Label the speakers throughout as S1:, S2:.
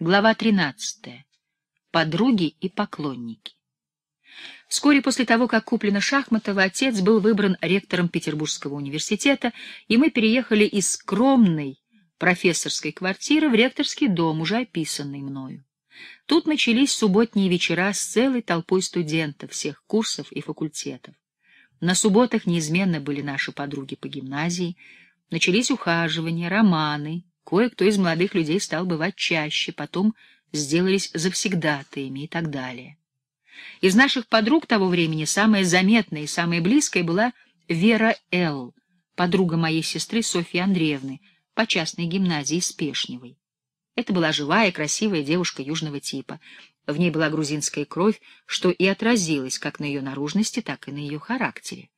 S1: Глава 13. Подруги и поклонники. Вскоре после того, как куплено Шахматова, отец был выбран ректором Петербургского университета, и мы переехали из скромной профессорской квартиры в ректорский дом, уже описанный мною. Тут начались субботние вечера с целой толпой студентов всех курсов и факультетов. На субботах неизменно были наши подруги по гимназии, начались ухаживания, романы — Кое-кто из молодых людей стал бывать чаще, потом сделались завсегдатаями и так далее. Из наших подруг того времени самая заметная и самая близкая была Вера Л., подруга моей сестры Софьи Андреевны, по частной гимназии Спешневой. Это была живая, красивая девушка южного типа. В ней была грузинская кровь, что и отразилось как на ее наружности, так и на ее характере.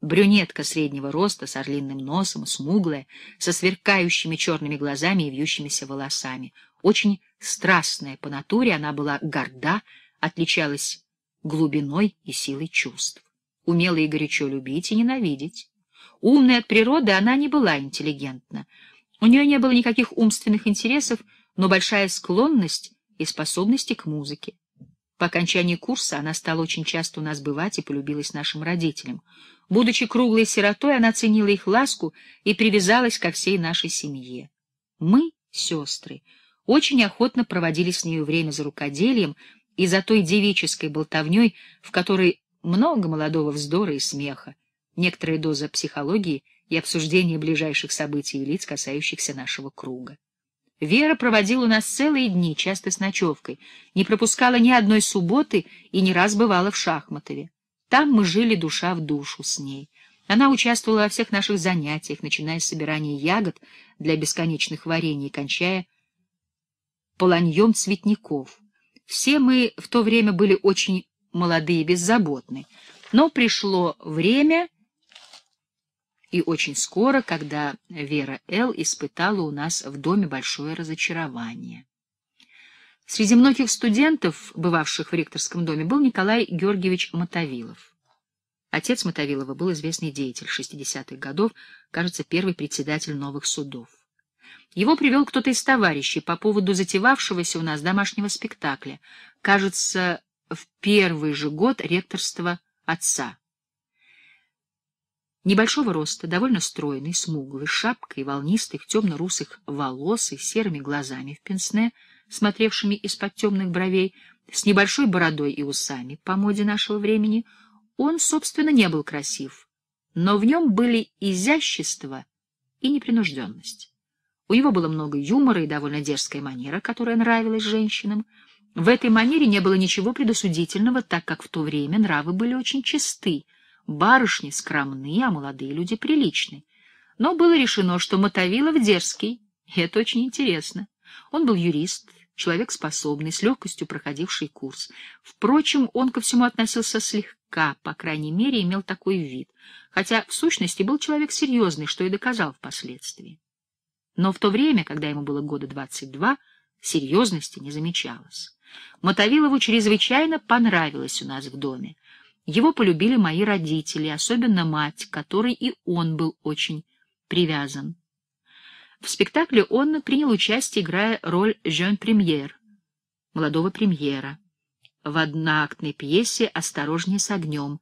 S1: Брюнетка среднего роста, с орлиным носом, смуглая, со сверкающими черными глазами и вьющимися волосами. Очень страстная по натуре, она была горда, отличалась глубиной и силой чувств. Умела и горячо любить, и ненавидеть. Умная от природы она не была интеллигентна. У нее не было никаких умственных интересов, но большая склонность и способности к музыке. По окончании курса она стала очень часто у нас бывать и полюбилась нашим родителям. Будучи круглой сиротой, она ценила их ласку и привязалась ко всей нашей семье. Мы, сестры, очень охотно проводили с нею время за рукоделием и за той девической болтовней, в которой много молодого вздора и смеха, некоторая доза психологии и обсуждение ближайших событий и лиц, касающихся нашего круга. Вера проводила у нас целые дни, часто с ночевкой, не пропускала ни одной субботы и не раз бывала в Шахматове. Там мы жили душа в душу с ней. Она участвовала во всех наших занятиях, начиная с собирания ягод для бесконечных варений, кончая полоньем цветников. Все мы в то время были очень молодые и беззаботны. Но пришло время, и очень скоро, когда Вера Л. испытала у нас в доме большое разочарование. Среди многих студентов, бывавших в ректорском доме, был Николай Георгиевич Мотовилов. Отец Мотовилова был известный деятель 60-х годов, кажется, первый председатель новых судов. Его привел кто-то из товарищей по поводу затевавшегося у нас домашнего спектакля. Кажется, в первый же год ректорства отца. Небольшого роста, довольно стройный, смуглый, с шапкой волнистых темно-русых волос и серыми глазами в пенсне, смотревшими из-под темных бровей, с небольшой бородой и усами по моде нашего времени, он, собственно, не был красив, но в нем были изящество и непринужденность. У него было много юмора и довольно дерзкая манера, которая нравилась женщинам. В этой манере не было ничего предосудительного, так как в то время нравы были очень чисты, Барышни скромны, а молодые люди приличны. Но было решено, что Мотовилов дерзкий, и это очень интересно. Он был юрист, человек способный, с легкостью проходивший курс. Впрочем, он ко всему относился слегка, по крайней мере, имел такой вид, хотя в сущности был человек серьезный, что и доказал впоследствии. Но в то время, когда ему было года двадцать два, серьезности не замечалось. Мотовилову чрезвычайно понравилось у нас в доме. Его полюбили мои родители, особенно мать, к которой и он был очень привязан. В спектакле он принял участие, играя роль жен-премьер, молодого премьера, в одноактной пьесе «Осторожнее с огнем»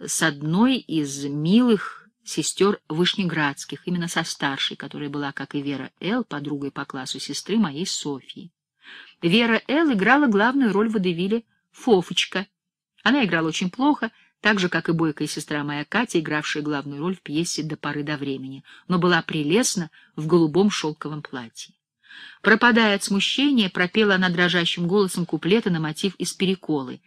S1: с одной из милых сестер Вышнеградских, именно со старшей, которая была, как и Вера Л., подругой по классу сестры моей Софьи. Вера Л. играла главную роль в водевиле «Фофочка», она играла очень плохо, так же, как и бойкая сестра моя Катя, игравшая главную роль в пьесе «До поры до времени», но была прелестна в голубом шелковом платье. Пропадая от смущения, пропела она дрожащим голосом куплета на мотив из «Переколы»,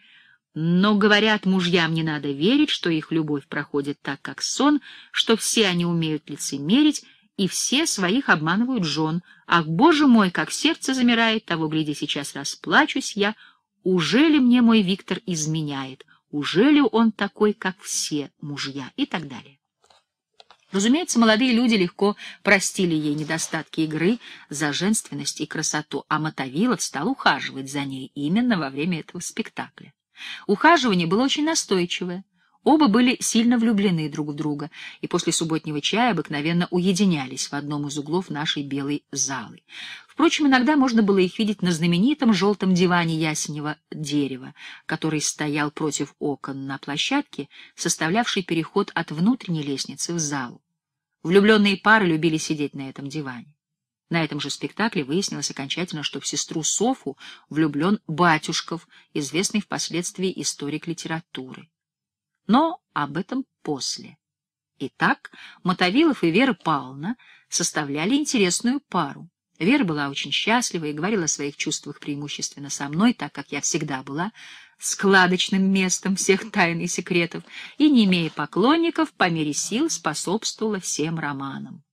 S1: но, говорят, мужьям не надо верить, что их любовь проходит так, как сон, что все они умеют лицемерить, и все своих обманывают жен. Ах, боже мой, как сердце замирает, того, гляди, сейчас расплачусь я, уже ли мне мой Виктор изменяет? Уже ли он такой, как все мужья? И так далее. Разумеется, молодые люди легко простили ей недостатки игры за женственность и красоту, а Мотовилов стал ухаживать за ней именно во время этого спектакля. Ухаживание было очень настойчивое. Оба были сильно влюблены друг в друга, и после субботнего чая обыкновенно уединялись в одном из углов нашей белой залы. Впрочем, иногда можно было их видеть на знаменитом желтом диване ясенева дерева, который стоял против окон на площадке, составлявшей переход от внутренней лестницы в зал. Влюбленные пары любили сидеть на этом диване. На этом же спектакле выяснилось окончательно, что в сестру Софу влюблен Батюшков, известный впоследствии историк литературы. Но об этом после. Итак, Мотовилов и Вера Павловна составляли интересную пару. Вера была очень счастлива и говорила о своих чувствах преимущественно со мной, так как я всегда была складочным местом всех тайн и секретов, и, не имея поклонников, по мере сил способствовала всем романам.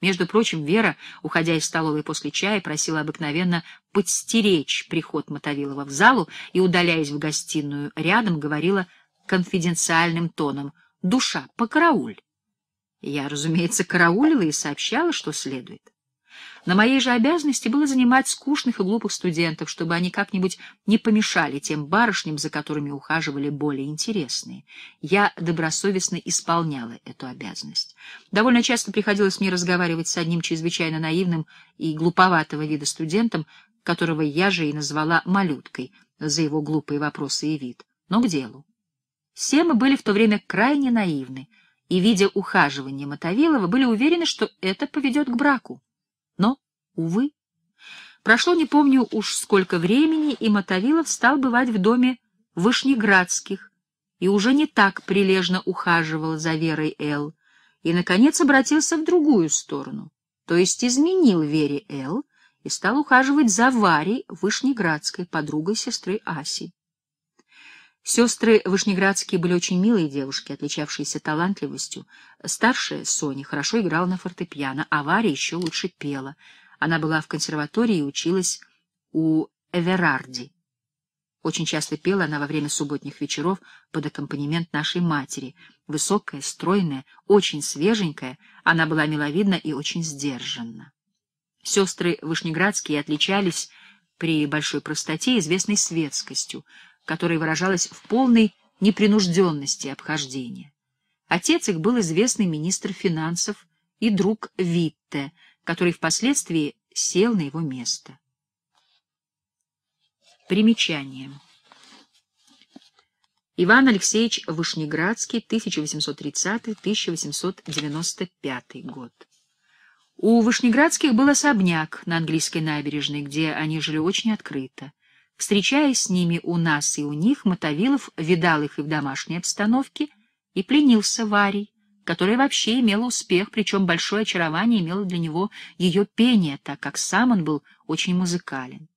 S1: Между прочим, Вера, уходя из столовой после чая, просила обыкновенно подстеречь приход Мотовилова в залу и, удаляясь в гостиную рядом, говорила конфиденциальным тоном «Душа, покарауль!». Я, разумеется, караулила и сообщала, что следует. На моей же обязанности было занимать скучных и глупых студентов, чтобы они как-нибудь не помешали тем барышням, за которыми ухаживали более интересные. Я добросовестно исполняла эту обязанность. Довольно часто приходилось мне разговаривать с одним чрезвычайно наивным и глуповатого вида студентом, которого я же и назвала «малюткой» за его глупые вопросы и вид. Но к делу. Все мы были в то время крайне наивны и, видя ухаживание Мотовилова, были уверены, что это поведет к браку. Увы. Прошло не помню уж сколько времени, и Мотовилов стал бывать в доме Вышнеградских и уже не так прилежно ухаживал за Верой Л, и, наконец, обратился в другую сторону, то есть изменил Вере Л и стал ухаживать за Варей Вышнеградской, подругой сестры Аси. Сестры Вышнеградские были очень милые девушки, отличавшиеся талантливостью. Старшая, Соня, хорошо играла на фортепиано, а Варя еще лучше пела — она была в консерватории и училась у Эверарди. Очень часто пела она во время субботних вечеров под аккомпанемент нашей матери. Высокая, стройная, очень свеженькая, она была миловидна и очень сдержанна. Сестры Вышнеградские отличались при большой простоте и известной светскостью, которая выражалась в полной непринужденности обхождения. Отец их был известный министр финансов и друг Витте — который впоследствии сел на его место. Примечание. Иван Алексеевич Вышнеградский, 1830-1895 год. У Вышнеградских был особняк на английской набережной, где они жили очень открыто. Встречаясь с ними у нас и у них, Мотовилов видал их и в домашней обстановке и пленился Варей, которая вообще имела успех, причем большое очарование имело для него ее пение, так как сам он был очень музыкален.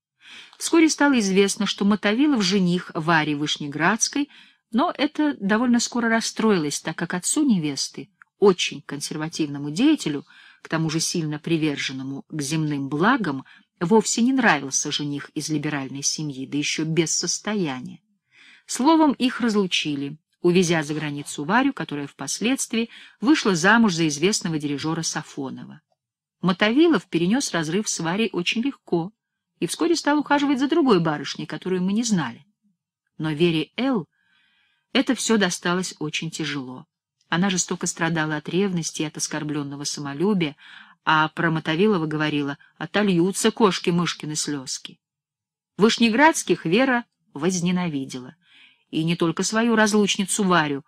S1: Вскоре стало известно, что Мотовилов — жених Вари Вышнеградской, но это довольно скоро расстроилось, так как отцу невесты, очень консервативному деятелю, к тому же сильно приверженному к земным благам, вовсе не нравился жених из либеральной семьи, да еще без состояния. Словом, их разлучили увезя за границу Варю, которая впоследствии вышла замуж за известного дирижера Сафонова. Мотовилов перенес разрыв с Варей очень легко и вскоре стал ухаживать за другой барышней, которую мы не знали. Но Вере Л. это все досталось очень тяжело. Она жестоко страдала от ревности и от оскорбленного самолюбия, а про Мотовилова говорила «отольются кошки-мышкины слезки». Вышнеградских Вера возненавидела и не только свою разлучницу Варю,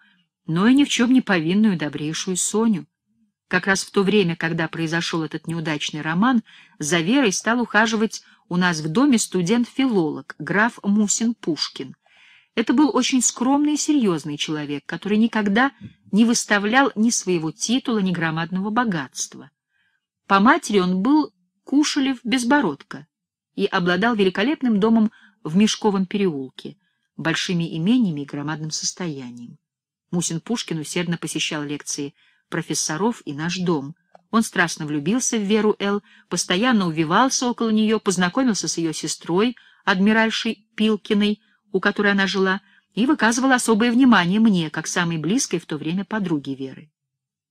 S1: но и ни в чем не повинную добрейшую Соню. Как раз в то время, когда произошел этот неудачный роман, за Верой стал ухаживать у нас в доме студент-филолог, граф Мусин Пушкин. Это был очень скромный и серьезный человек, который никогда не выставлял ни своего титула, ни громадного богатства. По матери он был Кушелев-Безбородко и обладал великолепным домом в Мешковом переулке большими имениями и громадным состоянием. Мусин Пушкин усердно посещал лекции профессоров и наш дом. Он страстно влюбился в Веру Л., постоянно увивался около нее, познакомился с ее сестрой, адмиральшей Пилкиной, у которой она жила, и выказывал особое внимание мне, как самой близкой в то время подруге Веры.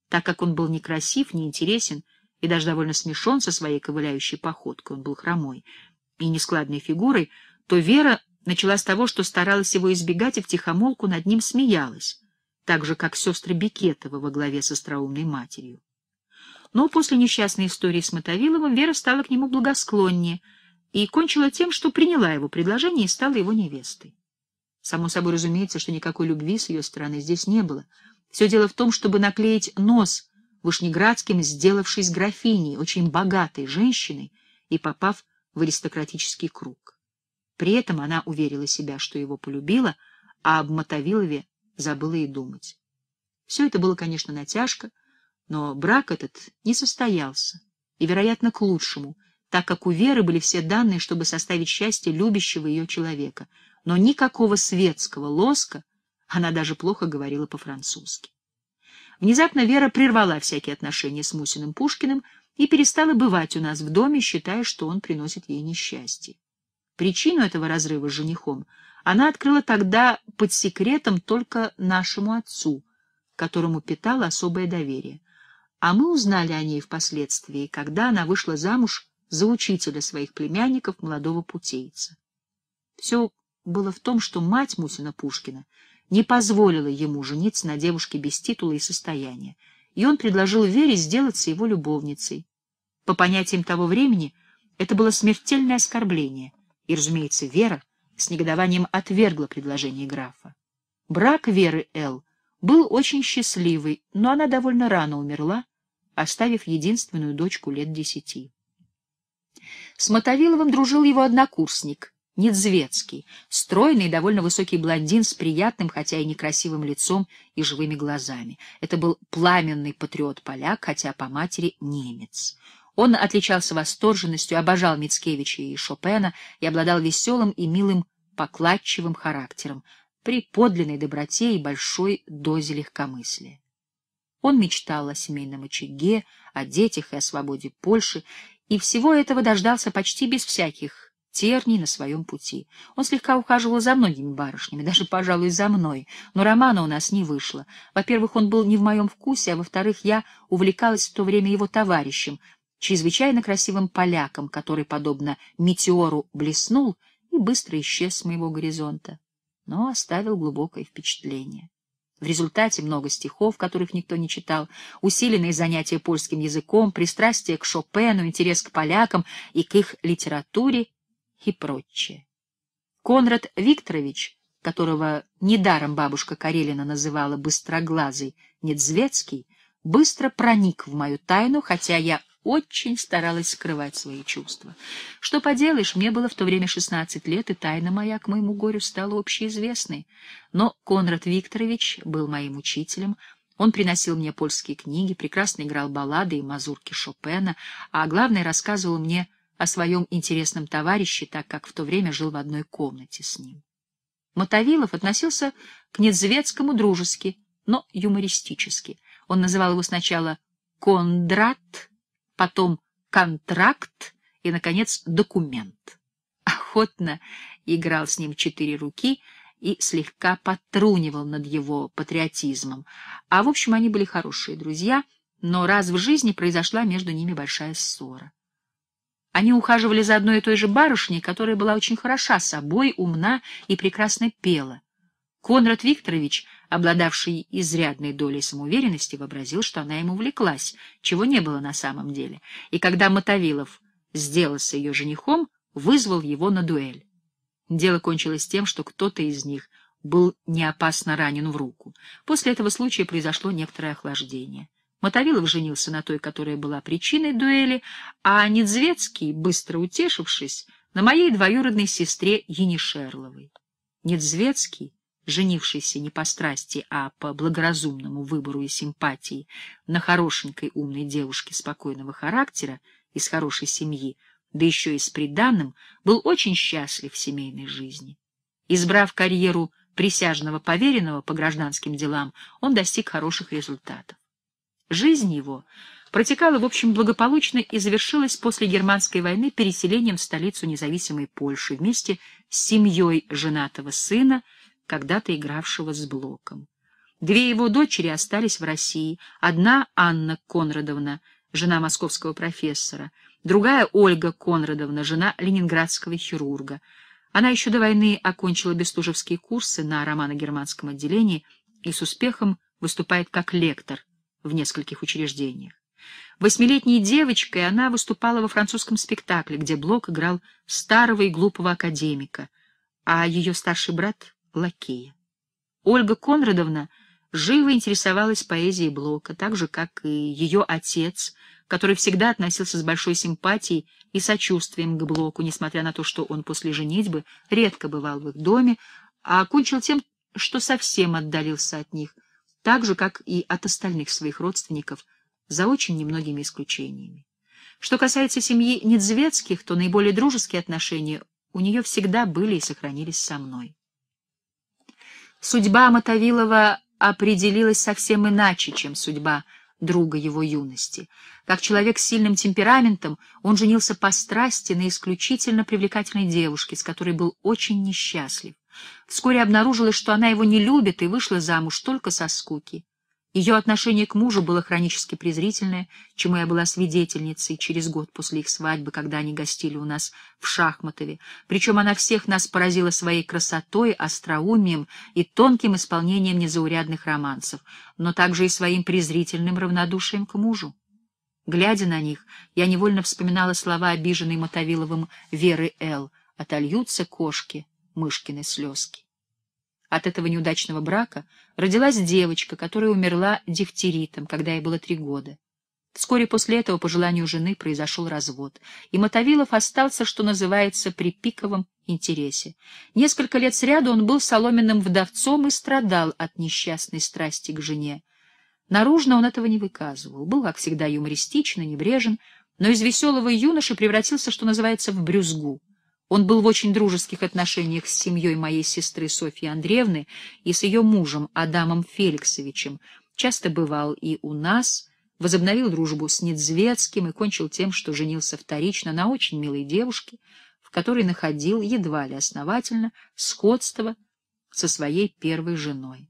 S1: Так как он был некрасив, неинтересен и даже довольно смешон со своей ковыляющей походкой, он был хромой и нескладной фигурой, то Вера Начала с того, что старалась его избегать и втихомолку над ним смеялась, так же, как сестры Бекетова во главе с остроумной матерью. Но после несчастной истории с Мотовиловым Вера стала к нему благосклоннее и кончила тем, что приняла его предложение и стала его невестой. Само собой разумеется, что никакой любви с ее стороны здесь не было. Все дело в том, чтобы наклеить нос вышнеградским, сделавшись графиней, очень богатой женщиной и попав в аристократический круг. При этом она уверила себя, что его полюбила, а об Мотовилове забыла и думать. Все это было, конечно, натяжка, но брак этот не состоялся, и, вероятно, к лучшему, так как у Веры были все данные, чтобы составить счастье любящего ее человека, но никакого светского лоска, она даже плохо говорила по-французски. Внезапно Вера прервала всякие отношения с Мусиным Пушкиным и перестала бывать у нас в доме, считая, что он приносит ей несчастье. Причину этого разрыва с женихом она открыла тогда под секретом только нашему отцу, которому питала особое доверие. А мы узнали о ней впоследствии, когда она вышла замуж за учителя своих племянников, молодого путейца. Все было в том, что мать Мусина Пушкина не позволила ему жениться на девушке без титула и состояния, и он предложил Вере сделаться его любовницей. По понятиям того времени это было смертельное оскорбление — и, разумеется, Вера с негодованием отвергла предложение графа. Брак Веры Л. был очень счастливый, но она довольно рано умерла, оставив единственную дочку лет десяти. С Мотовиловым дружил его однокурсник, Недзвецкий, стройный и довольно высокий блондин с приятным, хотя и некрасивым лицом и живыми глазами. Это был пламенный патриот-поляк, хотя по матери немец. Он отличался восторженностью, обожал Мицкевича и Шопена и обладал веселым и милым покладчивым характером при подлинной доброте и большой дозе легкомыслия. Он мечтал о семейном очаге, о детях и о свободе Польши, и всего этого дождался почти без всяких терний на своем пути. Он слегка ухаживал за многими барышнями, даже, пожалуй, за мной, но романа у нас не вышло. Во-первых, он был не в моем вкусе, а во-вторых, я увлекалась в то время его товарищем — чрезвычайно красивым поляком, который, подобно метеору, блеснул и быстро исчез с моего горизонта, но оставил глубокое впечатление. В результате много стихов, которых никто не читал, усиленные занятия польским языком, пристрастие к Шопену, интерес к полякам и к их литературе и прочее. Конрад Викторович, которого недаром бабушка Карелина называла «быстроглазый», Недзвецкий, быстро проник в мою тайну, хотя я очень старалась скрывать свои чувства. Что поделаешь, мне было в то время шестнадцать лет, и тайна моя к моему горю стала общеизвестной. Но Конрад Викторович был моим учителем, он приносил мне польские книги, прекрасно играл баллады и мазурки Шопена, а главное, рассказывал мне о своем интересном товарище, так как в то время жил в одной комнате с ним. Мотовилов относился к Недзвецкому дружески, но юмористически. Он называл его сначала «Кондрат», потом контракт и, наконец, документ. Охотно играл с ним четыре руки и слегка потрунивал над его патриотизмом. А, в общем, они были хорошие друзья, но раз в жизни произошла между ними большая ссора. Они ухаживали за одной и той же барышней, которая была очень хороша собой, умна и прекрасно пела. Конрад Викторович — обладавший изрядной долей самоуверенности, вообразил, что она ему увлеклась, чего не было на самом деле, и когда Мотовилов сделался ее женихом, вызвал его на дуэль. Дело кончилось тем, что кто-то из них был неопасно ранен в руку. После этого случая произошло некоторое охлаждение. Мотовилов женился на той, которая была причиной дуэли, а Недзвецкий, быстро утешившись, на моей двоюродной сестре Енишерловой. Недзвецкий женившийся не по страсти, а по благоразумному выбору и симпатии на хорошенькой умной девушке спокойного характера из хорошей семьи, да еще и с приданным, был очень счастлив в семейной жизни. Избрав карьеру присяжного поверенного по гражданским делам, он достиг хороших результатов. Жизнь его протекала, в общем, благополучно и завершилась после Германской войны переселением в столицу независимой Польши вместе с семьей женатого сына, когда-то игравшего с Блоком. Две его дочери остались в России. Одна — Анна Конрадовна, жена московского профессора, другая — Ольга Конрадовна, жена ленинградского хирурга. Она еще до войны окончила бестужевские курсы на романо-германском отделении и с успехом выступает как лектор в нескольких учреждениях. Восьмилетней девочкой она выступала во французском спектакле, где Блок играл старого и глупого академика, а ее старший брат лакея. Ольга Конрадовна живо интересовалась поэзией Блока, так же, как и ее отец, который всегда относился с большой симпатией и сочувствием к Блоку, несмотря на то, что он после женитьбы редко бывал в их доме, а окончил тем, что совсем отдалился от них, так же, как и от остальных своих родственников, за очень немногими исключениями. Что касается семьи Недзветских, то наиболее дружеские отношения у нее всегда были и сохранились со мной. Судьба Мотовилова определилась совсем иначе, чем судьба друга его юности. Как человек с сильным темпераментом, он женился по страсти на исключительно привлекательной девушке, с которой был очень несчастлив. Вскоре обнаружилось, что она его не любит и вышла замуж только со скуки. Ее отношение к мужу было хронически презрительное, чему я была свидетельницей через год после их свадьбы, когда они гостили у нас в Шахматове. Причем она всех нас поразила своей красотой, остроумием и тонким исполнением незаурядных романсов, но также и своим презрительным равнодушием к мужу. Глядя на них, я невольно вспоминала слова обиженной Мотовиловым Веры Л. «Отольются кошки, мышкины слезки». От этого неудачного брака родилась девочка, которая умерла дифтеритом, когда ей было три года. Вскоре после этого, по желанию жены, произошел развод, и Мотовилов остался, что называется, при пиковом интересе. Несколько лет сряду он был соломенным вдовцом и страдал от несчастной страсти к жене. Наружно он этого не выказывал, был, как всегда, юмористичен и небрежен, но из веселого юноши превратился, что называется, в брюзгу. Он был в очень дружеских отношениях с семьей моей сестры Софьи Андреевны и с ее мужем Адамом Феликсовичем, часто бывал и у нас, возобновил дружбу с Недзвецким и кончил тем, что женился вторично на очень милой девушке, в которой находил едва ли основательно сходство со своей первой женой.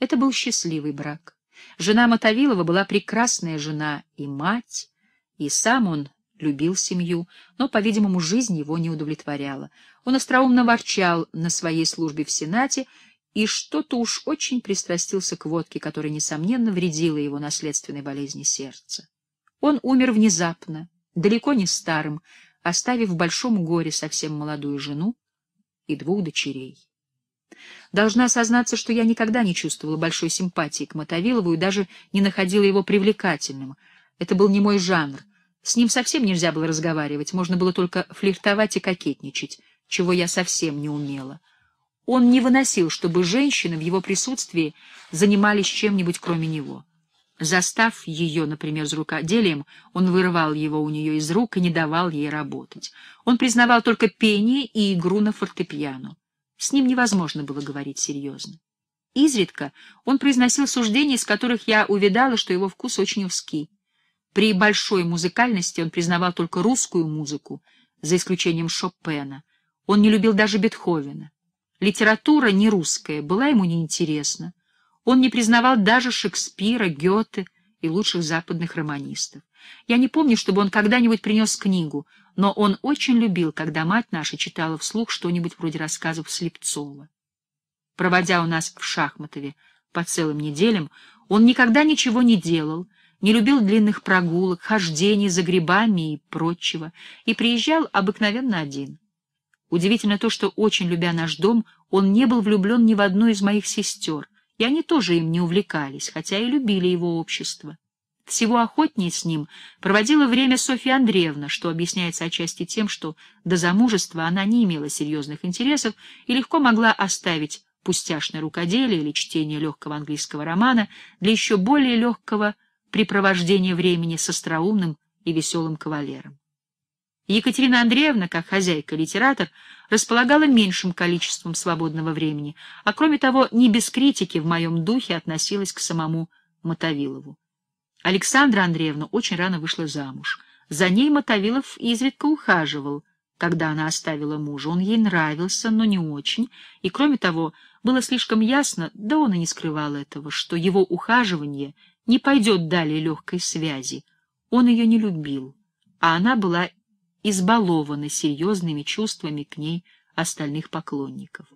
S1: Это был счастливый брак. Жена Мотовилова была прекрасная жена и мать, и сам он любил семью, но, по-видимому, жизнь его не удовлетворяла. Он остроумно ворчал на своей службе в Сенате и что-то уж очень пристрастился к водке, которая, несомненно, вредила его наследственной болезни сердца. Он умер внезапно, далеко не старым, оставив в большом горе совсем молодую жену и двух дочерей. Должна осознаться, что я никогда не чувствовала большой симпатии к Мотовилову и даже не находила его привлекательным. Это был не мой жанр, с ним совсем нельзя было разговаривать, можно было только флиртовать и кокетничать, чего я совсем не умела. Он не выносил, чтобы женщины в его присутствии занимались чем-нибудь кроме него. Застав ее, например, с рукоделием, он вырывал его у нее из рук и не давал ей работать. Он признавал только пение и игру на фортепиано. С ним невозможно было говорить серьезно. Изредка он произносил суждения, из которых я увидала, что его вкус очень узкий. При большой музыкальности он признавал только русскую музыку, за исключением Шопена. Он не любил даже Бетховена. Литература не русская была ему неинтересна. Он не признавал даже Шекспира, Гёте и лучших западных романистов. Я не помню, чтобы он когда-нибудь принес книгу, но он очень любил, когда мать наша читала вслух что-нибудь вроде рассказов Слепцова. Проводя у нас в Шахматове по целым неделям, он никогда ничего не делал — не любил длинных прогулок, хождений за грибами и прочего, и приезжал обыкновенно один. Удивительно то, что, очень любя наш дом, он не был влюблен ни в одну из моих сестер, и они тоже им не увлекались, хотя и любили его общество. Всего охотнее с ним проводила время Софья Андреевна, что объясняется отчасти тем, что до замужества она не имела серьезных интересов и легко могла оставить пустяшное рукоделие или чтение легкого английского романа для еще более легкого препровождение времени с остроумным и веселым кавалером. Екатерина Андреевна, как хозяйка-литератор, располагала меньшим количеством свободного времени, а кроме того, не без критики в моем духе относилась к самому Мотовилову. Александра Андреевна очень рано вышла замуж. За ней Мотовилов изредка ухаживал, когда она оставила мужа. Он ей нравился, но не очень, и, кроме того, было слишком ясно, да он и не скрывал этого, что его ухаживание — не пойдет далее легкой связи. Он ее не любил, а она была избалована серьезными чувствами к ней остальных поклонников.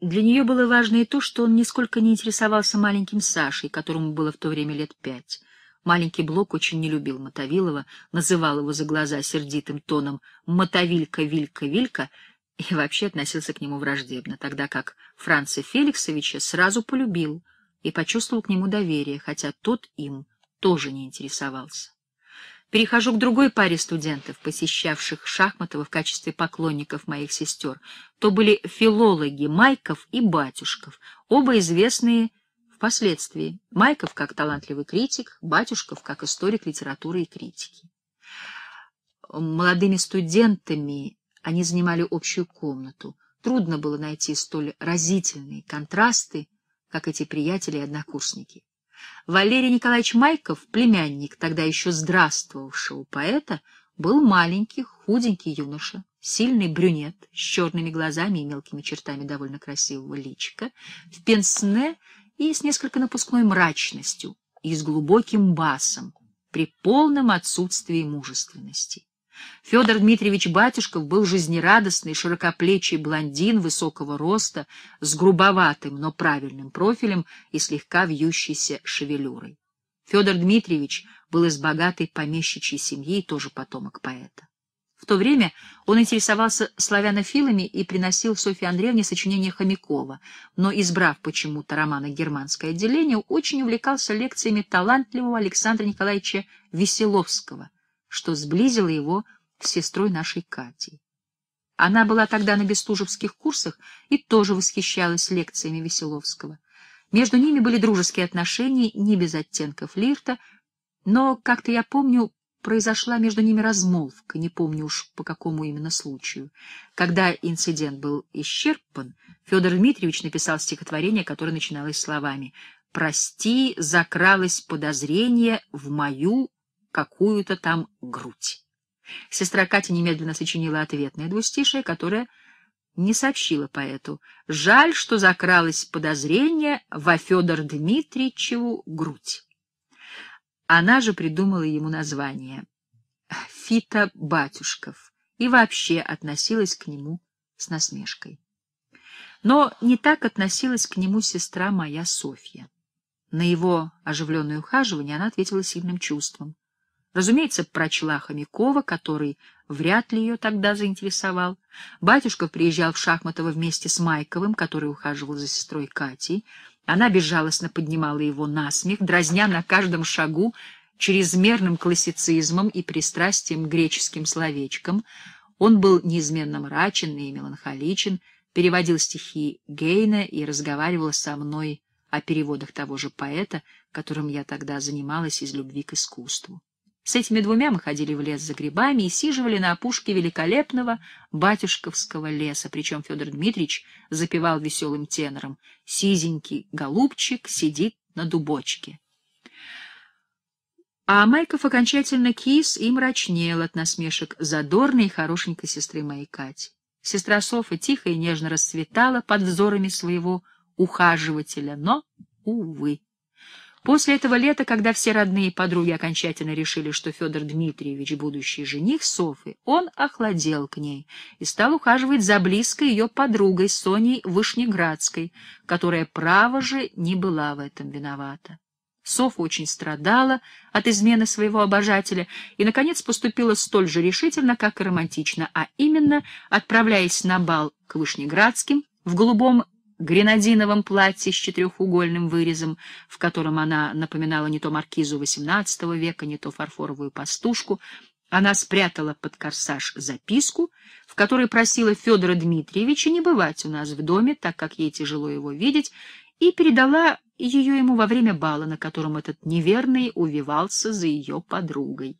S1: Для нее было важно и то, что он нисколько не интересовался маленьким Сашей, которому было в то время лет пять. Маленький Блок очень не любил Мотовилова, называл его за глаза сердитым тоном «Мотовилька, Вилька, Вилька» и вообще относился к нему враждебно, тогда как Франца Феликсовича сразу полюбил — и почувствовал к нему доверие, хотя тот им тоже не интересовался. Перехожу к другой паре студентов, посещавших Шахматова в качестве поклонников моих сестер. То были филологи Майков и Батюшков, оба известные впоследствии. Майков как талантливый критик, Батюшков как историк литературы и критики. Молодыми студентами они занимали общую комнату. Трудно было найти столь разительные контрасты, как эти приятели и однокурсники. Валерий Николаевич Майков, племянник тогда еще здравствовавшего поэта, был маленький, худенький юноша, сильный брюнет с черными глазами и мелкими чертами довольно красивого личика, в пенсне и с несколько напускной мрачностью и с глубоким басом при полном отсутствии мужественности. Федор Дмитриевич Батюшков был жизнерадостный, широкоплечий блондин высокого роста, с грубоватым, но правильным профилем и слегка вьющейся шевелюрой. Федор Дмитриевич был из богатой помещичьей семьи и тоже потомок поэта. В то время он интересовался славянофилами и приносил Софье Андреевне сочинения Хомякова, но, избрав почему-то романа «Германское отделение», очень увлекался лекциями талантливого Александра Николаевича Веселовского — что сблизило его с сестрой нашей Катей. Она была тогда на бестужевских курсах и тоже восхищалась лекциями Веселовского. Между ними были дружеские отношения, не без оттенков флирта, но, как-то я помню, произошла между ними размолвка, не помню уж по какому именно случаю. Когда инцидент был исчерпан, Федор Дмитриевич написал стихотворение, которое начиналось словами «Прости, закралось подозрение в мою какую-то там грудь. Сестра Катя немедленно сочинила ответное двустишее, которое не сообщила поэту. Жаль, что закралось подозрение во Федор Дмитриевичеву грудь. Она же придумала ему название «Фита Батюшков» и вообще относилась к нему с насмешкой. Но не так относилась к нему сестра моя Софья. На его оживленное ухаживание она ответила сильным чувством. Разумеется, прочла Хомякова, который вряд ли ее тогда заинтересовал. Батюшка приезжал в Шахматово вместе с Майковым, который ухаживал за сестрой Катей. Она безжалостно поднимала его на смех, дразня на каждом шагу чрезмерным классицизмом и пристрастием к греческим словечкам. Он был неизменно мрачен и меланхоличен, переводил стихи Гейна и разговаривал со мной о переводах того же поэта, которым я тогда занималась из любви к искусству. С этими двумя мы ходили в лес за грибами и сиживали на опушке великолепного батюшковского леса, причем Федор Дмитриевич запевал веселым тенором «Сизенький голубчик сидит на дубочке». А Майков окончательно кис и мрачнел от насмешек задорной и хорошенькой сестры моей Кати. Сестра Софа тихо и нежно расцветала под взорами своего ухаживателя, но, увы. После этого лета, когда все родные и подруги окончательно решили, что Федор Дмитриевич — будущий жених Софы, он охладел к ней и стал ухаживать за близкой ее подругой Соней Вышнеградской, которая, право же, не была в этом виновата. Софа очень страдала от измены своего обожателя и, наконец, поступила столь же решительно, как и романтично, а именно, отправляясь на бал к Вышнеградским в голубом гренадиновом платье с четырехугольным вырезом, в котором она напоминала не то маркизу XVIII века, не то фарфоровую пастушку, она спрятала под корсаж записку, в которой просила Федора Дмитриевича не бывать у нас в доме, так как ей тяжело его видеть, и передала ее ему во время бала, на котором этот неверный увивался за ее подругой.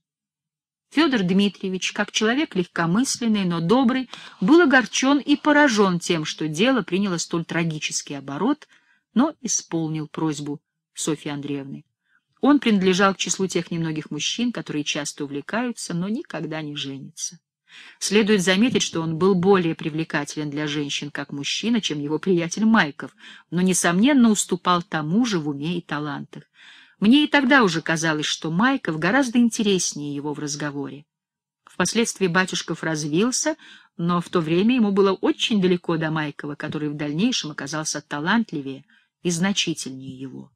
S1: Федор Дмитриевич, как человек легкомысленный, но добрый, был огорчен и поражен тем, что дело приняло столь трагический оборот, но исполнил просьбу Софьи Андреевны. Он принадлежал к числу тех немногих мужчин, которые часто увлекаются, но никогда не женятся. Следует заметить, что он был более привлекателен для женщин как мужчина, чем его приятель Майков, но, несомненно, уступал тому же в уме и талантах. Мне и тогда уже казалось, что Майков гораздо интереснее его в разговоре. Впоследствии Батюшков развился, но в то время ему было очень далеко до Майкова, который в дальнейшем оказался талантливее и значительнее его.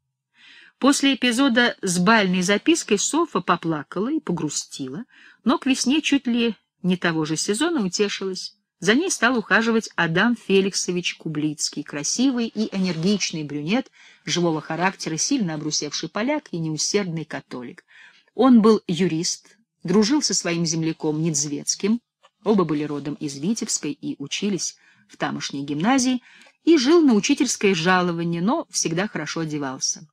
S1: После эпизода с бальной запиской Софа поплакала и погрустила, но к весне чуть ли не того же сезона утешилась. За ней стал ухаживать Адам Феликсович Кублицкий, красивый и энергичный брюнет, живого характера, сильно обрусевший поляк и неусердный католик. Он был юрист, дружил со своим земляком Недзвецким, оба были родом из Витебской и учились в тамошней гимназии, и жил на учительское жалование, но всегда хорошо одевался.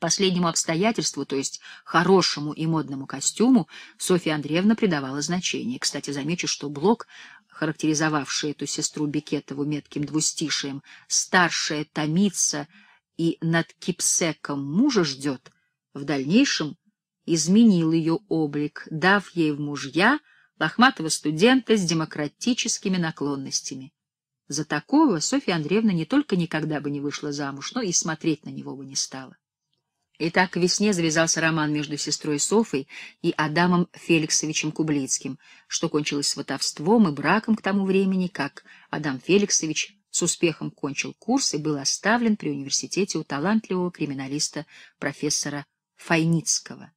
S1: Последнему обстоятельству, то есть хорошему и модному костюму, Софья Андреевна придавала значение. Кстати, замечу, что Блок, характеризовавший эту сестру Бекетову метким двустишием, старшая томится, и над кипсеком мужа ждет, в дальнейшем изменил ее облик, дав ей в мужья лохматого студента с демократическими наклонностями. За такого Софья Андреевна не только никогда бы не вышла замуж, но и смотреть на него бы не стала. И так к весне завязался роман между сестрой Софой и Адамом Феликсовичем Кублицким, что кончилось сватовством и браком к тому времени, как Адам Феликсович с успехом кончил курс и был оставлен при университете у талантливого криминалиста профессора Файницкого.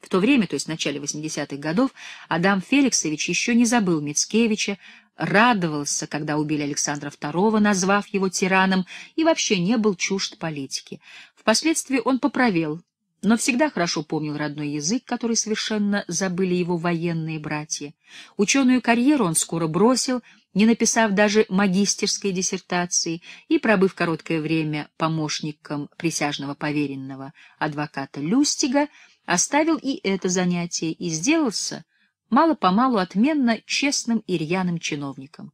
S1: В то время, то есть в начале 80-х годов, Адам Феликсович еще не забыл Мицкевича, радовался, когда убили Александра II, назвав его тираном, и вообще не был чужд политики. Впоследствии он поправил, но всегда хорошо помнил родной язык, который совершенно забыли его военные братья. Ученую карьеру он скоро бросил — не написав даже магистерской диссертации и пробыв короткое время помощником присяжного поверенного адвоката Люстига, оставил и это занятие и сделался мало-помалу отменно честным и рьяным чиновником.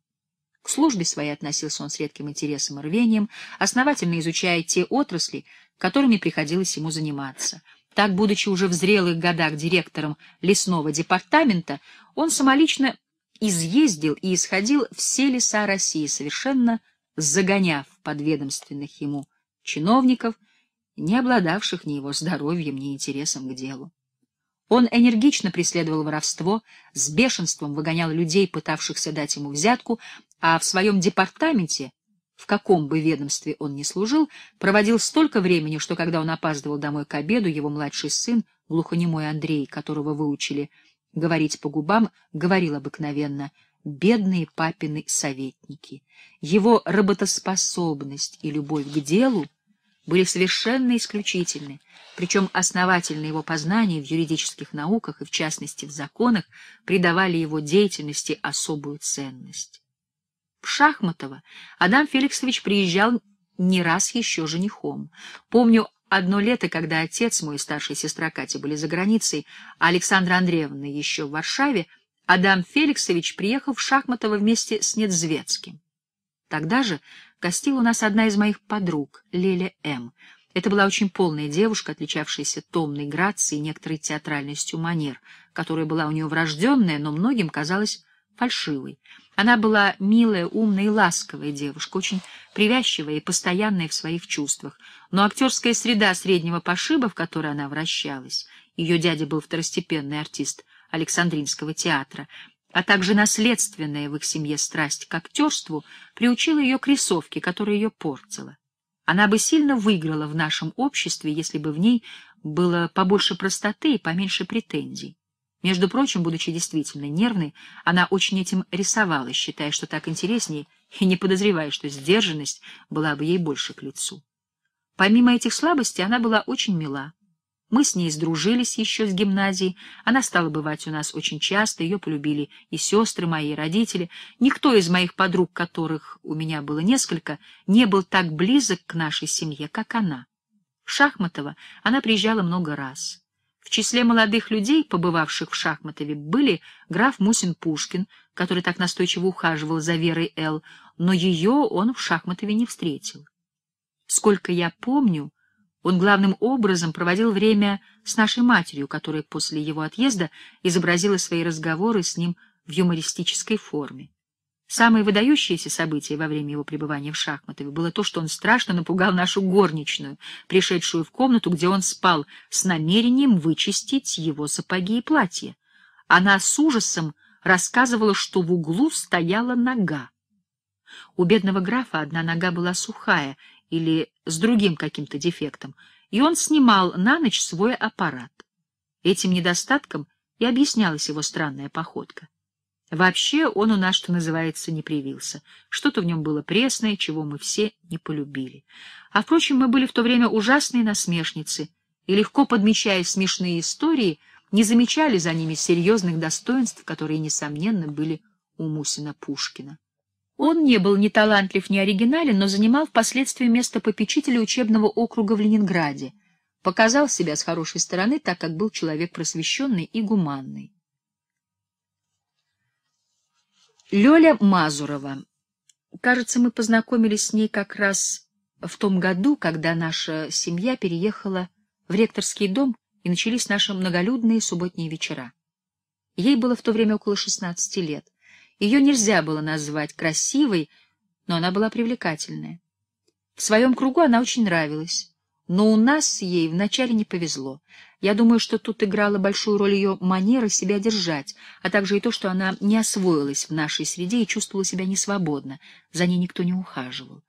S1: К службе своей относился он с редким интересом и рвением, основательно изучая те отрасли, которыми приходилось ему заниматься — так, будучи уже в зрелых годах директором лесного департамента, он самолично изъездил и исходил все леса России, совершенно загоняв подведомственных ему чиновников, не обладавших ни его здоровьем, ни интересом к делу. Он энергично преследовал воровство, с бешенством выгонял людей, пытавшихся дать ему взятку, а в своем департаменте, в каком бы ведомстве он ни служил, проводил столько времени, что когда он опаздывал домой к обеду, его младший сын, глухонемой Андрей, которого выучили, — говорить по губам, говорил обыкновенно «бедные папины советники». Его работоспособность и любовь к делу были совершенно исключительны, причем основательные его познания в юридических науках и, в частности, в законах придавали его деятельности особую ценность. В Шахматово Адам Феликсович приезжал не раз еще женихом. Помню, Одно лето, когда отец мой и старшая сестра Катя были за границей, а Александра Андреевна еще в Варшаве, Адам Феликсович приехал в Шахматово вместе с Недзвецким. Тогда же гостила у нас одна из моих подруг, Леля М. Это была очень полная девушка, отличавшаяся томной грацией и некоторой театральностью манер, которая была у нее врожденная, но многим казалась фальшивой. Она была милая, умная и ласковая девушка, очень привязчивая и постоянная в своих чувствах, но актерская среда среднего пошиба, в которой она вращалась, ее дядя был второстепенный артист Александринского театра, а также наследственная в их семье страсть к актерству, приучила ее к рисовке, которая ее портила. Она бы сильно выиграла в нашем обществе, если бы в ней было побольше простоты и поменьше претензий. Между прочим, будучи действительно нервной, она очень этим рисовала, считая, что так интересней, и не подозревая, что сдержанность была бы ей больше к лицу. Помимо этих слабостей, она была очень мила. Мы с ней сдружились еще с гимназии, она стала бывать у нас очень часто, ее полюбили и сестры мои, и родители. Никто из моих подруг, которых у меня было несколько, не был так близок к нашей семье, как она. Шахматова. она приезжала много раз. В числе молодых людей, побывавших в Шахматове, были граф Мусин Пушкин, который так настойчиво ухаживал за Верой Л., но ее он в Шахматове не встретил. Сколько я помню, он главным образом проводил время с нашей матерью, которая после его отъезда изобразила свои разговоры с ним в юмористической форме. Самое выдающееся событие во время его пребывания в Шахматове было то, что он страшно напугал нашу горничную, пришедшую в комнату, где он спал, с намерением вычистить его сапоги и платье. Она с ужасом рассказывала, что в углу стояла нога. У бедного графа одна нога была сухая или с другим каким-то дефектом, и он снимал на ночь свой аппарат. Этим недостатком и объяснялась его странная походка. Вообще он у нас, что называется, не привился. Что-то в нем было пресное, чего мы все не полюбили. А, впрочем, мы были в то время ужасные насмешницы, и, легко подмечая смешные истории, не замечали за ними серьезных достоинств, которые, несомненно, были у Мусина Пушкина. Он не был ни талантлив, ни оригинален, но занимал впоследствии место попечителя учебного округа в Ленинграде, показал себя с хорошей стороны, так как был человек просвещенный и гуманный. Лёля Мазурова. Кажется, мы познакомились с ней как раз в том году, когда наша семья переехала в ректорский дом и начались наши многолюдные субботние вечера. Ей было в то время около 16 лет. Ее нельзя было назвать красивой, но она была привлекательная. В своем кругу она очень нравилась. Но у нас ей вначале не повезло. Я думаю, что тут играла большую роль ее манера себя держать, а также и то, что она не освоилась в нашей среде и чувствовала себя несвободно, за ней никто не ухаживал.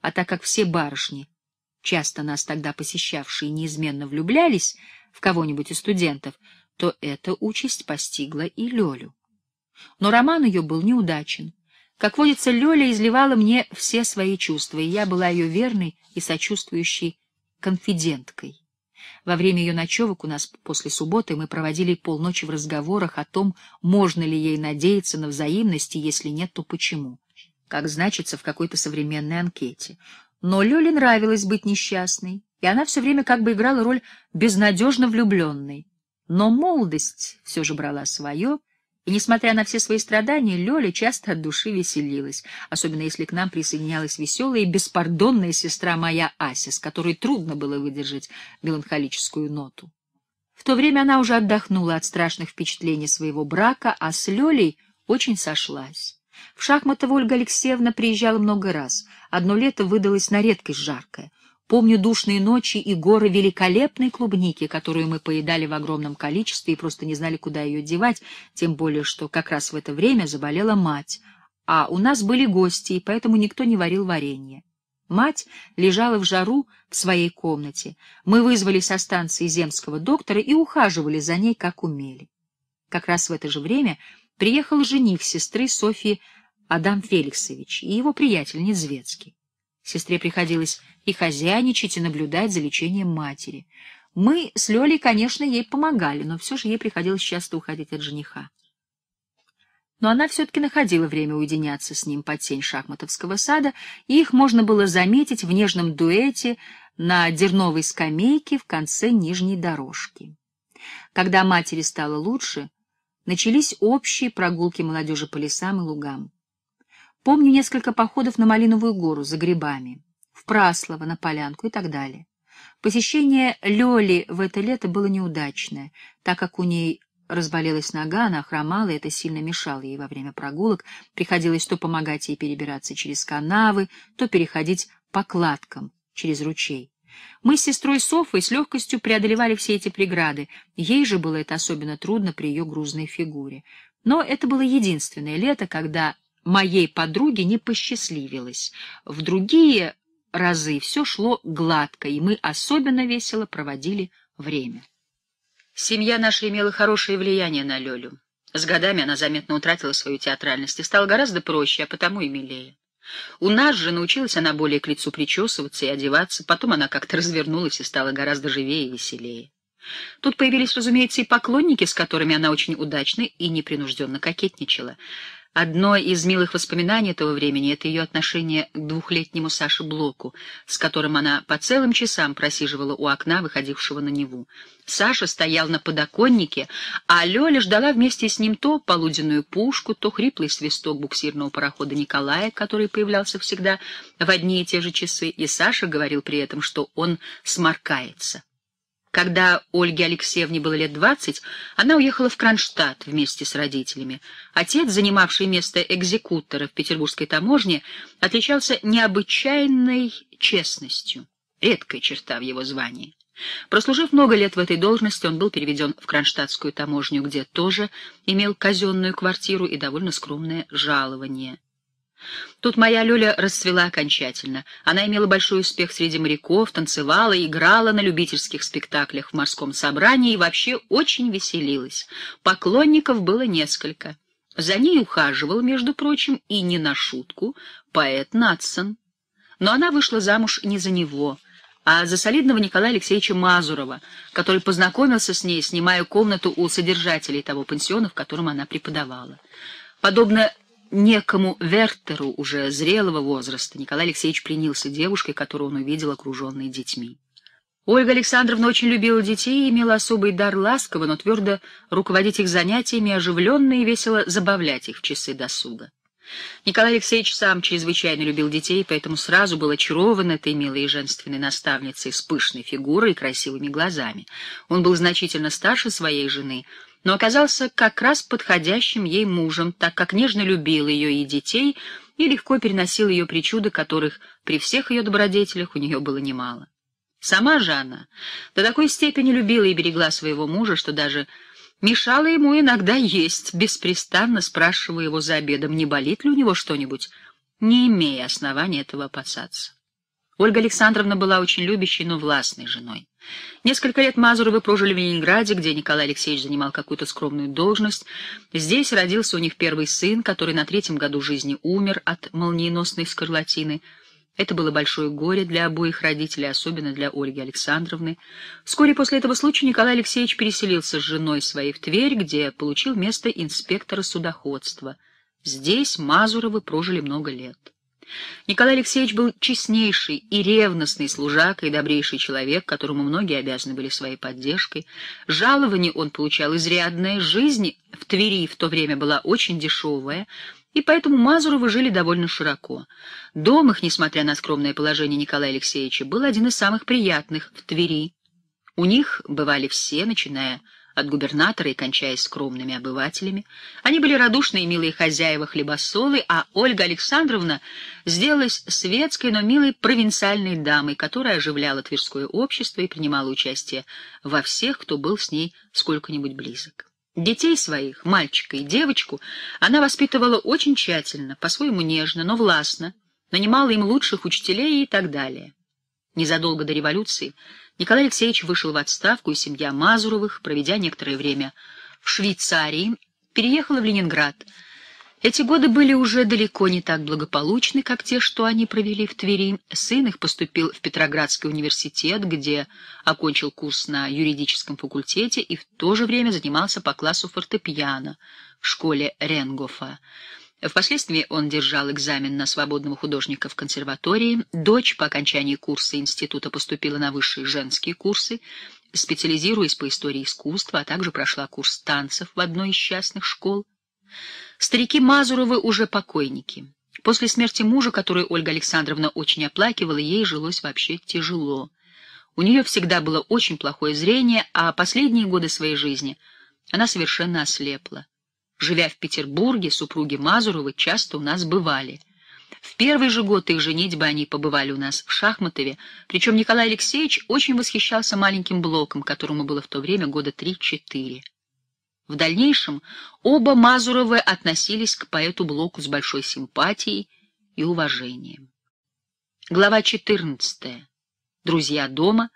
S1: А так как все барышни, часто нас тогда посещавшие, неизменно влюблялись в кого-нибудь из студентов, то эта участь постигла и Лёлю. Но роман ее был неудачен. Как водится, Лёля изливала мне все свои чувства, и я была ее верной и сочувствующей конфиденткой. Во время ее ночевок у нас после субботы мы проводили полночи в разговорах о том, можно ли ей надеяться на взаимность, и если нет, то почему, как значится в какой-то современной анкете. Но Лёле нравилось быть несчастной, и она все время как бы играла роль безнадежно влюбленной. Но молодость все же брала свое — и, несмотря на все свои страдания, Лёля часто от души веселилась, особенно если к нам присоединялась веселая и беспардонная сестра моя Ася, с которой трудно было выдержать меланхолическую ноту. В то время она уже отдохнула от страшных впечатлений своего брака, а с Лёлей очень сошлась. В шахматы Ольга Алексеевна приезжала много раз. Одно лето выдалось на редкость жаркое. Помню душные ночи и горы великолепной клубники, которую мы поедали в огромном количестве и просто не знали, куда ее девать, тем более, что как раз в это время заболела мать, а у нас были гости, и поэтому никто не варил варенье. Мать лежала в жару в своей комнате. Мы вызвали со станции земского доктора и ухаживали за ней, как умели. Как раз в это же время приехал жених сестры Софьи Адам Феликсович и его приятель Незвецкий. Сестре приходилось и хозяйничать, и наблюдать за лечением матери. Мы с Лёлей, конечно, ей помогали, но все же ей приходилось часто уходить от жениха. Но она все-таки находила время уединяться с ним под тень шахматовского сада, и их можно было заметить в нежном дуэте на дерновой скамейке в конце нижней дорожки. Когда матери стало лучше, начались общие прогулки молодежи по лесам и лугам. Помню несколько походов на Малиновую гору за грибами, в Праслово, на Полянку и так далее. Посещение Лёли в это лето было неудачное, так как у ней разболелась нога, она хромала, и это сильно мешало ей во время прогулок. Приходилось то помогать ей перебираться через канавы, то переходить по кладкам через ручей. Мы с сестрой Софой с легкостью преодолевали все эти преграды. Ей же было это особенно трудно при ее грузной фигуре. Но это было единственное лето, когда моей подруге не посчастливилось. В другие разы все шло гладко, и мы особенно весело проводили время. Семья наша имела хорошее влияние на Лёлю. С годами она заметно утратила свою театральность и стала гораздо проще, а потому и милее. У нас же научилась она более к лицу причесываться и одеваться, потом она как-то развернулась и стала гораздо живее и веселее. Тут появились, разумеется, и поклонники, с которыми она очень удачно и непринужденно кокетничала — Одно из милых воспоминаний этого времени — это ее отношение к двухлетнему Саше Блоку, с которым она по целым часам просиживала у окна, выходившего на Неву. Саша стоял на подоконнике, а Лёля ждала вместе с ним то полуденную пушку, то хриплый свисток буксирного парохода Николая, который появлялся всегда в одни и те же часы, и Саша говорил при этом, что он сморкается. Когда Ольге Алексеевне было лет двадцать, она уехала в Кронштадт вместе с родителями. Отец, занимавший место экзекутора в петербургской таможне, отличался необычайной честностью, редкая черта в его звании. Прослужив много лет в этой должности, он был переведен в Кронштадтскую таможню, где тоже имел казенную квартиру и довольно скромное жалование. Тут моя Люля расцвела окончательно. Она имела большой успех среди моряков, танцевала, играла на любительских спектаклях в морском собрании и вообще очень веселилась. Поклонников было несколько. За ней ухаживал, между прочим, и не на шутку, поэт Натсон. Но она вышла замуж не за него, а за солидного Николая Алексеевича Мазурова, который познакомился с ней, снимая комнату у содержателей того пансиона, в котором она преподавала. Подобно некому Вертеру уже зрелого возраста Николай Алексеевич пленился девушкой, которую он увидел окруженной детьми. Ольга Александровна очень любила детей и имела особый дар ласково, но твердо руководить их занятиями, оживленно и весело забавлять их в часы досуга. Николай Алексеевич сам чрезвычайно любил детей, поэтому сразу был очарован этой милой и женственной наставницей с пышной фигурой и красивыми глазами. Он был значительно старше своей жены — но оказался как раз подходящим ей мужем, так как нежно любил ее и детей, и легко переносил ее причуды, которых при всех ее добродетелях у нее было немало. Сама же она до такой степени любила и берегла своего мужа, что даже мешала ему иногда есть, беспрестанно спрашивая его за обедом, не болит ли у него что-нибудь, не имея основания этого опасаться. Ольга Александровна была очень любящей, но властной женой. Несколько лет Мазуровы прожили в Ленинграде, где Николай Алексеевич занимал какую-то скромную должность. Здесь родился у них первый сын, который на третьем году жизни умер от молниеносной скарлатины. Это было большое горе для обоих родителей, особенно для Ольги Александровны. Вскоре после этого случая Николай Алексеевич переселился с женой своей в Тверь, где получил место инспектора судоходства. Здесь Мазуровы прожили много лет. Николай Алексеевич был честнейший и ревностный служак и добрейший человек, которому многие обязаны были своей поддержкой. Жалование он получал изрядное, жизнь в Твери в то время была очень дешевая, и поэтому Мазуровы жили довольно широко. Дом их, несмотря на скромное положение Николая Алексеевича, был один из самых приятных в Твери. У них бывали все, начиная от губернатора и кончая скромными обывателями. Они были радушные и милые хозяева хлебосолы, а Ольга Александровна сделалась светской, но милой провинциальной дамой, которая оживляла Тверское общество и принимала участие во всех, кто был с ней сколько-нибудь близок. Детей своих, мальчика и девочку, она воспитывала очень тщательно, по-своему нежно, но властно, нанимала им лучших учителей и так далее. Незадолго до революции Николай Алексеевич вышел в отставку, и семья Мазуровых, проведя некоторое время в Швейцарии, переехала в Ленинград. Эти годы были уже далеко не так благополучны, как те, что они провели в Твери. Сын их поступил в Петроградский университет, где окончил курс на юридическом факультете и в то же время занимался по классу фортепиано в школе Ренгофа. Впоследствии он держал экзамен на свободного художника в консерватории. Дочь по окончании курса института поступила на высшие женские курсы, специализируясь по истории искусства, а также прошла курс танцев в одной из частных школ. Старики Мазуровы уже покойники. После смерти мужа, которую Ольга Александровна очень оплакивала, ей жилось вообще тяжело. У нее всегда было очень плохое зрение, а последние годы своей жизни она совершенно ослепла. Живя в Петербурге, супруги Мазуровы часто у нас бывали. В первый же год их женитьбы они побывали у нас в Шахматове, причем Николай Алексеевич очень восхищался маленьким блоком, которому было в то время года три-четыре. В дальнейшем оба Мазуровы относились к поэту Блоку с большой симпатией и уважением. Глава 14. Друзья дома,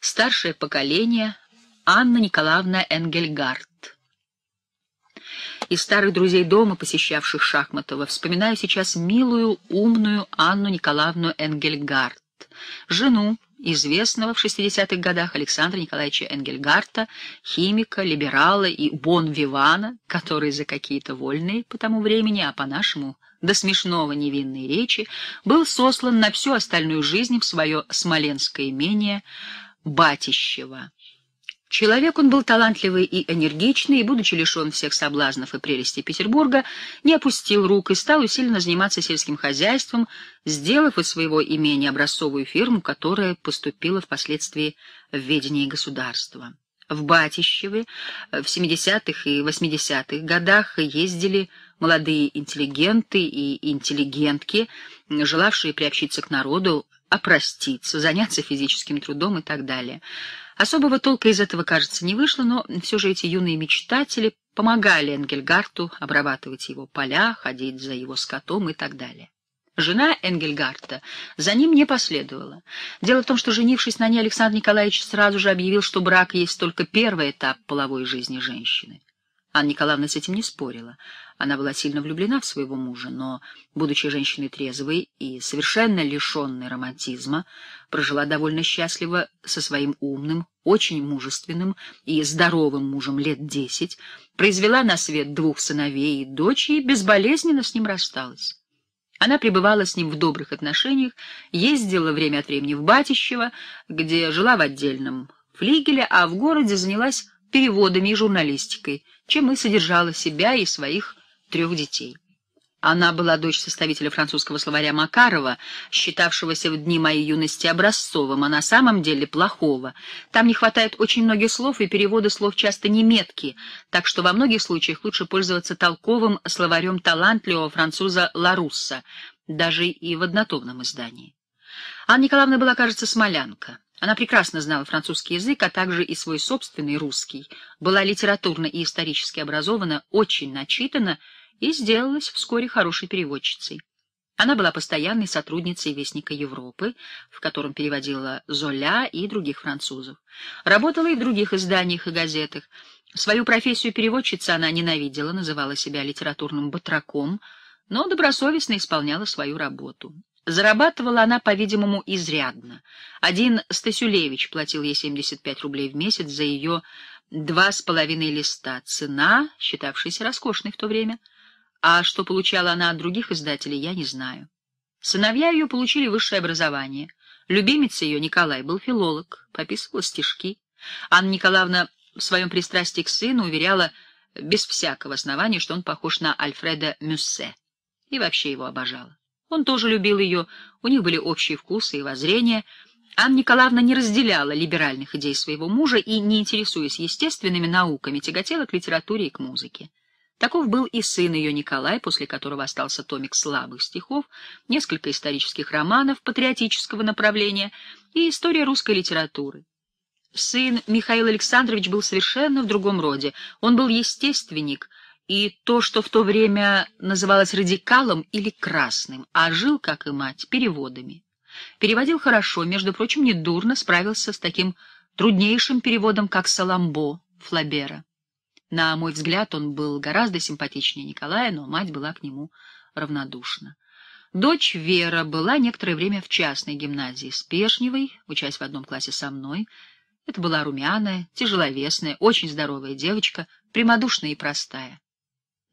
S1: старшее поколение, Анна Николаевна Энгельгард и старых друзей дома, посещавших Шахматова, вспоминаю сейчас милую, умную Анну Николаевну Энгельгард, жену известного в 60-х годах Александра Николаевича Энгельгарта, химика, либерала и бон-вивана, который за какие-то вольные по тому времени, а по-нашему до смешного невинной речи, был сослан на всю остальную жизнь в свое смоленское имение Батищево. Человек он был талантливый и энергичный, и, будучи лишен всех соблазнов и прелестей Петербурга, не опустил рук и стал усиленно заниматься сельским хозяйством, сделав из своего имения образцовую фирму, которая поступила впоследствии в ведение государства. В Батищеве э, в 70-х и 80-х годах ездили молодые интеллигенты и интеллигентки, желавшие приобщиться к народу, опроститься, заняться физическим трудом и так далее. Особого толка из этого, кажется, не вышло, но все же эти юные мечтатели помогали Энгельгарту обрабатывать его поля, ходить за его скотом и так далее. Жена Энгельгарта за ним не последовала. Дело в том, что, женившись на ней, Александр Николаевич сразу же объявил, что брак есть только первый этап половой жизни женщины. Анна Николаевна с этим не спорила. Она была сильно влюблена в своего мужа, но, будучи женщиной трезвой и совершенно лишенной романтизма, прожила довольно счастливо со своим умным, очень мужественным и здоровым мужем лет десять, произвела на свет двух сыновей и дочь и безболезненно с ним рассталась. Она пребывала с ним в добрых отношениях, ездила время от времени в Батищево, где жила в отдельном флигеле, а в городе занялась переводами и журналистикой — чем и содержала себя и своих трех детей. Она была дочь составителя французского словаря Макарова, считавшегося в дни моей юности образцовым, а на самом деле плохого. Там не хватает очень многих слов, и переводы слов часто неметки, так что во многих случаях лучше пользоваться толковым словарем талантливого француза Ларусса, даже и в однотомном издании. Анна Николаевна была, кажется, смолянка. Она прекрасно знала французский язык, а также и свой собственный русский, была литературно и исторически образована, очень начитана и сделалась вскоре хорошей переводчицей. Она была постоянной сотрудницей Вестника Европы, в котором переводила Золя и других французов. Работала и в других изданиях и газетах. Свою профессию переводчицы она ненавидела, называла себя литературным батраком, но добросовестно исполняла свою работу. Зарабатывала она, по-видимому, изрядно. Один Стасюлевич платил ей 75 рублей в месяц за ее два с половиной листа. Цена, считавшаяся роскошной в то время. А что получала она от других издателей, я не знаю. Сыновья ее получили высшее образование. Любимец ее, Николай, был филолог, пописывала стишки. Анна Николаевна в своем пристрастии к сыну уверяла без всякого основания, что он похож на Альфреда Мюссе, и вообще его обожала. Он тоже любил ее, у них были общие вкусы и воззрения. Анна Николаевна не разделяла либеральных идей своего мужа и, не интересуясь естественными науками, тяготела к литературе и к музыке. Таков был и сын ее Николай, после которого остался томик слабых стихов, несколько исторических романов патриотического направления и история русской литературы. Сын Михаил Александрович был совершенно в другом роде. Он был естественник — и то, что в то время называлось радикалом или красным, а жил, как и мать, переводами. Переводил хорошо, между прочим, недурно справился с таким труднейшим переводом, как Саламбо Флабера. На мой взгляд, он был гораздо симпатичнее Николая, но мать была к нему равнодушна. Дочь Вера была некоторое время в частной гимназии Спешневой, учась в одном классе со мной. Это была румяная, тяжеловесная, очень здоровая девочка, прямодушная и простая.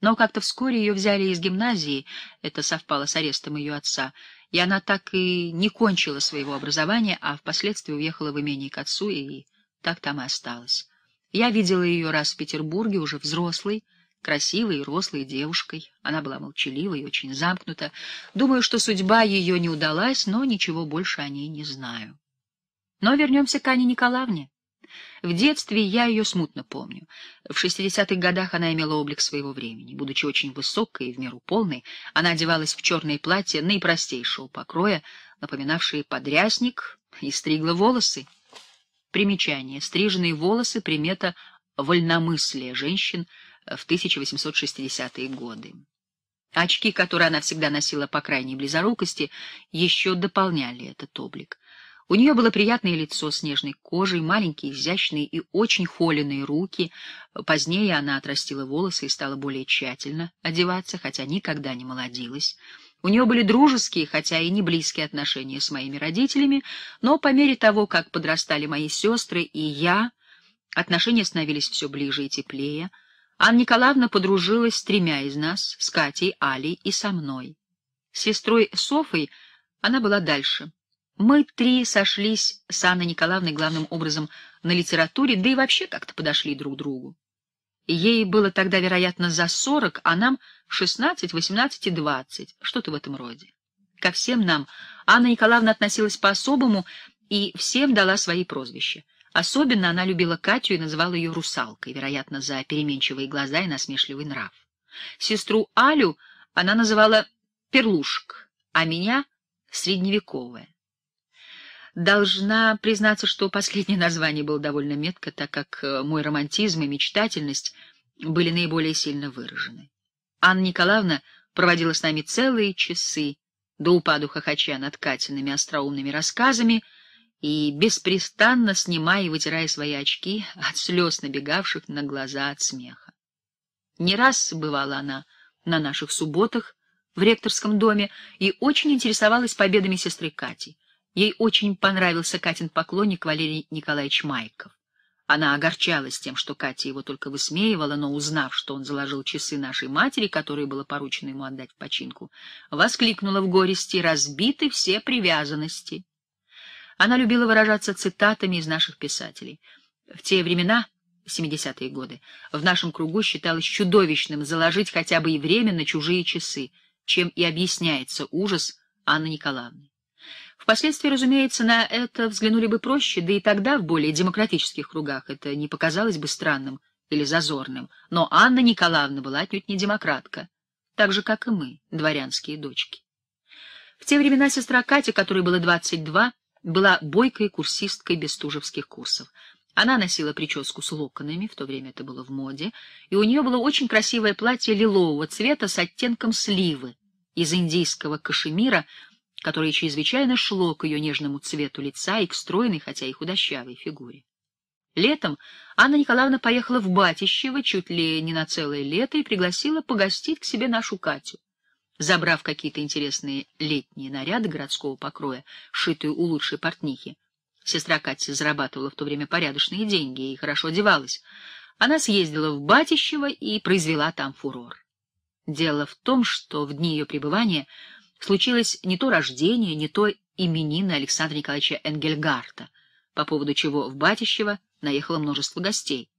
S1: Но как-то вскоре ее взяли из гимназии, это совпало с арестом ее отца, и она так и не кончила своего образования, а впоследствии уехала в имение к отцу, и так там и осталась. Я видела ее раз в Петербурге, уже взрослой, красивой и рослой девушкой. Она была молчалива и очень замкнута. Думаю, что судьба ее не удалась, но ничего больше о ней не знаю. Но вернемся к Ане Николаевне. В детстве я ее смутно помню. В 60-х годах она имела облик своего времени. Будучи очень высокой и в меру полной, она одевалась в черное платье наипростейшего покроя, напоминавшее подрясник, и стригла волосы. Примечание. Стриженные волосы — примета вольномыслия женщин в 1860-е годы. Очки, которые она всегда носила по крайней близорукости, еще дополняли этот облик. У нее было приятное лицо с нежной кожей, маленькие, изящные и очень холеные руки. Позднее она отрастила волосы и стала более тщательно одеваться, хотя никогда не молодилась. У нее были дружеские, хотя и не близкие отношения с моими родителями, но по мере того, как подрастали мои сестры и я, отношения становились все ближе и теплее. Анна Николаевна подружилась с тремя из нас, с Катей, Алей и со мной. С сестрой Софой она была дальше — мы три сошлись с Анной Николаевной главным образом на литературе, да и вообще как-то подошли друг к другу. Ей было тогда, вероятно, за сорок, а нам шестнадцать, восемнадцать и двадцать, что-то в этом роде. Ко всем нам Анна Николаевна относилась по-особому и всем дала свои прозвища. Особенно она любила Катю и называла ее русалкой, вероятно, за переменчивые глаза и насмешливый нрав. Сестру Алю она называла перлушек, а меня — средневековая. Должна признаться, что последнее название было довольно метко, так как э, мой романтизм и мечтательность были наиболее сильно выражены. Анна Николаевна проводила с нами целые часы, до упаду хохоча над Катиными остроумными рассказами и беспрестанно снимая и вытирая свои очки от слез, набегавших на глаза от смеха. Не раз бывала она на наших субботах в ректорском доме и очень интересовалась победами сестры Кати. Ей очень понравился Катин поклонник Валерий Николаевич Майков. Она огорчалась тем, что Катя его только высмеивала, но, узнав, что он заложил часы нашей матери, которые было поручено ему отдать в починку, воскликнула в горести «Разбиты все привязанности». Она любила выражаться цитатами из наших писателей. В те времена, 70-е годы, в нашем кругу считалось чудовищным заложить хотя бы и время на чужие часы, чем и объясняется ужас Анны Николаевны. Впоследствии, разумеется, на это взглянули бы проще, да и тогда в более демократических кругах это не показалось бы странным или зазорным. Но Анна Николаевна была отнюдь не демократка, так же, как и мы, дворянские дочки. В те времена сестра Катя, которой было 22, была бойкой курсисткой бестужевских курсов. Она носила прическу с локонами, в то время это было в моде, и у нее было очень красивое платье лилового цвета с оттенком сливы из индийского кашемира, которое чрезвычайно шло к ее нежному цвету лица и к стройной, хотя и худощавой фигуре. Летом Анна Николаевна поехала в Батищево чуть ли не на целое лето и пригласила погостить к себе нашу Катю. Забрав какие-то интересные летние наряды городского покроя, шитые у лучшей портнихи, сестра Катя зарабатывала в то время порядочные деньги и хорошо одевалась, она съездила в Батищево и произвела там фурор. Дело в том, что в дни ее пребывания случилось не то рождение, не то именины Александра Николаевича Энгельгарта, по поводу чего в Батищево наехало множество гостей.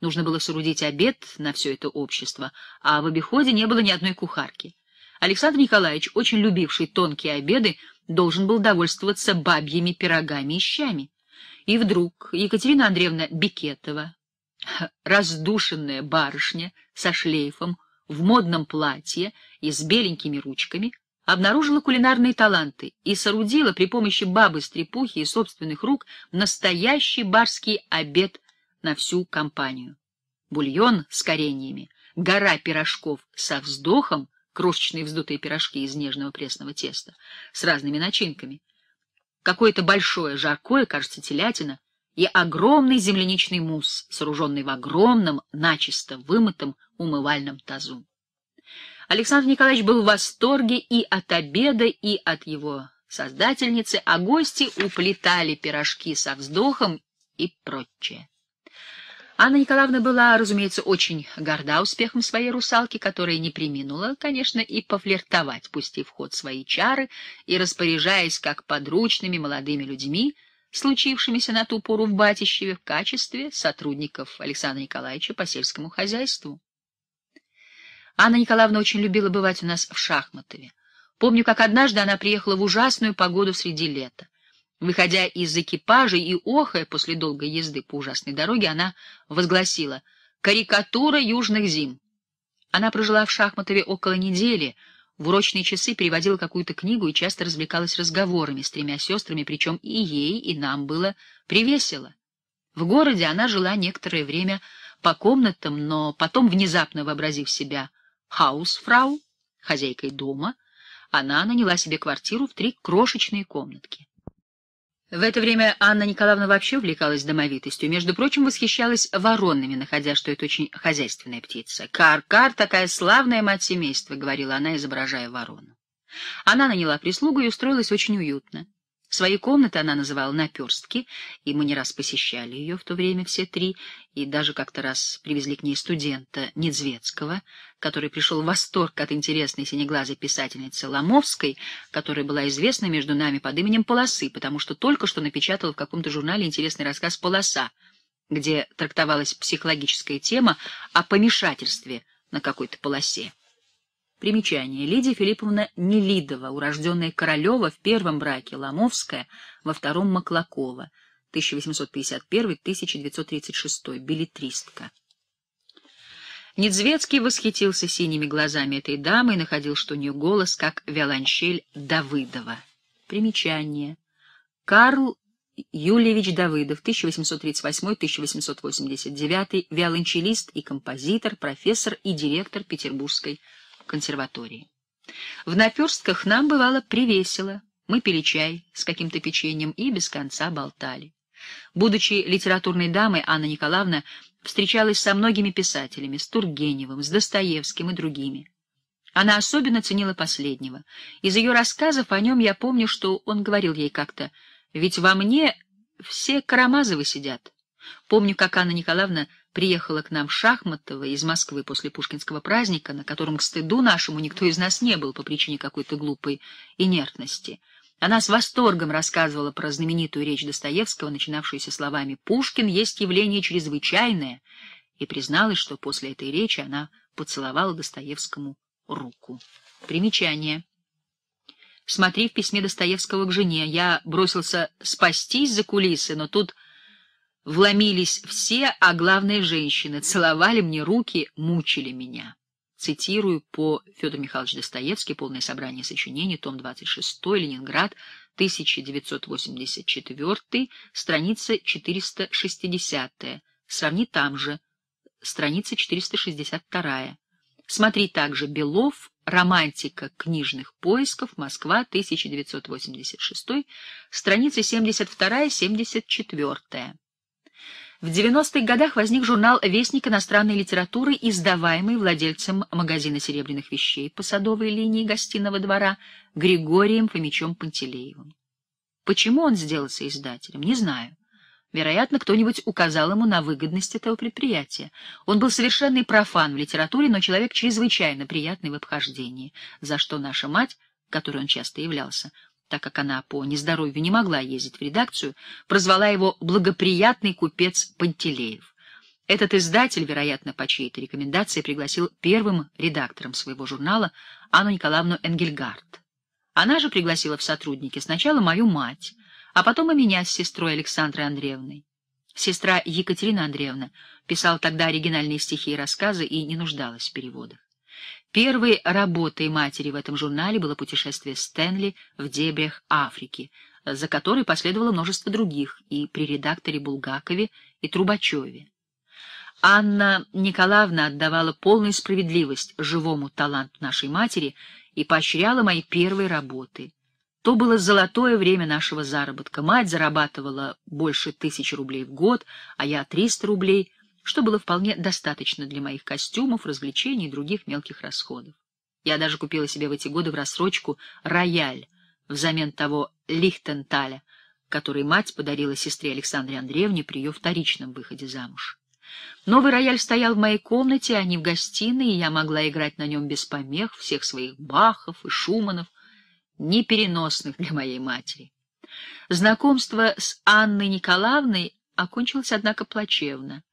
S1: Нужно было соорудить обед на все это общество, а в обиходе не было ни одной кухарки. Александр Николаевич, очень любивший тонкие обеды, должен был довольствоваться бабьими пирогами и щами. И вдруг Екатерина Андреевна Бикетова, раздушенная барышня со шлейфом, в модном платье и с беленькими ручками, обнаружила кулинарные таланты и соорудила при помощи бабы-стрепухи и собственных рук настоящий барский обед на всю компанию. Бульон с кореньями, гора пирожков со вздохом, крошечные вздутые пирожки из нежного пресного теста с разными начинками, какое-то большое жаркое, кажется, телятина, и огромный земляничный мусс, сооруженный в огромном, начисто вымытом умывальном тазу. Александр Николаевич был в восторге и от обеда, и от его создательницы, а гости уплетали пирожки со вздохом и прочее. Анна Николаевна была, разумеется, очень горда успехом своей русалки, которая не приминула, конечно, и пофлиртовать, пустив в ход свои чары и распоряжаясь как подручными молодыми людьми, случившимися на ту пору в Батищеве в качестве сотрудников Александра Николаевича по сельскому хозяйству. Анна Николаевна очень любила бывать у нас в Шахматове. Помню, как однажды она приехала в ужасную погоду среди лета. Выходя из экипажа и охая после долгой езды по ужасной дороге, она возгласила «Карикатура южных зим». Она прожила в Шахматове около недели, в урочные часы переводила какую-то книгу и часто развлекалась разговорами с тремя сестрами, причем и ей, и нам было привесело. В городе она жила некоторое время по комнатам, но потом, внезапно вообразив себя хаусфрау, хозяйкой дома, она наняла себе квартиру в три крошечные комнатки. В это время Анна Николаевна вообще увлекалась домовитостью, между прочим, восхищалась воронами, находя, что это очень хозяйственная птица. «Кар-кар, такая славная мать семейства», — говорила она, изображая ворону. Она наняла прислугу и устроилась очень уютно. Свои комнаты она называла наперстки, и мы не раз посещали ее в то время все три, и даже как-то раз привезли к ней студента Недзвецкого, который пришел в восторг от интересной синеглазой писательницы Ломовской, которая была известна между нами под именем Полосы, потому что только что напечатала в каком-то журнале интересный рассказ «Полоса», где трактовалась психологическая тема о помешательстве на какой-то полосе. Примечание. Лидия Филипповна Нелидова, урожденная Королева в первом браке, Ломовская во втором Маклакова, 1851-1936, билетристка. Недзвецкий восхитился синими глазами этой дамы и находил, что у нее голос, как виолончель Давыдова. Примечание. Карл Юльевич Давыдов, 1838-1889, виолончелист и композитор, профессор и директор Петербургской консерватории. В наперстках нам бывало привесело, мы пили чай с каким-то печеньем и без конца болтали. Будучи литературной дамой, Анна Николаевна встречалась со многими писателями, с Тургеневым, с Достоевским и другими. Она особенно ценила последнего. Из ее рассказов о нем я помню, что он говорил ей как-то, «Ведь во мне все Карамазовы сидят». Помню, как Анна Николаевна приехала к нам Шахматова из Москвы после пушкинского праздника, на котором к стыду нашему никто из нас не был по причине какой-то глупой инертности. Она с восторгом рассказывала про знаменитую речь Достоевского, начинавшуюся словами «Пушкин есть явление чрезвычайное», и призналась, что после этой речи она поцеловала Достоевскому руку. Примечание. Смотри в письме Достоевского к жене. Я бросился спастись за кулисы, но тут Вломились все, а главное — женщины, целовали мне руки, мучили меня. Цитирую по Федор Михайлович Достоевский, полное собрание сочинений, том 26, Ленинград, 1984, страница 460. Сравни там же, страница 462. Смотри также Белов, «Романтика книжных поисков. Москва. 1986», страницы 72-74. В 90-х годах возник журнал «Вестник иностранной литературы», издаваемый владельцем магазина серебряных вещей по садовой линии гостиного двора Григорием Фомичем Пантелеевым. Почему он сделался издателем, не знаю. Вероятно, кто-нибудь указал ему на выгодность этого предприятия. Он был совершенный профан в литературе, но человек чрезвычайно приятный в обхождении, за что наша мать, которой он часто являлся, так как она по нездоровью не могла ездить в редакцию, прозвала его «благоприятный купец Пантелеев». Этот издатель, вероятно, по чьей-то рекомендации, пригласил первым редактором своего журнала Анну Николаевну Энгельгард. Она же пригласила в сотрудники сначала мою мать, а потом и меня с сестрой Александрой Андреевной. Сестра Екатерина Андреевна писала тогда оригинальные стихи и рассказы и не нуждалась в переводах. Первой работой матери в этом журнале было путешествие Стэнли в дебрях Африки, за которой последовало множество других и при редакторе Булгакове и Трубачеве. Анна Николаевна отдавала полную справедливость живому таланту нашей матери и поощряла мои первые работы. То было золотое время нашего заработка. Мать зарабатывала больше тысячи рублей в год, а я — 300 рублей — что было вполне достаточно для моих костюмов, развлечений и других мелких расходов. Я даже купила себе в эти годы в рассрочку рояль взамен того Лихтенталя, который мать подарила сестре Александре Андреевне при ее вторичном выходе замуж. Новый рояль стоял в моей комнате, а не в гостиной, и я могла играть на нем без помех всех своих Бахов и Шуманов, непереносных для моей матери. Знакомство с Анной Николаевной окончилось, однако, плачевно.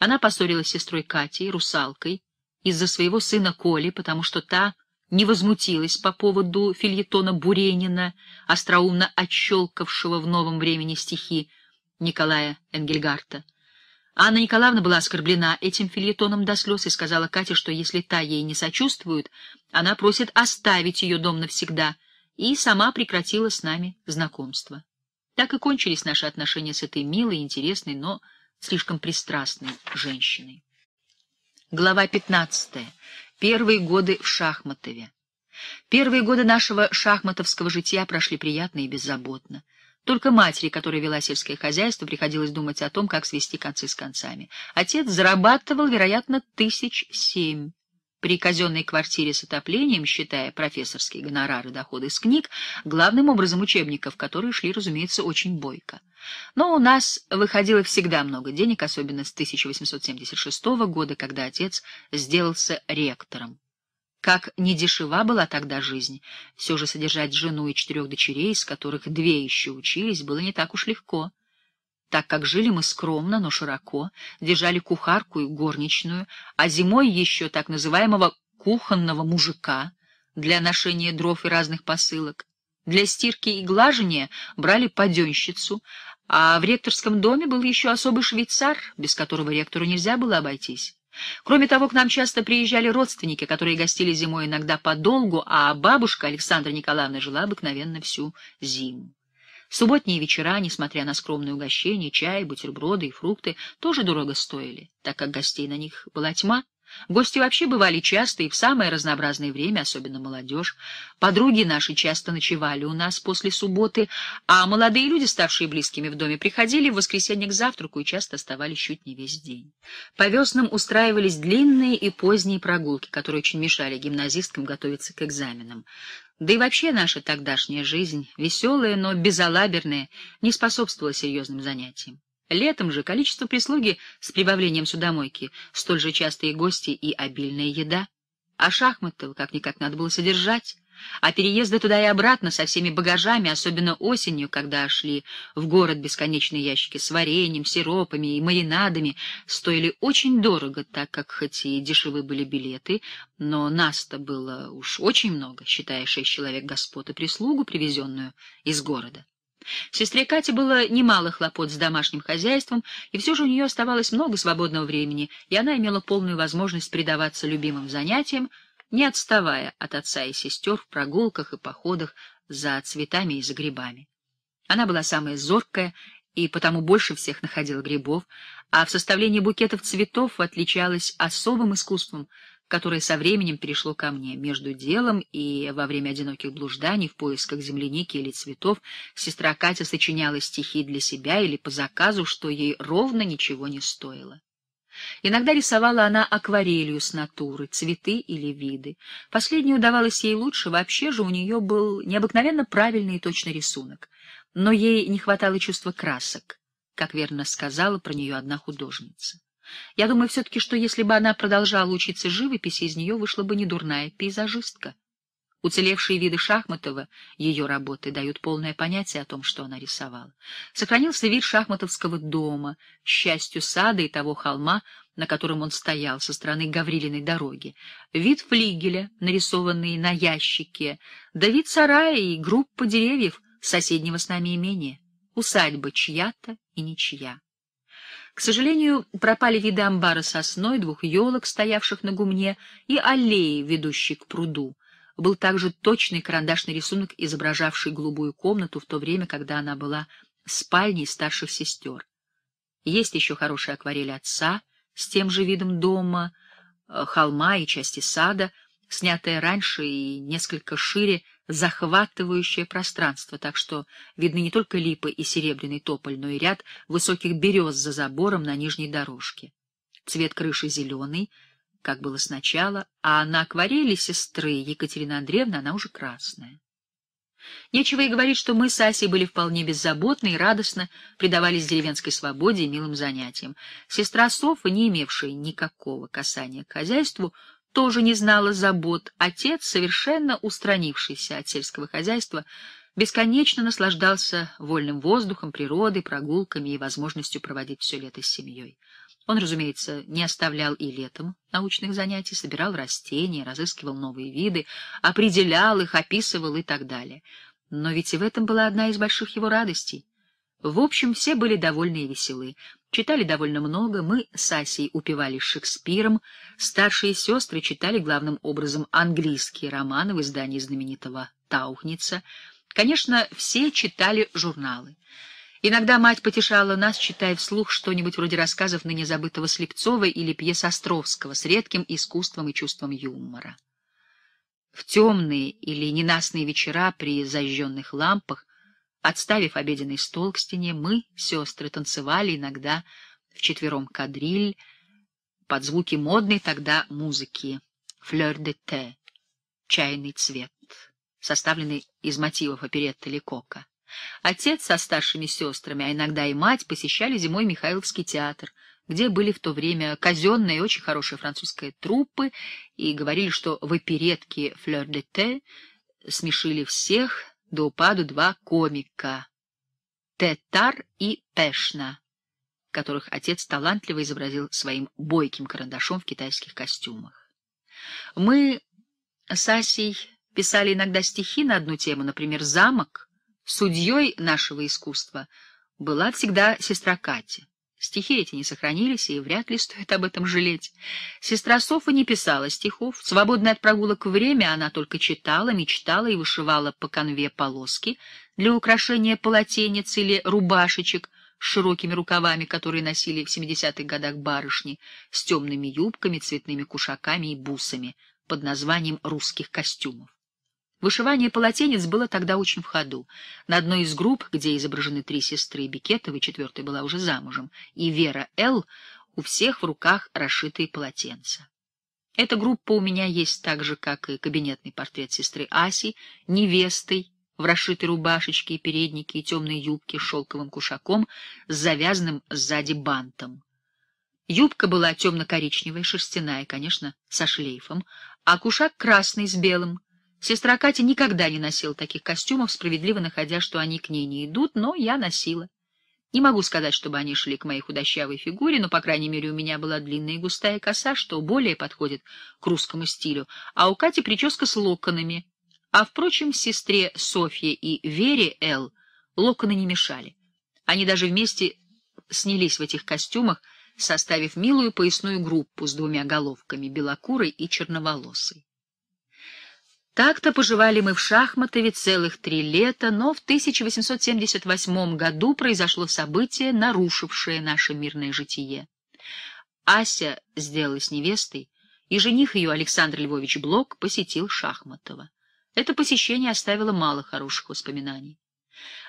S1: Она поссорилась с сестрой Катей, русалкой, из-за своего сына Коли, потому что та не возмутилась по поводу фильетона Буренина, остроумно отщелкавшего в новом времени стихи Николая Энгельгарта. Анна Николаевна была оскорблена этим фильетоном до слез и сказала Кате, что если та ей не сочувствует, она просит оставить ее дом навсегда, и сама прекратила с нами знакомство. Так и кончились наши отношения с этой милой, интересной, но слишком пристрастной женщиной. Глава 15. Первые годы в Шахматове. Первые годы нашего шахматовского жития прошли приятно и беззаботно. Только матери, которая вела сельское хозяйство, приходилось думать о том, как свести концы с концами. Отец зарабатывал, вероятно, тысяч семь. При казенной квартире с отоплением, считая профессорские гонорары доходы с книг, главным образом учебников, которые шли, разумеется, очень бойко. Но у нас выходило всегда много денег, особенно с 1876 года, когда отец сделался ректором. Как не дешева была тогда жизнь, все же содержать жену и четырех дочерей, из которых две еще учились, было не так уж легко так как жили мы скромно, но широко, держали кухарку и горничную, а зимой еще так называемого кухонного мужика для ношения дров и разных посылок. Для стирки и глажения брали паденщицу, а в ректорском доме был еще особый швейцар, без которого ректору нельзя было обойтись. Кроме того, к нам часто приезжали родственники, которые гостили зимой иногда подолгу, а бабушка Александра Николаевна жила обыкновенно всю зиму. Субботние вечера, несмотря на скромные угощения, чай, бутерброды и фрукты, тоже дорого стоили, так как гостей на них была тьма. Гости вообще бывали часто и в самое разнообразное время, особенно молодежь. Подруги наши часто ночевали у нас после субботы, а молодые люди, ставшие близкими в доме, приходили в воскресенье к завтраку и часто оставались чуть не весь день. По веснам устраивались длинные и поздние прогулки, которые очень мешали гимназисткам готовиться к экзаменам. Да и вообще наша тогдашняя жизнь, веселая, но безалаберная, не способствовала серьезным занятиям. Летом же количество прислуги с прибавлением судомойки, столь же частые гости и обильная еда. А шахматы, как-никак, надо было содержать а переезды туда и обратно со всеми багажами, особенно осенью, когда шли в город бесконечные ящики с вареньем, сиропами и маринадами, стоили очень дорого, так как хоть и дешевы были билеты, но нас-то было уж очень много, считая шесть человек господ и прислугу, привезенную из города. Сестре Кате было немало хлопот с домашним хозяйством, и все же у нее оставалось много свободного времени, и она имела полную возможность предаваться любимым занятиям — не отставая от отца и сестер в прогулках и походах за цветами и за грибами. Она была самая зоркая и потому больше всех находила грибов, а в составлении букетов цветов отличалась особым искусством, которое со временем перешло ко мне. Между делом и во время одиноких блужданий в поисках земляники или цветов сестра Катя сочиняла стихи для себя или по заказу, что ей ровно ничего не стоило. Иногда рисовала она акварелью с натуры, цветы или виды. Последнее удавалось ей лучше, вообще же у нее был необыкновенно правильный и точный рисунок. Но ей не хватало чувства красок, как верно сказала про нее одна художница. Я думаю все-таки, что если бы она продолжала учиться живописи, из нее вышла бы недурная пейзажистка. Уцелевшие виды Шахматова, ее работы, дают полное понятие о том, что она рисовала. Сохранился вид шахматовского дома, к счастью, сада и того холма, на котором он стоял, со стороны Гаврилиной дороги, вид флигеля, нарисованный на ящике, да вид сарая и группа деревьев соседнего с нами имения, усадьба чья-то и ничья. К сожалению, пропали виды амбара сосной, двух елок, стоявших на гумне, и аллеи, ведущей к пруду, был также точный карандашный рисунок, изображавший голубую комнату в то время, когда она была спальней старших сестер. Есть еще хорошие акварель отца с тем же видом дома, э, холма и части сада, снятая раньше и несколько шире, захватывающее пространство, так что видны не только липы и серебряный тополь, но и ряд высоких берез за забором на нижней дорожке. Цвет крыши зеленый — как было сначала, а на акварели сестры Екатерины Андреевны она уже красная. Нечего и говорить, что мы с Асей были вполне беззаботны и радостно предавались деревенской свободе и милым занятиям. Сестра Софа, не имевшая никакого касания к хозяйству, тоже не знала забот. Отец, совершенно устранившийся от сельского хозяйства, бесконечно наслаждался вольным воздухом, природой, прогулками и возможностью проводить все лето с семьей. Он, разумеется, не оставлял и летом научных занятий, собирал растения, разыскивал новые виды, определял их, описывал и так далее. Но ведь и в этом была одна из больших его радостей. В общем, все были довольны и веселы. Читали довольно много, мы с Асей упивались Шекспиром, старшие сестры читали главным образом английские романы в издании знаменитого «Таухница». Конечно, все читали журналы. Иногда мать потешала нас, читая вслух что-нибудь вроде рассказов ныне забытого Слепцова или пьес Островского с редким искусством и чувством юмора. В темные или ненастные вечера при зажженных лампах, отставив обеденный стол к стене, мы, сестры, танцевали иногда вчетвером кадриль под звуки модной тогда музыки «Флёр де те» — «Чайный цвет», составленный из мотивов оперетты Лекока. Отец со старшими сестрами, а иногда и мать, посещали зимой Михайловский театр, где были в то время казенные и очень хорошие французские труппы, и говорили, что в оперетке «Флёр де Те» смешили всех до упаду два комика — Тетар и Пешна, которых отец талантливо изобразил своим бойким карандашом в китайских костюмах. Мы с Асей писали иногда стихи на одну тему, например, «Замок», Судьей нашего искусства была всегда сестра Катя. Стихи эти не сохранились, и вряд ли стоит об этом жалеть. Сестра Софа не писала стихов. свободное от прогулок время она только читала, мечтала и вышивала по конве полоски для украшения полотенец или рубашечек с широкими рукавами, которые носили в 70-х годах барышни, с темными юбками, цветными кушаками и бусами под названием русских костюмов. Вышивание полотенец было тогда очень в ходу. На одной из групп, где изображены три сестры Бикетовой, четвертая была уже замужем, и Вера Л., у всех в руках расшитые полотенца. Эта группа у меня есть так же, как и кабинетный портрет сестры Аси, невестой, в расшитой рубашечке и переднике и темной юбке с шелковым кушаком с завязанным сзади бантом. Юбка была темно-коричневая, шерстяная, конечно, со шлейфом, а кушак красный с белым — Сестра Катя никогда не носила таких костюмов, справедливо находя, что они к ней не идут, но я носила. Не могу сказать, чтобы они шли к моей худощавой фигуре, но, по крайней мере, у меня была длинная и густая коса, что более подходит к русскому стилю, а у Кати прическа с локонами. А, впрочем, сестре Софье и Вере Л. локоны не мешали. Они даже вместе снялись в этих костюмах, составив милую поясную группу с двумя головками, белокурой и черноволосой. Так-то поживали мы в Шахматове целых три лета, но в 1878 году произошло событие, нарушившее наше мирное житие. Ася сделалась невестой, и жених ее, Александр Львович Блок, посетил Шахматова. Это посещение оставило мало хороших воспоминаний.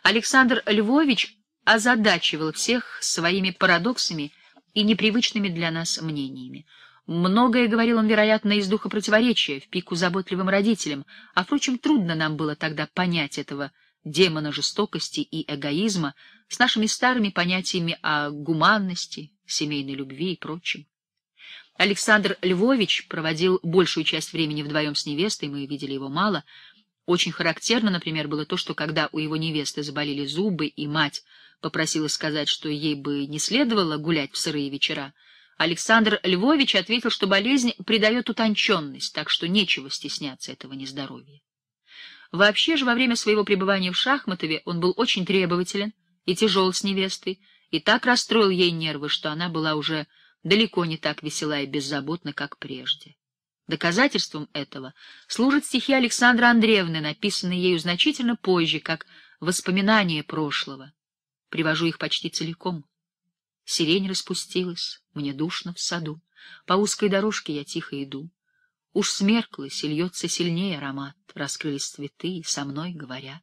S1: Александр Львович озадачивал всех своими парадоксами и непривычными для нас мнениями. Многое говорил он, вероятно, из духа противоречия, в пику заботливым родителям, а, впрочем, трудно нам было тогда понять этого демона жестокости и эгоизма с нашими старыми понятиями о гуманности, семейной любви и прочем. Александр Львович проводил большую часть времени вдвоем с невестой, мы видели его мало. Очень характерно, например, было то, что когда у его невесты заболели зубы, и мать попросила сказать, что ей бы не следовало гулять в сырые вечера, Александр Львович ответил, что болезнь придает утонченность, так что нечего стесняться этого нездоровья. Вообще же во время своего пребывания в Шахматове он был очень требователен и тяжел с невестой, и так расстроил ей нервы, что она была уже далеко не так весела и беззаботна, как прежде. Доказательством этого служат стихи Александра Андреевны, написанные ею значительно позже, как воспоминания прошлого. Привожу их почти целиком. Сирень распустилась, мне душно в саду. По узкой дорожке я тихо иду. Уж смерклась и льется сильнее аромат, Раскрылись цветы и со мной говорят.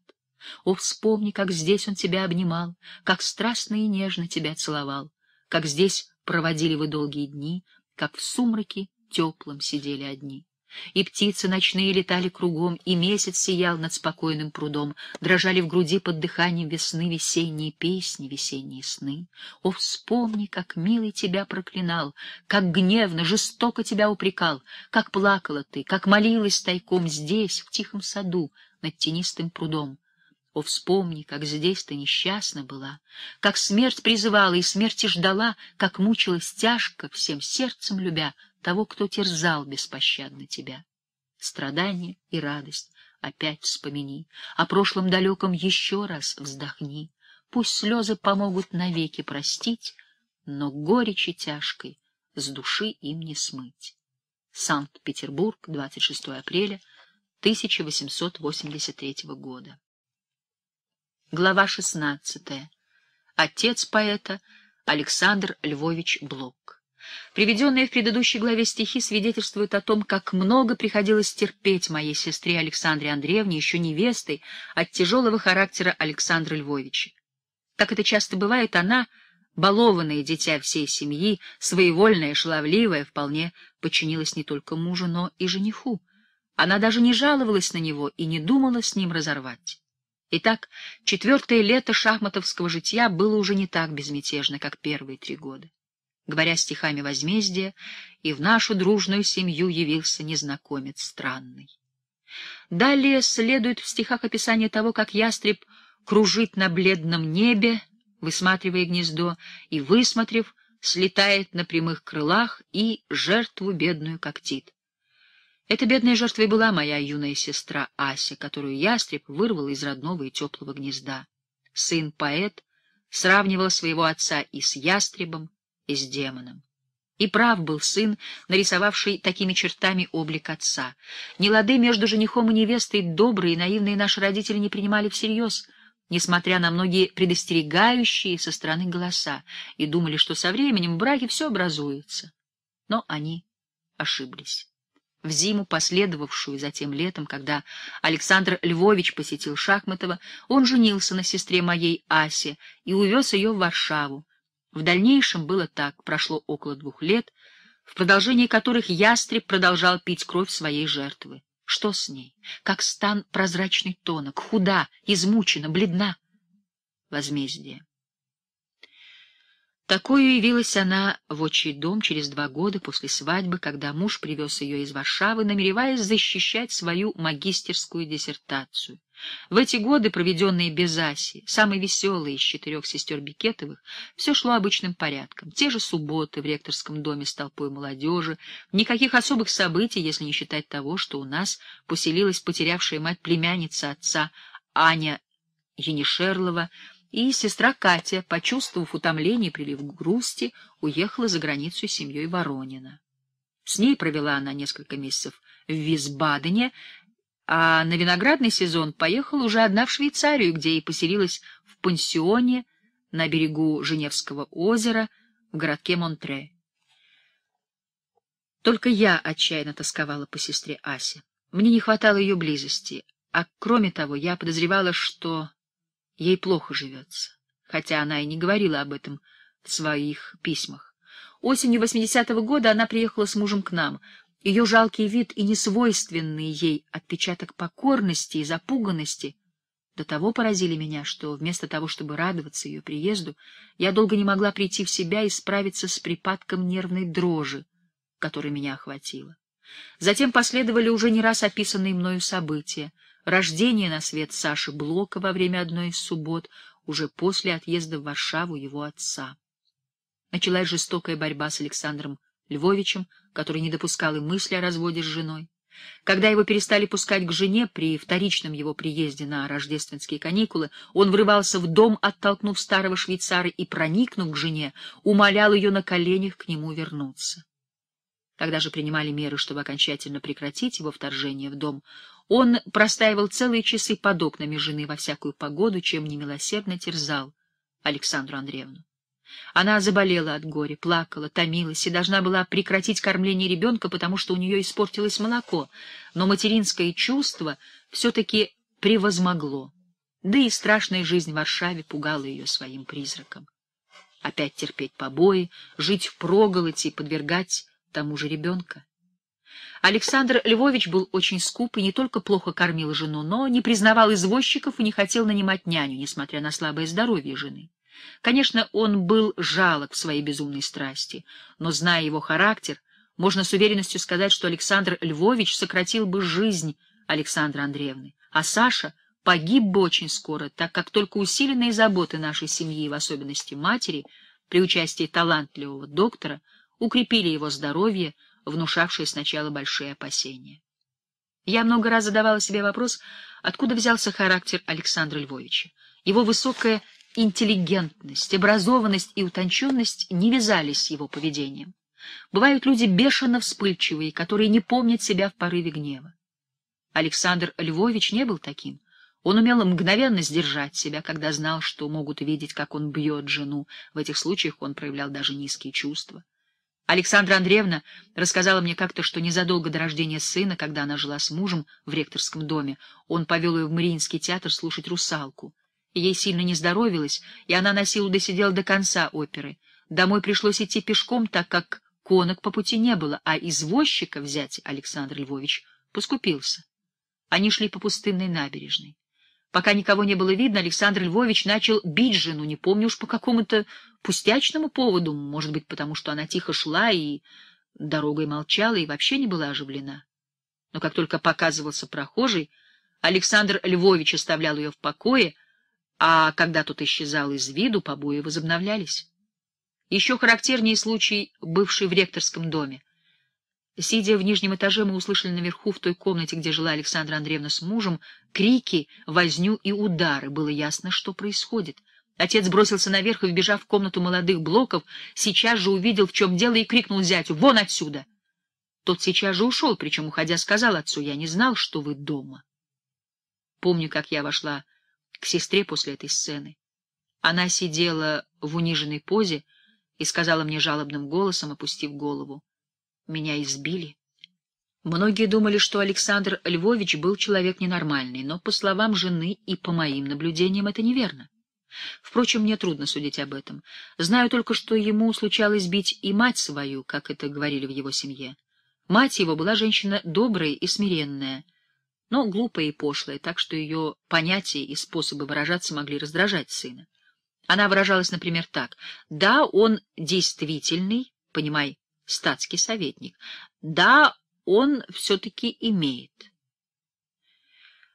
S1: О, вспомни, как здесь он тебя обнимал, Как страстно и нежно тебя целовал, Как здесь проводили вы долгие дни, Как в сумраке теплом сидели одни. И птицы ночные летали кругом, и месяц сиял над спокойным прудом, дрожали в груди под дыханием весны весенние песни, весенние сны. О, вспомни, как милый тебя проклинал, как гневно, жестоко тебя упрекал, как плакала ты, как молилась тайком здесь, в тихом саду, над тенистым прудом. О, вспомни, как здесь ты несчастна была, как смерть призывала и смерти ждала, как мучилась тяжко, всем сердцем любя — того, кто терзал беспощадно тебя. Страдание и радость опять вспомини, о прошлом далеком еще раз вздохни. Пусть слезы помогут навеки простить, но горечи тяжкой с души им не смыть. Санкт-Петербург, 26 апреля 1883 года. Глава 16. Отец поэта Александр Львович Блок. Приведенные в предыдущей главе стихи свидетельствуют о том, как много приходилось терпеть моей сестре Александре Андреевне, еще невестой, от тяжелого характера Александра Львовича. Как это часто бывает, она, балованное дитя всей семьи, своевольная, шаловливая, вполне подчинилась не только мужу, но и жениху. Она даже не жаловалась на него и не думала с ним разорвать. Итак, четвертое лето шахматовского житья было уже не так безмятежно, как первые три года говоря стихами возмездия, и в нашу дружную семью явился незнакомец странный. Далее следует в стихах описание того, как ястреб кружит на бледном небе, высматривая гнездо, и, высмотрев, слетает на прямых крылах и жертву бедную когтит. Эта бедная жертва и была моя юная сестра Ася, которую ястреб вырвал из родного и теплого гнезда. Сын-поэт сравнивал своего отца и с ястребом, и с демоном. И прав был сын, нарисовавший такими чертами облик отца. Нелады между женихом и невестой добрые и наивные наши родители не принимали всерьез, несмотря на многие предостерегающие со стороны голоса, и думали, что со временем в браке все образуется. Но они ошиблись. В зиму, последовавшую затем летом, когда Александр Львович посетил Шахматова, он женился на сестре моей Асе и увез ее в Варшаву. В дальнейшем было так, прошло около двух лет, в продолжении которых ястреб продолжал пить кровь своей жертвы. Что с ней? Как стан прозрачный тонок, худа, измучена, бледна. Возмездие. Такую явилась она в отчий дом через два года после свадьбы, когда муж привез ее из Варшавы, намереваясь защищать свою магистерскую диссертацию. В эти годы, проведенные без Аси, самой веселой из четырех сестер Бикетовых, все шло обычным порядком. Те же субботы в ректорском доме с толпой молодежи, никаких особых событий, если не считать того, что у нас поселилась потерявшая мать племянница отца Аня Енишерлова, и сестра Катя, почувствовав утомление и прилив грусти, уехала за границу с семьей Воронина. С ней провела она несколько месяцев в Висбадене, а на виноградный сезон поехала уже одна в Швейцарию, где и поселилась в пансионе на берегу Женевского озера в городке Монтре. Только я отчаянно тосковала по сестре Асе. Мне не хватало ее близости, а кроме того, я подозревала, что Ей плохо живется, хотя она и не говорила об этом в своих письмах. Осенью 80-го года она приехала с мужем к нам. Ее жалкий вид и несвойственный ей отпечаток покорности и запуганности до того поразили меня, что вместо того, чтобы радоваться ее приезду, я долго не могла прийти в себя и справиться с припадком нервной дрожи, которая меня охватила. Затем последовали уже не раз описанные мною события — рождение на свет Саши Блока во время одной из суббот, уже после отъезда в Варшаву его отца. Началась жестокая борьба с Александром Львовичем, который не допускал и мысли о разводе с женой. Когда его перестали пускать к жене при вторичном его приезде на рождественские каникулы, он врывался в дом, оттолкнув старого швейцара и, проникнув к жене, умолял ее на коленях к нему вернуться. Когда же принимали меры, чтобы окончательно прекратить его вторжение в дом, он простаивал целые часы под окнами жены во всякую погоду, чем немилосердно терзал Александру Андреевну. Она заболела от горя, плакала, томилась и должна была прекратить кормление ребенка, потому что у нее испортилось молоко, но материнское чувство все-таки превозмогло. Да и страшная жизнь в Варшаве пугала ее своим призраком. Опять терпеть побои, жить в проголоте и подвергать тому же ребенка. Александр Львович был очень скуп и не только плохо кормил жену, но не признавал извозчиков и не хотел нанимать няню, несмотря на слабое здоровье жены. Конечно, он был жалок в своей безумной страсти, но, зная его характер, можно с уверенностью сказать, что Александр Львович сократил бы жизнь Александра Андреевны, а Саша погиб бы очень скоро, так как только усиленные заботы нашей семьи, в особенности матери, при участии талантливого доктора, укрепили его здоровье, внушавшее сначала большие опасения. Я много раз задавала себе вопрос, откуда взялся характер Александра Львовича. Его высокая интеллигентность, образованность и утонченность не вязались с его поведением. Бывают люди бешено вспыльчивые, которые не помнят себя в порыве гнева. Александр Львович не был таким. Он умел мгновенно сдержать себя, когда знал, что могут видеть, как он бьет жену. В этих случаях он проявлял даже низкие чувства. Александра Андреевна рассказала мне как-то, что незадолго до рождения сына, когда она жила с мужем в ректорском доме, он повел ее в Мариинский театр слушать «Русалку». Ей сильно не здоровилось, и она на силу досидела до конца оперы. Домой пришлось идти пешком, так как конок по пути не было, а извозчика взять Александр Львович поскупился. Они шли по пустынной набережной. Пока никого не было видно, Александр Львович начал бить жену, не помню уж по какому-то пустячному поводу, может быть, потому что она тихо шла и дорогой молчала и вообще не была оживлена. Но как только показывался прохожий, Александр Львович оставлял ее в покое, а когда тот исчезал из виду, побои возобновлялись. Еще характернее случай, бывший в ректорском доме. Сидя в нижнем этаже, мы услышали наверху, в той комнате, где жила Александра Андреевна с мужем, крики, возню и удары. Было ясно, что происходит. Отец бросился наверх и, вбежав в комнату молодых блоков, сейчас же увидел, в чем дело, и крикнул зятю «Вон отсюда!». Тот сейчас же ушел, причем, уходя, сказал отцу «Я не знал, что вы дома». Помню, как я вошла к сестре после этой сцены. Она сидела в униженной позе и сказала мне жалобным голосом, опустив голову — меня избили. Многие думали, что Александр Львович был человек ненормальный, но, по словам жены и по моим наблюдениям, это неверно. Впрочем, мне трудно судить об этом. Знаю только, что ему случалось бить и мать свою, как это говорили в его семье. Мать его была женщина добрая и смиренная, но глупая и пошлая, так что ее понятия и способы выражаться могли раздражать сына. Она выражалась, например, так. «Да, он действительный, понимай, статский советник. Да, он все-таки имеет.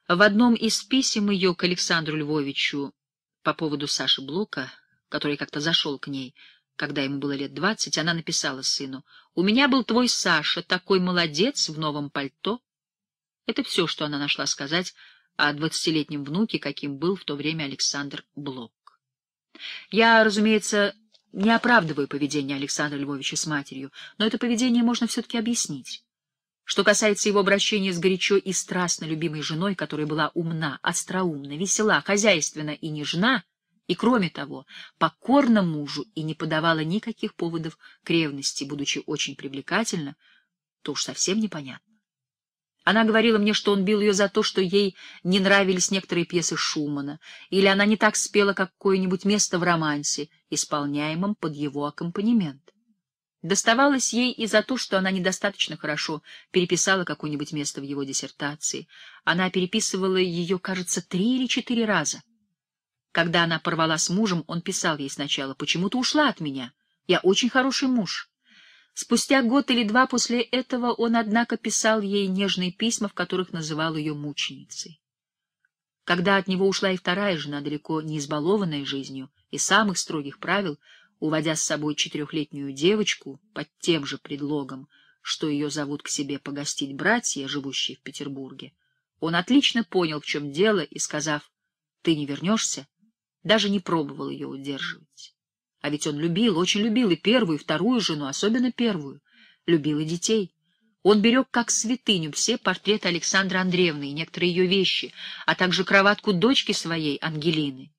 S1: В одном из писем ее к Александру Львовичу по поводу Саши Блока, который как-то зашел к ней, когда ему было лет двадцать, она написала сыну, «У меня был твой Саша, такой молодец в новом пальто». Это все, что она нашла сказать о двадцатилетнем внуке, каким был в то время Александр Блок. Я, разумеется, не оправдываю поведение Александра Львовича с матерью, но это поведение можно все-таки объяснить. Что касается его обращения с горячо и страстно любимой женой, которая была умна, остроумна, весела, хозяйственна и нежна, и, кроме того, покорна мужу и не подавала никаких поводов к ревности, будучи очень привлекательна, то уж совсем непонятно. Она говорила мне, что он бил ее за то, что ей не нравились некоторые пьесы Шумана, или она не так спела какое-нибудь место в романсе, исполняемым под его аккомпанемент. Доставалось ей и за то, что она недостаточно хорошо переписала какое-нибудь место в его диссертации. Она переписывала ее, кажется, три или четыре раза. Когда она порвала с мужем, он писал ей сначала «Почему ты ушла от меня? Я очень хороший муж». Спустя год или два после этого он, однако, писал ей нежные письма, в которых называл ее мученицей. Когда от него ушла и вторая жена, далеко не избалованная жизнью и самых строгих правил, уводя с собой четырехлетнюю девочку под тем же предлогом, что ее зовут к себе погостить братья, живущие в Петербурге, он отлично понял, в чем дело, и, сказав «ты не вернешься», даже не пробовал ее удерживать. А ведь он любил, очень любил и первую, и вторую жену, особенно первую, любил и детей. Он берег как святыню все портреты Александры Андреевны и некоторые ее вещи, а также кроватку дочки своей, Ангелины.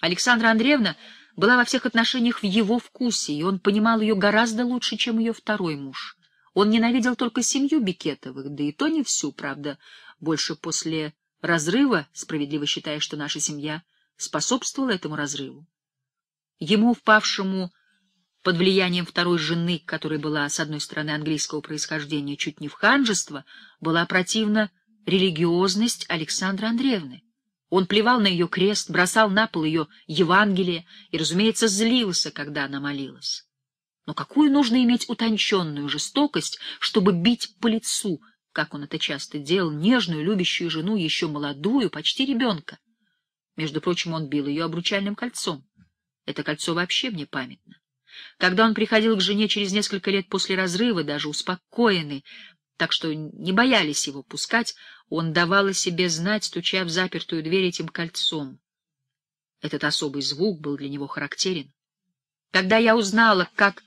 S1: Александра Андреевна была во всех отношениях в его вкусе, и он понимал ее гораздо лучше, чем ее второй муж. Он ненавидел только семью Бикетовых, да и то не всю, правда, больше после разрыва, справедливо считая, что наша семья способствовала этому разрыву. Ему, впавшему под влиянием второй жены, которая была, с одной стороны, английского происхождения, чуть не в ханжество, была противна религиозность Александры Андреевны. Он плевал на ее крест, бросал на пол ее Евангелие и, разумеется, злился, когда она молилась. Но какую нужно иметь утонченную жестокость, чтобы бить по лицу, как он это часто делал, нежную, любящую жену, еще молодую, почти ребенка? Между прочим, он бил ее обручальным кольцом. Это кольцо вообще мне памятно. Когда он приходил к жене через несколько лет после разрыва, даже успокоенный, так что не боялись его пускать, он давал о себе знать, стуча в запертую дверь этим кольцом. Этот особый звук был для него характерен. Когда я узнала, как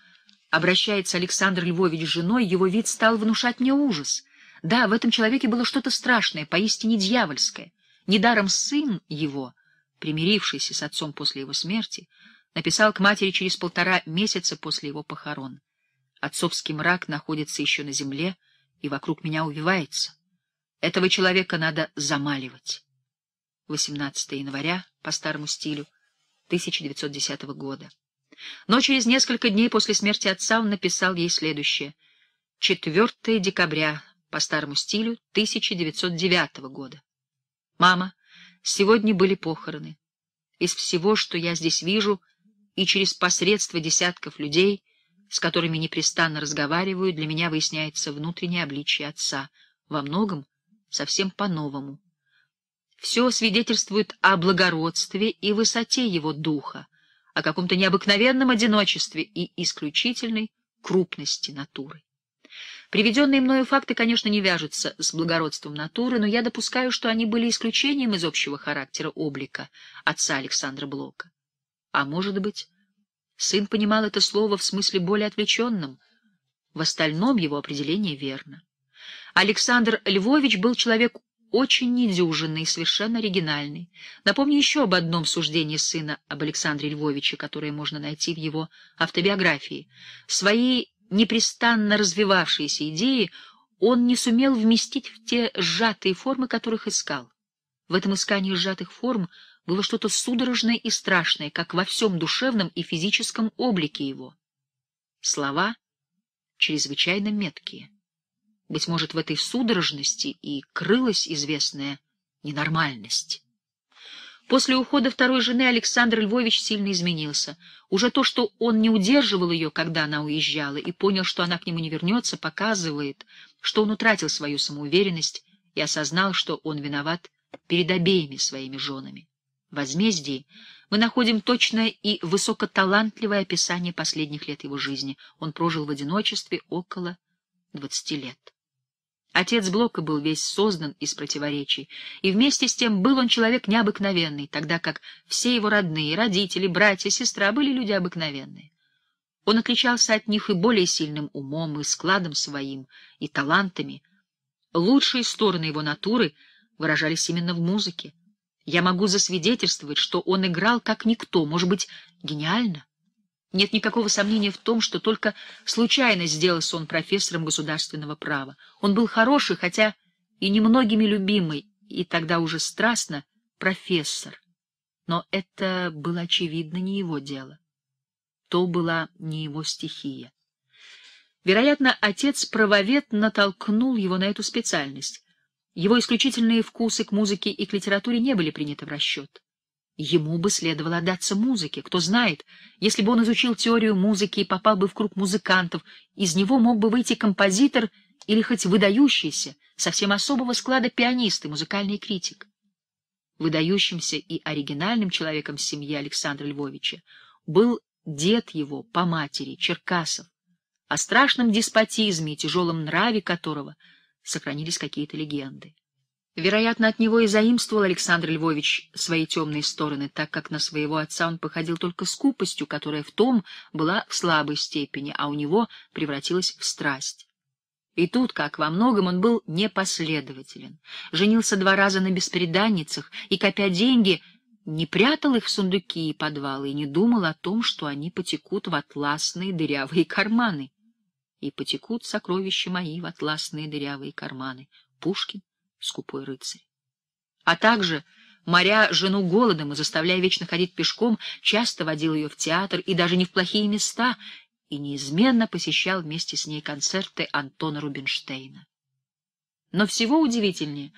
S1: обращается Александр Львович с женой, его вид стал внушать мне ужас. Да, в этом человеке было что-то страшное, поистине дьявольское. Недаром сын его, примирившийся с отцом после его смерти, Написал к матери через полтора месяца после его похорон. Отцовский мрак находится еще на земле и вокруг меня увивается. Этого человека надо замаливать. 18 января по старому стилю 1910 года. Но через несколько дней после смерти отца он написал ей следующее. 4 декабря по старому стилю 1909 года. «Мама, сегодня были похороны. Из всего, что я здесь вижу, и через посредство десятков людей, с которыми непрестанно разговариваю, для меня выясняется внутреннее обличие отца, во многом совсем по-новому. Все свидетельствует о благородстве и высоте его духа, о каком-то необыкновенном одиночестве и исключительной крупности натуры. Приведенные мною факты, конечно, не вяжутся с благородством натуры, но я допускаю, что они были исключением из общего характера облика отца Александра Блока. А может быть, сын понимал это слово в смысле более отвлеченном. В остальном его определение верно. Александр Львович был человек очень недюжинный, совершенно оригинальный. Напомню еще об одном суждении сына об Александре Львовиче, которое можно найти в его автобиографии. Свои непрестанно развивавшиеся идеи он не сумел вместить в те сжатые формы, которых искал. В этом искании сжатых форм – было что-то судорожное и страшное, как во всем душевном и физическом облике его. Слова чрезвычайно меткие. Быть может, в этой судорожности и крылась известная ненормальность. После ухода второй жены Александр Львович сильно изменился. Уже то, что он не удерживал ее, когда она уезжала, и понял, что она к нему не вернется, показывает, что он утратил свою самоуверенность и осознал, что он виноват перед обеими своими женами возмездии мы находим точное и высокоталантливое описание последних лет его жизни. Он прожил в одиночестве около 20 лет. Отец Блока был весь создан из противоречий, и вместе с тем был он человек необыкновенный, тогда как все его родные, родители, братья, сестра были люди обыкновенные. Он отличался от них и более сильным умом, и складом своим, и талантами. Лучшие стороны его натуры выражались именно в музыке. Я могу засвидетельствовать, что он играл как никто, может быть, гениально. Нет никакого сомнения в том, что только случайно сделался он профессором государственного права. Он был хороший, хотя и немногими любимый, и тогда уже страстно, профессор. Но это было, очевидно, не его дело. То была не его стихия. Вероятно, отец-правовед натолкнул его на эту специальность. Его исключительные вкусы к музыке и к литературе не были приняты в расчет. Ему бы следовало отдаться музыке. Кто знает, если бы он изучил теорию музыки и попал бы в круг музыкантов, из него мог бы выйти композитор или хоть выдающийся, совсем особого склада пианист и музыкальный критик. Выдающимся и оригинальным человеком семьи Александра Львовича был дед его по матери, Черкасов, о страшном деспотизме и тяжелом нраве которого — сохранились какие-то легенды. Вероятно, от него и заимствовал Александр Львович свои темные стороны, так как на своего отца он походил только скупостью, которая в том была в слабой степени, а у него превратилась в страсть. И тут, как во многом, он был непоследователен. Женился два раза на беспреданницах и, копя деньги, не прятал их в сундуки и подвалы и не думал о том, что они потекут в атласные дырявые карманы и потекут сокровища мои в атласные дырявые карманы. Пушкин, скупой рыцарь. А также, моря жену голодом и заставляя вечно ходить пешком, часто водил ее в театр и даже не в плохие места, и неизменно посещал вместе с ней концерты Антона Рубинштейна. Но всего удивительнее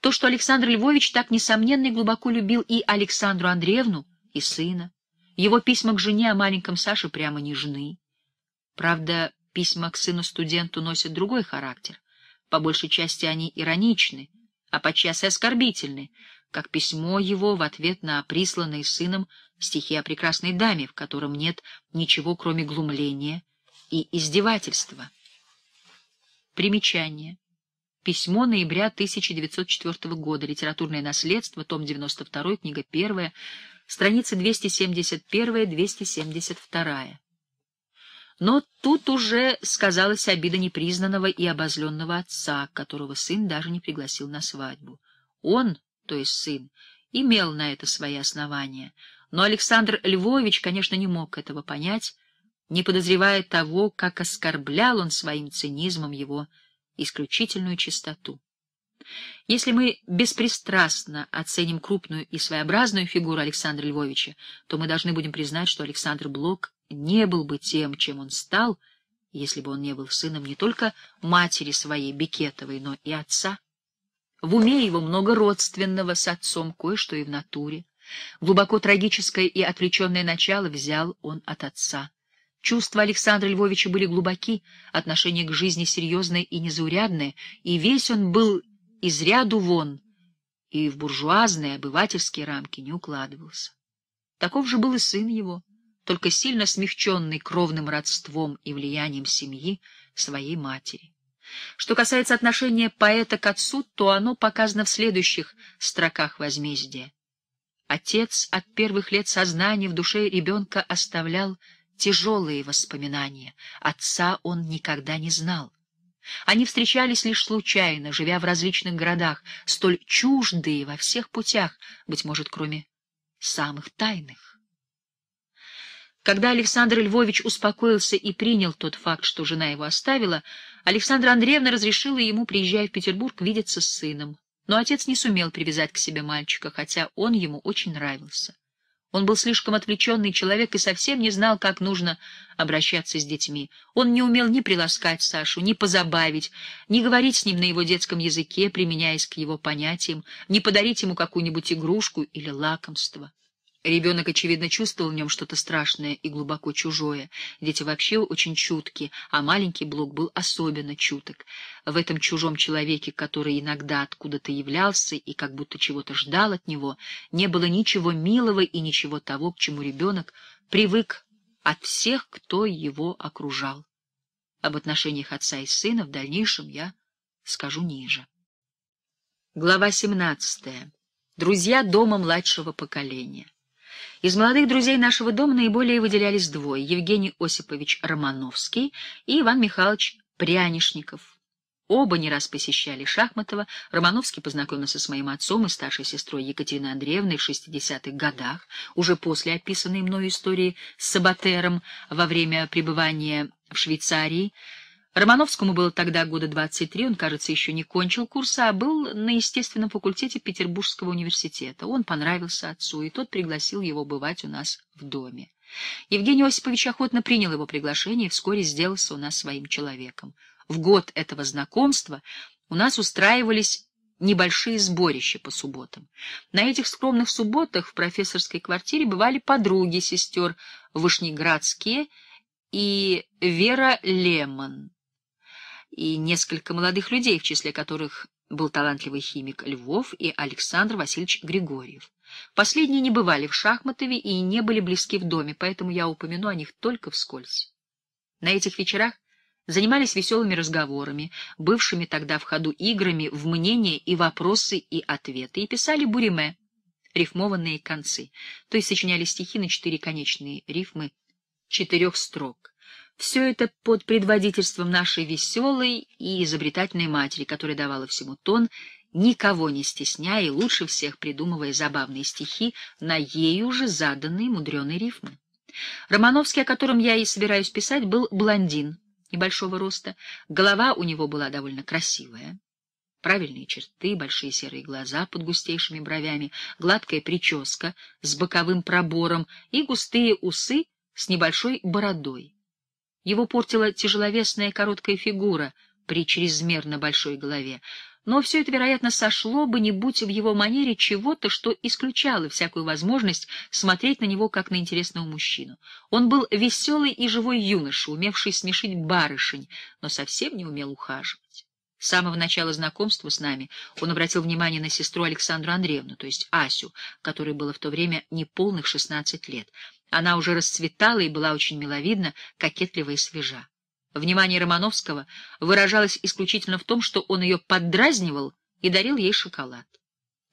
S1: то, что Александр Львович так несомненно и глубоко любил и Александру Андреевну, и сына. Его письма к жене о маленьком Саше прямо нежны. Правда, Письма к сыну-студенту носят другой характер. По большей части они ироничны, а подчас и оскорбительны, как письмо его в ответ на присланные сыном стихи о прекрасной даме, в котором нет ничего, кроме глумления и издевательства. Примечание. Письмо ноября 1904 года, литературное наследство, том 92, книга 1, страницы 271-272. Но тут уже сказалась обида непризнанного и обозленного отца, которого сын даже не пригласил на свадьбу. Он, то есть сын, имел на это свои основания, но Александр Львович, конечно, не мог этого понять, не подозревая того, как оскорблял он своим цинизмом его исключительную чистоту. Если мы беспристрастно оценим крупную и своеобразную фигуру Александра Львовича, то мы должны будем признать, что Александр Блок не был бы тем, чем он стал, если бы он не был сыном не только матери своей Бекетовой, но и отца. В уме его много родственного с отцом, кое-что и в натуре. Глубоко трагическое и отвлеченное начало взял он от отца. Чувства Александра Львовича были глубоки, отношение к жизни серьезное и незаурядное, и весь он был из ряду вон, и в буржуазные обывательские рамки не укладывался. Таков же был и сын его только сильно смягченный кровным родством и влиянием семьи своей матери. Что касается отношения поэта к отцу, то оно показано в следующих строках возмездия. Отец от первых лет сознания в душе ребенка оставлял тяжелые воспоминания. Отца он никогда не знал. Они встречались лишь случайно, живя в различных городах, столь чуждые во всех путях, быть может, кроме самых тайных. Когда Александр Львович успокоился и принял тот факт, что жена его оставила, Александра Андреевна разрешила ему, приезжая в Петербург, видеться с сыном. Но отец не сумел привязать к себе мальчика, хотя он ему очень нравился. Он был слишком отвлеченный человек и совсем не знал, как нужно обращаться с детьми. Он не умел ни приласкать Сашу, ни позабавить, ни говорить с ним на его детском языке, применяясь к его понятиям, ни подарить ему какую-нибудь игрушку или лакомство. Ребенок, очевидно, чувствовал в нем что-то страшное и глубоко чужое. Дети вообще очень чутки, а маленький Блок был особенно чуток. В этом чужом человеке, который иногда откуда-то являлся и как будто чего-то ждал от него, не было ничего милого и ничего того, к чему ребенок привык от всех, кто его окружал. Об отношениях отца и сына в дальнейшем я скажу ниже. Глава 17. Друзья дома младшего поколения. Из молодых друзей нашего дома наиболее выделялись двое — Евгений Осипович Романовский и Иван Михайлович Прянишников. Оба не раз посещали Шахматова. Романовский познакомился с моим отцом и старшей сестрой Екатериной Андреевной в 60-х годах, уже после описанной мною истории с Саботером во время пребывания в Швейцарии — Романовскому было тогда года 23, он, кажется, еще не кончил курса, а был на естественном факультете Петербургского университета. Он понравился отцу, и тот пригласил его бывать у нас в доме. Евгений Осипович охотно принял его приглашение и вскоре сделался у нас своим человеком. В год этого знакомства у нас устраивались небольшие сборища по субботам. На этих скромных субботах в профессорской квартире бывали подруги сестер Вышнеградские и Вера Лемон, и несколько молодых людей, в числе которых был талантливый химик Львов и Александр Васильевич Григорьев. Последние не бывали в Шахматове и не были близки в доме, поэтому я упомяну о них только вскользь. На этих вечерах занимались веселыми разговорами, бывшими тогда в ходу играми в мнения и вопросы и ответы, и писали буриме, рифмованные концы, то есть сочиняли стихи на четыре конечные рифмы четырех строк. Все это под предводительством нашей веселой и изобретательной матери, которая давала всему тон, никого не стесняя и лучше всех придумывая забавные стихи на ею уже заданные мудреные рифмы. Романовский, о котором я и собираюсь писать, был блондин небольшого роста, голова у него была довольно красивая. Правильные черты, большие серые глаза под густейшими бровями, гладкая прическа с боковым пробором и густые усы с небольшой бородой. Его портила тяжеловесная короткая фигура при чрезмерно большой голове. Но все это, вероятно, сошло бы, не будь в его манере чего-то, что исключало всякую возможность смотреть на него как на интересного мужчину. Он был веселый и живой юноша, умевший смешить барышень, но совсем не умел ухаживать. С самого начала знакомства с нами он обратил внимание на сестру Александру Андреевну, то есть Асю, которой было в то время неполных шестнадцать лет — она уже расцветала и была очень миловидна, кокетлива и свежа. Внимание Романовского выражалось исключительно в том, что он ее поддразнивал и дарил ей шоколад.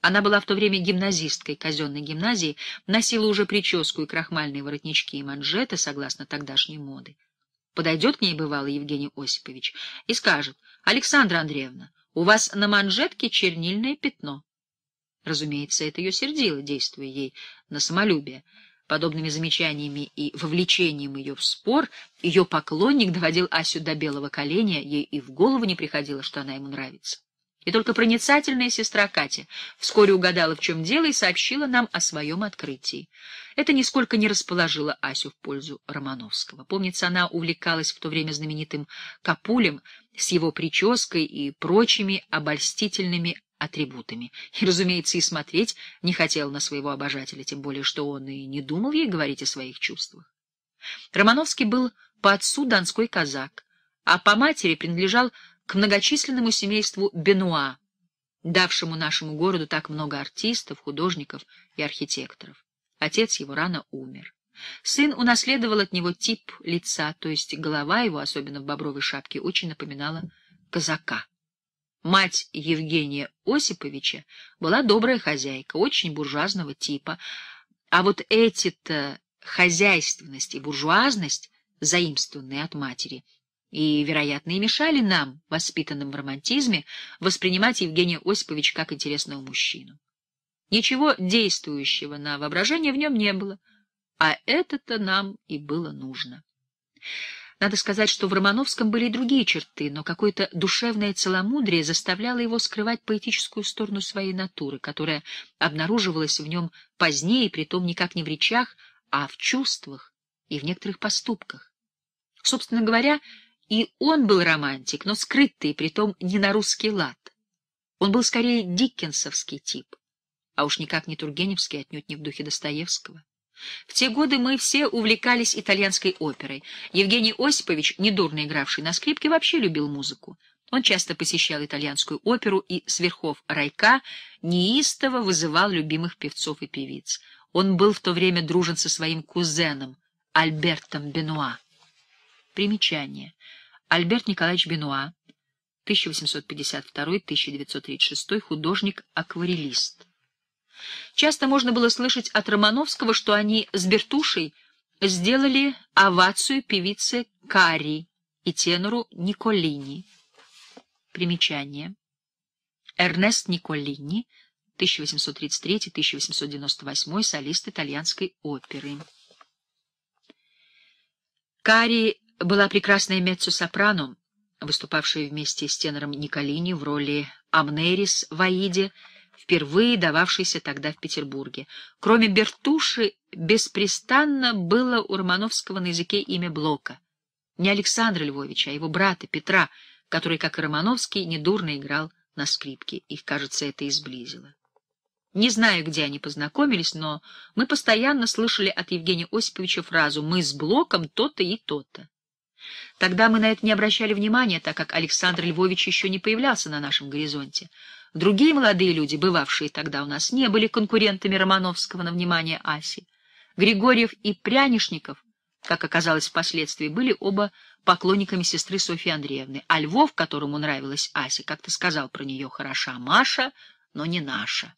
S1: Она была в то время гимназисткой казенной гимназии, носила уже прическу и крахмальные воротнички и манжеты, согласно тогдашней моды. Подойдет к ней, бывало, Евгений Осипович, и скажет, «Александра Андреевна, у вас на манжетке чернильное пятно». Разумеется, это ее сердило, действуя ей на самолюбие. Подобными замечаниями и вовлечением ее в спор ее поклонник доводил Асю до белого коленя, ей и в голову не приходило, что она ему нравится. И только проницательная сестра Катя вскоре угадала, в чем дело, и сообщила нам о своем открытии. Это нисколько не расположило Асю в пользу Романовского. Помнится, она увлекалась в то время знаменитым Капулем с его прической и прочими обольстительными атрибутами. И, разумеется, и смотреть не хотела на своего обожателя, тем более, что он и не думал ей говорить о своих чувствах. Романовский был по отцу донской казак, а по матери принадлежал к многочисленному семейству Бенуа, давшему нашему городу так много артистов, художников и архитекторов. Отец его рано умер. Сын унаследовал от него тип лица, то есть голова его, особенно в бобровой шапке, очень напоминала казака. Мать Евгения Осиповича была добрая хозяйка, очень буржуазного типа, а вот эти-то хозяйственность и буржуазность, заимствованные от матери, и, вероятно, и мешали нам, воспитанным в романтизме, воспринимать Евгения Осиповича как интересного мужчину. Ничего действующего на воображение в нем не было, а это-то нам и было нужно. Надо сказать, что в Романовском были и другие черты, но какое-то душевное целомудрие заставляло его скрывать поэтическую сторону своей натуры, которая обнаруживалась в нем позднее, притом никак не в речах, а в чувствах и в некоторых поступках. Собственно говоря, и он был романтик, но скрытый, притом не на русский лад. Он был скорее диккенсовский тип, а уж никак не тургеневский, отнюдь не в духе Достоевского. В те годы мы все увлекались итальянской оперой. Евгений Осипович, недурно игравший на скрипке, вообще любил музыку. Он часто посещал итальянскую оперу и, сверхов райка, неистово вызывал любимых певцов и певиц. Он был в то время дружен со своим кузеном Альбертом Бенуа. Примечание. Альберт Николаевич Бенуа, 1852-1936, художник-акварелист. Часто можно было слышать от Романовского, что они с Бертушей сделали овацию певице Кари и тенору Николини. Примечание. Эрнест Николини, 1833-1898, солист итальянской оперы. Кари была прекрасная меццо-сопрано, выступавшая вместе с тенором Николини в роли Амнерис в Аиде, впервые дававшейся тогда в Петербурге. Кроме Бертуши, беспрестанно было у Романовского на языке имя Блока. Не Александра Львовича, а его брата Петра, который, как и Романовский, недурно играл на скрипке. Их, кажется, это изблизило. Не знаю, где они познакомились, но мы постоянно слышали от Евгения Осиповича фразу «Мы с Блоком то-то и то-то». Тогда мы на это не обращали внимания, так как Александр Львович еще не появлялся на нашем горизонте. Другие молодые люди, бывавшие тогда у нас, не были конкурентами Романовского на внимание Аси. Григорьев и Прянишников, как оказалось впоследствии, были оба поклонниками сестры Софьи Андреевны, а Львов, которому нравилась Ася, как-то сказал про нее «хороша Маша, но не наша».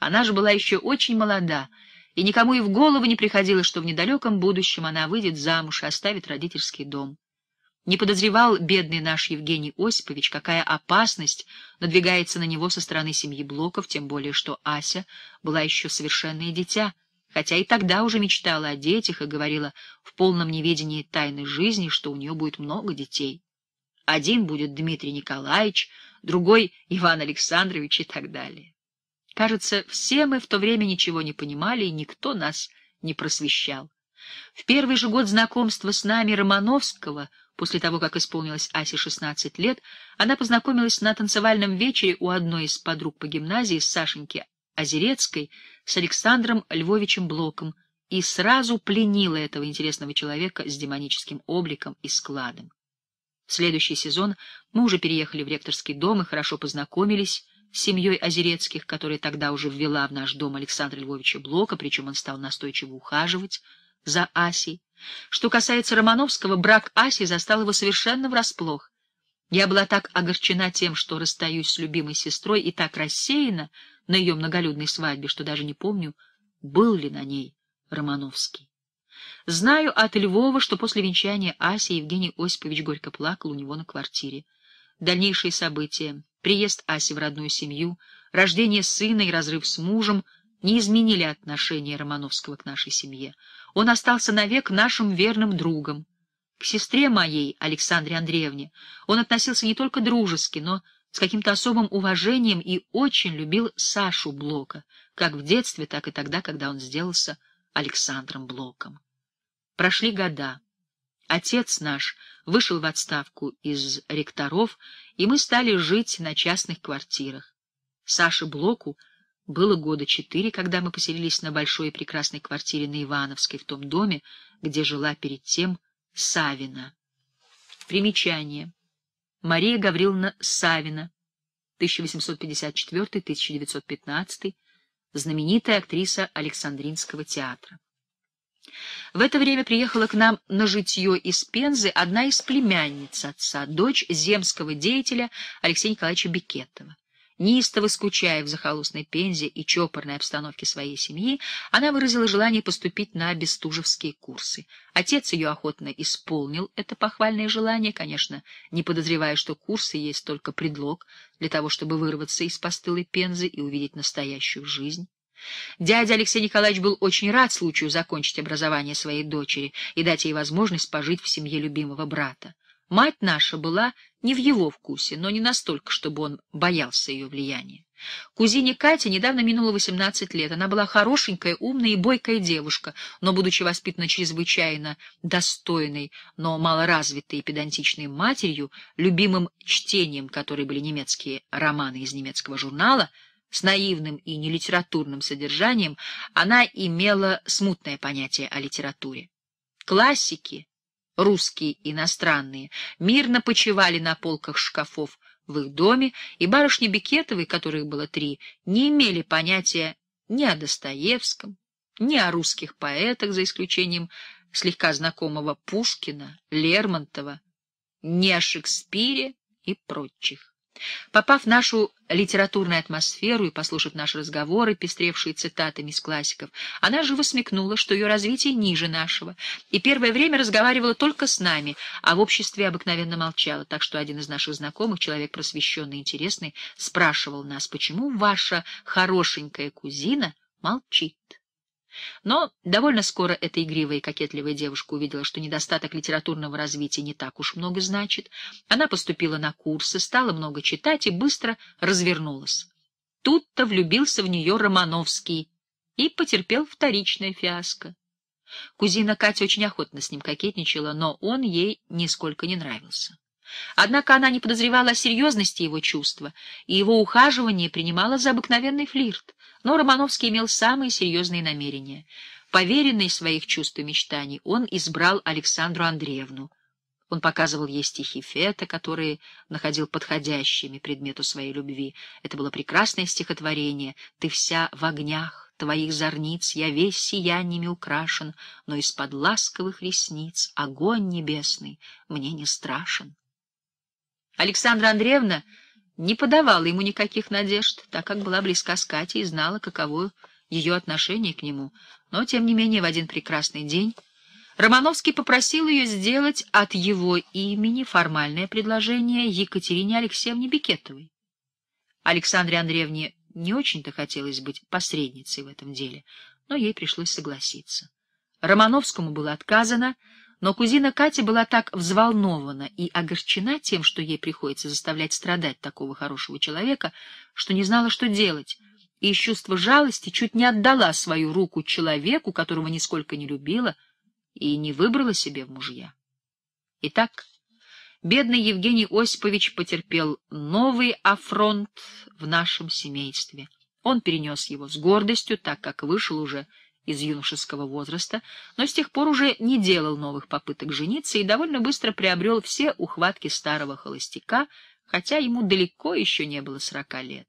S1: Она же была еще очень молода, и никому и в голову не приходило, что в недалеком будущем она выйдет замуж и оставит родительский дом. Не подозревал бедный наш Евгений Осипович, какая опасность надвигается на него со стороны семьи Блоков, тем более что Ася была еще совершенное дитя, хотя и тогда уже мечтала о детях и говорила в полном неведении тайны жизни, что у нее будет много детей. Один будет Дмитрий Николаевич, другой — Иван Александрович и так далее. Кажется, все мы в то время ничего не понимали, и никто нас не просвещал. В первый же год знакомства с нами Романовского, после того, как исполнилось Асе 16 лет, она познакомилась на танцевальном вечере у одной из подруг по гимназии, Сашеньки Озерецкой, с Александром Львовичем Блоком, и сразу пленила этого интересного человека с демоническим обликом и складом. В следующий сезон мы уже переехали в ректорский дом и хорошо познакомились, семьей Озерецких, которая тогда уже ввела в наш дом Александра Львовича Блока, причем он стал настойчиво ухаживать за Асей. Что касается Романовского, брак Аси застал его совершенно врасплох. Я была так огорчена тем, что расстаюсь с любимой сестрой, и так рассеяна на ее многолюдной свадьбе, что даже не помню, был ли на ней Романовский. Знаю от Львова, что после венчания Аси Евгений Осипович горько плакал у него на квартире. Дальнейшие события Приезд Аси в родную семью, рождение сына и разрыв с мужем не изменили отношение Романовского к нашей семье. Он остался навек нашим верным другом. К сестре моей, Александре Андреевне, он относился не только дружески, но с каким-то особым уважением и очень любил Сашу Блока, как в детстве, так и тогда, когда он сделался Александром Блоком. Прошли года. Отец наш вышел в отставку из ректоров, и мы стали жить на частных квартирах. Саше Блоку было года четыре, когда мы поселились на большой и прекрасной квартире на Ивановской, в том доме, где жила перед тем Савина. Примечание. Мария Гавриловна Савина, 1854-1915, знаменитая актриса Александринского театра. В это время приехала к нам на житье из Пензы одна из племянниц отца, дочь земского деятеля Алексея Николаевича Бекетова. Неистово скучая в захолустной Пензе и чопорной обстановке своей семьи, она выразила желание поступить на бестужевские курсы. Отец ее охотно исполнил это похвальное желание, конечно, не подозревая, что курсы есть только предлог для того, чтобы вырваться из постылой Пензы и увидеть настоящую жизнь. Дядя Алексей Николаевич был очень рад случаю закончить образование своей дочери и дать ей возможность пожить в семье любимого брата. Мать наша была не в его вкусе, но не настолько, чтобы он боялся ее влияния. Кузине Кате недавно минуло 18 лет. Она была хорошенькая, умная и бойкая девушка, но, будучи воспитана чрезвычайно достойной, но малоразвитой и педантичной матерью, любимым чтением которой были немецкие романы из немецкого журнала — с наивным и нелитературным содержанием, она имела смутное понятие о литературе. Классики, русские и иностранные, мирно почивали на полках шкафов в их доме, и барышни Бекетовой, которых было три, не имели понятия ни о Достоевском, ни о русских поэтах, за исключением слегка знакомого Пушкина, Лермонтова, ни о Шекспире и прочих. Попав в нашу литературную атмосферу и послушав наши разговоры, пестревшие цитатами из классиков, она живо смекнула, что ее развитие ниже нашего, и первое время разговаривала только с нами, а в обществе обыкновенно молчала, так что один из наших знакомых, человек просвещенный и интересный, спрашивал нас, почему ваша хорошенькая кузина молчит. Но довольно скоро эта игривая и кокетливая девушка увидела, что недостаток литературного развития не так уж много значит. Она поступила на курсы, стала много читать и быстро развернулась. Тут-то влюбился в нее Романовский и потерпел вторичное фиаско. Кузина Катя очень охотно с ним кокетничала, но он ей нисколько не нравился. Однако она не подозревала о серьезности его чувства, и его ухаживание принимала за обыкновенный флирт. Но Романовский имел самые серьезные намерения. Поверенный своих чувств и мечтаний, он избрал Александру Андреевну. Он показывал ей стихи Фета, которые находил подходящими предмету своей любви. Это было прекрасное стихотворение «Ты вся в огнях, твоих зорниц, я весь сияниями украшен, но из-под ласковых ресниц огонь небесный мне не страшен». Александра Андреевна не подавала ему никаких надежд, так как была близка с Катей и знала, каково ее отношение к нему. Но, тем не менее, в один прекрасный день Романовский попросил ее сделать от его имени формальное предложение Екатерине Алексеевне Бекетовой. Александре Андреевне не очень-то хотелось быть посредницей в этом деле, но ей пришлось согласиться. Романовскому было отказано — но кузина Катя была так взволнована и огорчена тем, что ей приходится заставлять страдать такого хорошего человека, что не знала, что делать, и из чувства жалости чуть не отдала свою руку человеку, которого нисколько не любила, и не выбрала себе в мужья. Итак, бедный Евгений Осипович потерпел новый афронт в нашем семействе. Он перенес его с гордостью, так как вышел уже из юношеского возраста, но с тех пор уже не делал новых попыток жениться и довольно быстро приобрел все ухватки старого холостяка, хотя ему далеко еще не было сорока лет.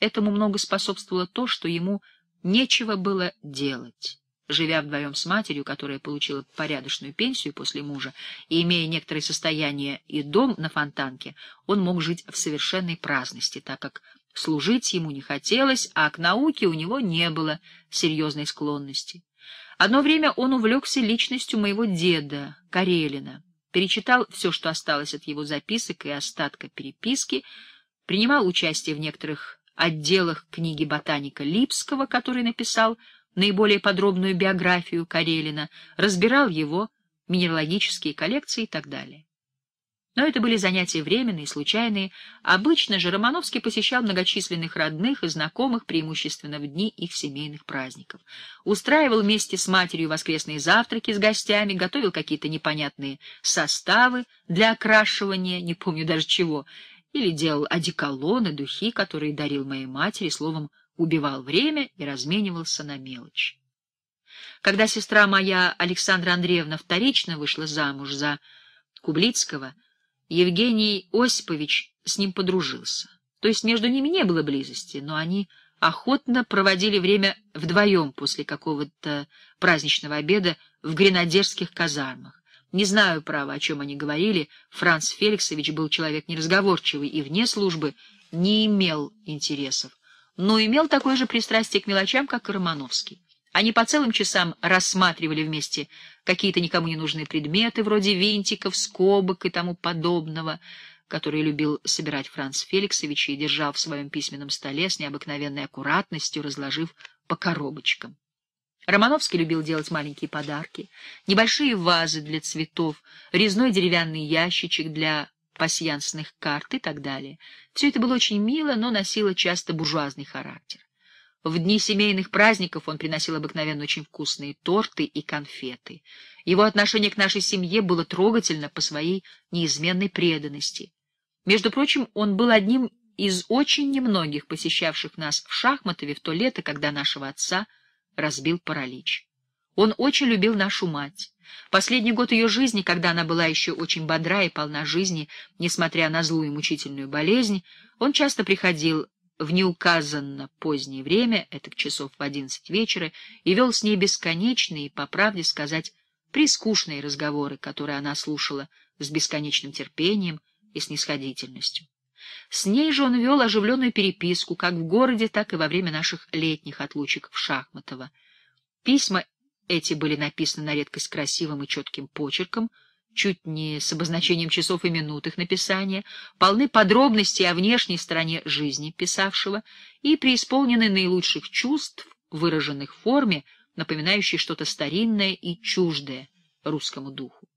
S1: Этому много способствовало то, что ему нечего было делать. Живя вдвоем с матерью, которая получила порядочную пенсию после мужа, и имея некоторое состояние и дом на Фонтанке, он мог жить в совершенной праздности, так как Служить ему не хотелось, а к науке у него не было серьезной склонности. Одно время он увлекся личностью моего деда, Карелина, перечитал все, что осталось от его записок и остатка переписки, принимал участие в некоторых отделах книги ботаника Липского, который написал наиболее подробную биографию Карелина, разбирал его, минералогические коллекции и так далее. Но это были занятия временные, случайные. Обычно же Романовский посещал многочисленных родных и знакомых, преимущественно в дни их семейных праздников. Устраивал вместе с матерью воскресные завтраки с гостями, готовил какие-то непонятные составы для окрашивания, не помню даже чего, или делал одеколоны, духи, которые дарил моей матери, словом, убивал время и разменивался на мелочь. Когда сестра моя Александра Андреевна вторично вышла замуж за Кублицкого, Евгений Осипович с ним подружился. То есть между ними не было близости, но они охотно проводили время вдвоем после какого-то праздничного обеда в гренадерских казармах. Не знаю, право, о чем они говорили, Франц Феликсович был человек неразговорчивый и вне службы не имел интересов, но имел такое же пристрастие к мелочам, как и Романовский. Они по целым часам рассматривали вместе какие-то никому не нужные предметы, вроде винтиков, скобок и тому подобного, которые любил собирать Франц Феликсович и держал в своем письменном столе с необыкновенной аккуратностью, разложив по коробочкам. Романовский любил делать маленькие подарки, небольшие вазы для цветов, резной деревянный ящичек для пасьянсных карт и так далее. Все это было очень мило, но носило часто буржуазный характер. В дни семейных праздников он приносил обыкновенно очень вкусные торты и конфеты. Его отношение к нашей семье было трогательно по своей неизменной преданности. Между прочим, он был одним из очень немногих посещавших нас в Шахматове в то лето, когда нашего отца разбил паралич. Он очень любил нашу мать. Последний год ее жизни, когда она была еще очень бодра и полна жизни, несмотря на злую и мучительную болезнь, он часто приходил в неуказанно позднее время, это к часов в одиннадцать вечера, и вел с ней бесконечные по правде сказать, прискучные разговоры, которые она слушала с бесконечным терпением и снисходительностью. С ней же он вел оживленную переписку как в городе, так и во время наших летних отлучек в Шахматово. Письма эти были написаны на редкость красивым и четким почерком — чуть не с обозначением часов и минут их написания, полны подробностей о внешней стороне жизни писавшего и преисполнены наилучших чувств, выраженных в форме, напоминающей что-то старинное и чуждое русскому духу.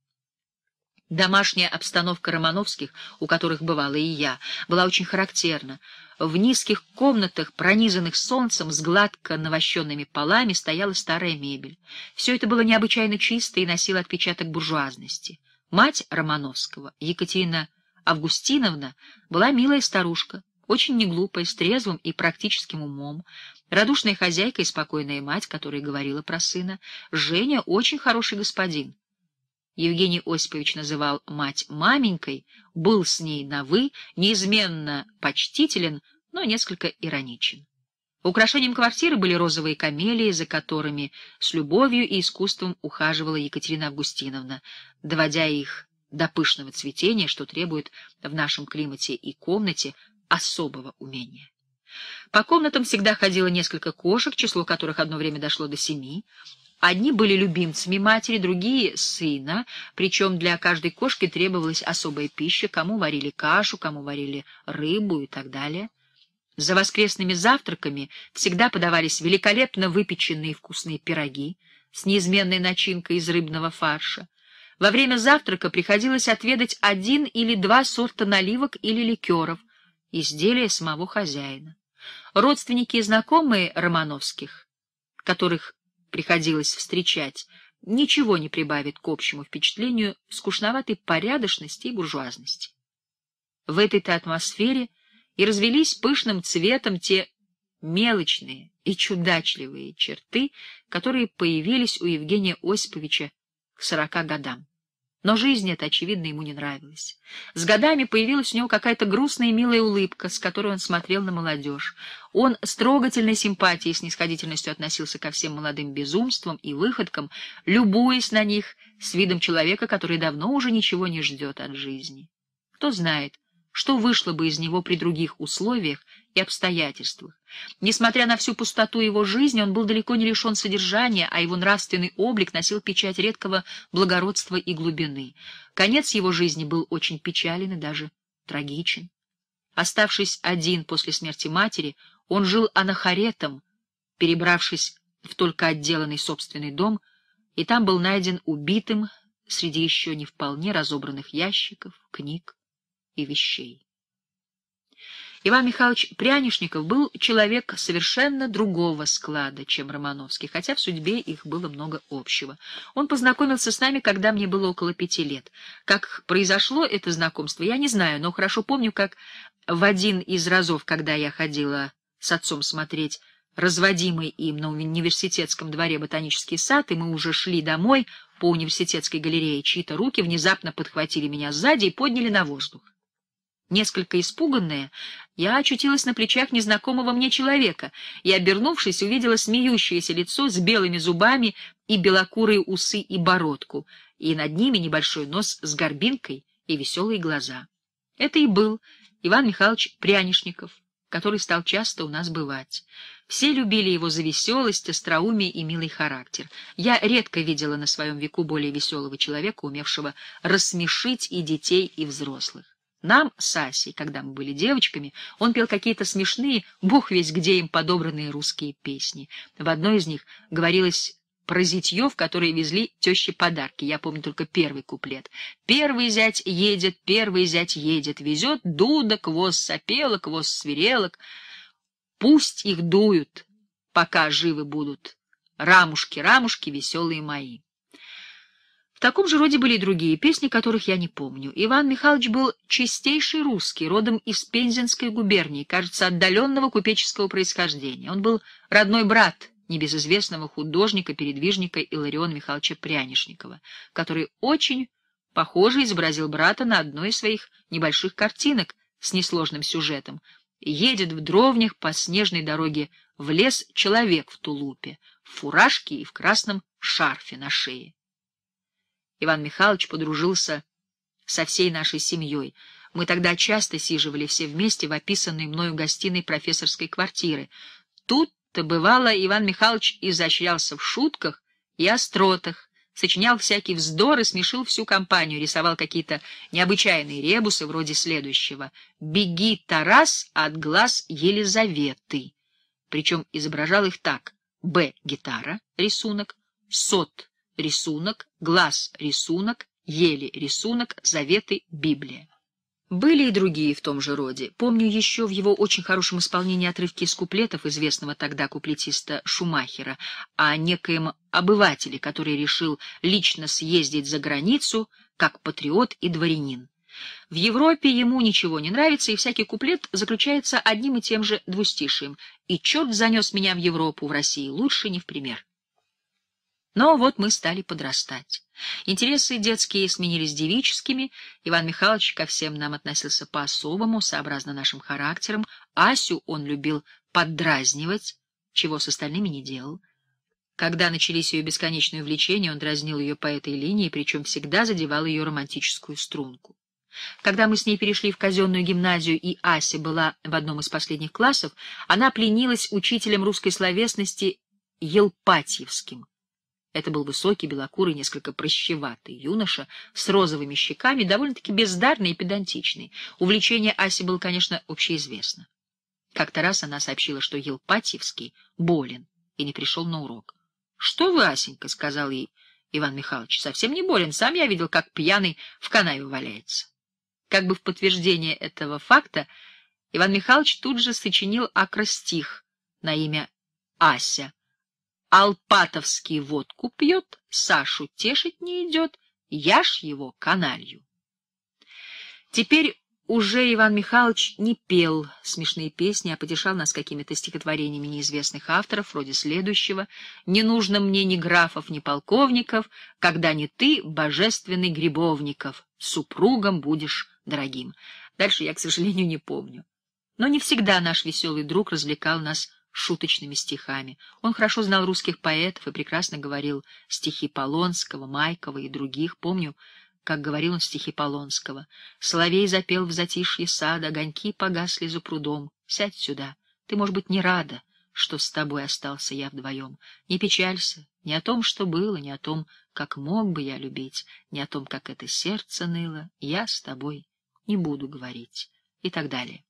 S1: Домашняя обстановка Романовских, у которых бывала и я, была очень характерна. В низких комнатах, пронизанных солнцем, с гладко навощенными полами стояла старая мебель. Все это было необычайно чисто и носило отпечаток буржуазности. Мать Романовского, Екатерина Августиновна, была милая старушка, очень неглупая, с трезвым и практическим умом, радушная хозяйка и спокойная мать, которая говорила про сына. Женя очень хороший господин. Евгений Осипович называл мать маменькой, был с ней на «вы», неизменно почтителен, но несколько ироничен. Украшением квартиры были розовые камелии, за которыми с любовью и искусством ухаживала Екатерина Августиновна, доводя их до пышного цветения, что требует в нашем климате и комнате особого умения. По комнатам всегда ходило несколько кошек, число которых одно время дошло до семи. Одни были любимцами матери, другие — сына, причем для каждой кошки требовалась особая пища, кому варили кашу, кому варили рыбу и так далее — за воскресными завтраками всегда подавались великолепно выпеченные вкусные пироги с неизменной начинкой из рыбного фарша. Во время завтрака приходилось отведать один или два сорта наливок или ликеров, изделия самого хозяина. Родственники и знакомые Романовских, которых приходилось встречать, ничего не прибавит к общему впечатлению скучноватой порядочности и буржуазности. В этой-то атмосфере – и развелись пышным цветом те мелочные и чудачливые черты, которые появились у Евгения Осиповича к сорока годам. Но жизнь эта, очевидно, ему не нравилась. С годами появилась у него какая-то грустная и милая улыбка, с которой он смотрел на молодежь. Он с трогательной симпатией и снисходительностью относился ко всем молодым безумствам и выходкам, любуясь на них с видом человека, который давно уже ничего не ждет от жизни. Кто знает, что вышло бы из него при других условиях и обстоятельствах? Несмотря на всю пустоту его жизни, он был далеко не лишен содержания, а его нравственный облик носил печать редкого благородства и глубины. Конец его жизни был очень печален и даже трагичен. Оставшись один после смерти матери, он жил анахаретом, перебравшись в только отделанный собственный дом, и там был найден убитым среди еще не вполне разобранных ящиков, книг, и вещей. Иван Михайлович Прянишников был человек совершенно другого склада, чем Романовский, хотя в судьбе их было много общего. Он познакомился с нами, когда мне было около пяти лет. Как произошло это знакомство, я не знаю, но хорошо помню, как в один из разов, когда я ходила с отцом смотреть разводимый им на университетском дворе ботанический сад, и мы уже шли домой по университетской галерее, чьи-то руки внезапно подхватили меня сзади и подняли на воздух. Несколько испуганная, я очутилась на плечах незнакомого мне человека и, обернувшись, увидела смеющееся лицо с белыми зубами и белокурые усы и бородку, и над ними небольшой нос с горбинкой и веселые глаза. Это и был Иван Михайлович Прянишников, который стал часто у нас бывать. Все любили его за веселость, остроумие и милый характер. Я редко видела на своем веку более веселого человека, умевшего рассмешить и детей, и взрослых. Нам, Саси, когда мы были девочками, он пел какие-то смешные, бог весь где им подобранные русские песни. В одной из них говорилось про зятье, в которые везли тещи подарки. Я помню только первый куплет. «Первый зять едет, первый зять едет, везет дудок, воз сопелок, воз свирелок. Пусть их дуют, пока живы будут. Рамушки, рамушки, веселые мои» таком же роде были и другие песни, которых я не помню. Иван Михайлович был чистейший русский, родом из Пензенской губернии, кажется, отдаленного купеческого происхождения. Он был родной брат небезызвестного художника-передвижника Илариона Михайловича Прянишникова, который очень похоже изобразил брата на одной из своих небольших картинок с несложным сюжетом. Едет в дровнях по снежной дороге в лес человек в тулупе, в фуражке и в красном шарфе на шее. Иван Михайлович подружился со всей нашей семьей. Мы тогда часто сиживали все вместе в описанной мною гостиной профессорской квартиры. Тут-то, бывало, Иван Михайлович изощрялся в шутках и остротах, сочинял всякий вздор и смешил всю компанию, рисовал какие-то необычайные ребусы вроде следующего «Беги, Тарас, от глаз Елизаветы». Причем изображал их так. Б. Гитара, рисунок. Сот рисунок, глаз рисунок, ели рисунок, заветы Библия. Были и другие в том же роде. Помню еще в его очень хорошем исполнении отрывки из куплетов известного тогда куплетиста Шумахера о некоем обывателе, который решил лично съездить за границу как патриот и дворянин. В Европе ему ничего не нравится, и всякий куплет заключается одним и тем же двустишием. «И черт занес меня в Европу, в России лучше не в пример». Но вот мы стали подрастать. Интересы детские сменились девическими, Иван Михайлович ко всем нам относился по-особому, сообразно нашим характерам, Асю он любил поддразнивать, чего с остальными не делал. Когда начались ее бесконечные увлечения, он дразнил ее по этой линии, причем всегда задевал ее романтическую струнку. Когда мы с ней перешли в казенную гимназию, и Ася была в одном из последних классов, она пленилась учителем русской словесности Елпатьевским. Это был высокий, белокурый, несколько прыщеватый юноша с розовыми щеками, довольно-таки бездарный и педантичный. Увлечение Аси было, конечно, общеизвестно. Как-то раз она сообщила, что Елпатьевский болен и не пришел на урок. — Что вы, Асенька, — сказал ей Иван Михайлович, — совсем не болен. Сам я видел, как пьяный в канаве валяется. Как бы в подтверждение этого факта Иван Михайлович тут же сочинил акростих на имя Ася — Алпатовский водку пьет, Сашу тешить не идет, я ж его каналью. Теперь уже Иван Михайлович не пел смешные песни, а потешал нас какими-то стихотворениями неизвестных авторов, вроде следующего «Не нужно мне ни графов, ни полковников, когда не ты, божественный Грибовников, супругом будешь дорогим». Дальше я, к сожалению, не помню. Но не всегда наш веселый друг развлекал нас шуточными стихами. Он хорошо знал русских поэтов и прекрасно говорил стихи Полонского, Майкова и других. Помню, как говорил он стихи Полонского. «Соловей запел в затишье сада, огоньки погасли за прудом. Сядь сюда, ты, может быть, не рада, что с тобой остался я вдвоем. Не печалься, не о том, что было, не о том, как мог бы я любить, не о том, как это сердце ныло. Я с тобой не буду говорить» и так далее.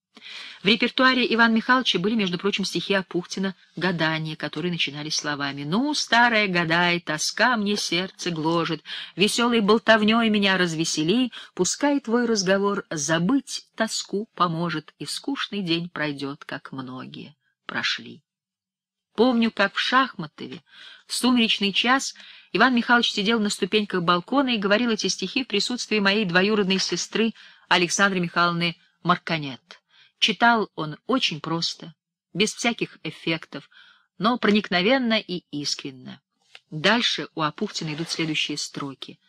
S1: В репертуаре Ивана Михайловича были, между прочим, стихи Апухтина «Гадания», которые начинались словами «Ну, старая гадай, тоска мне сердце гложет, веселой болтовней меня развесели, пускай твой разговор забыть тоску поможет, и скучный день пройдет, как многие прошли». Помню, как в Шахматове в сумеречный час Иван Михайлович сидел на ступеньках балкона и говорил эти стихи в присутствии моей двоюродной сестры Александры Михайловны Марканет. Читал он очень просто, без всяких эффектов, но проникновенно и искренно. Дальше у Апухтина идут следующие строки.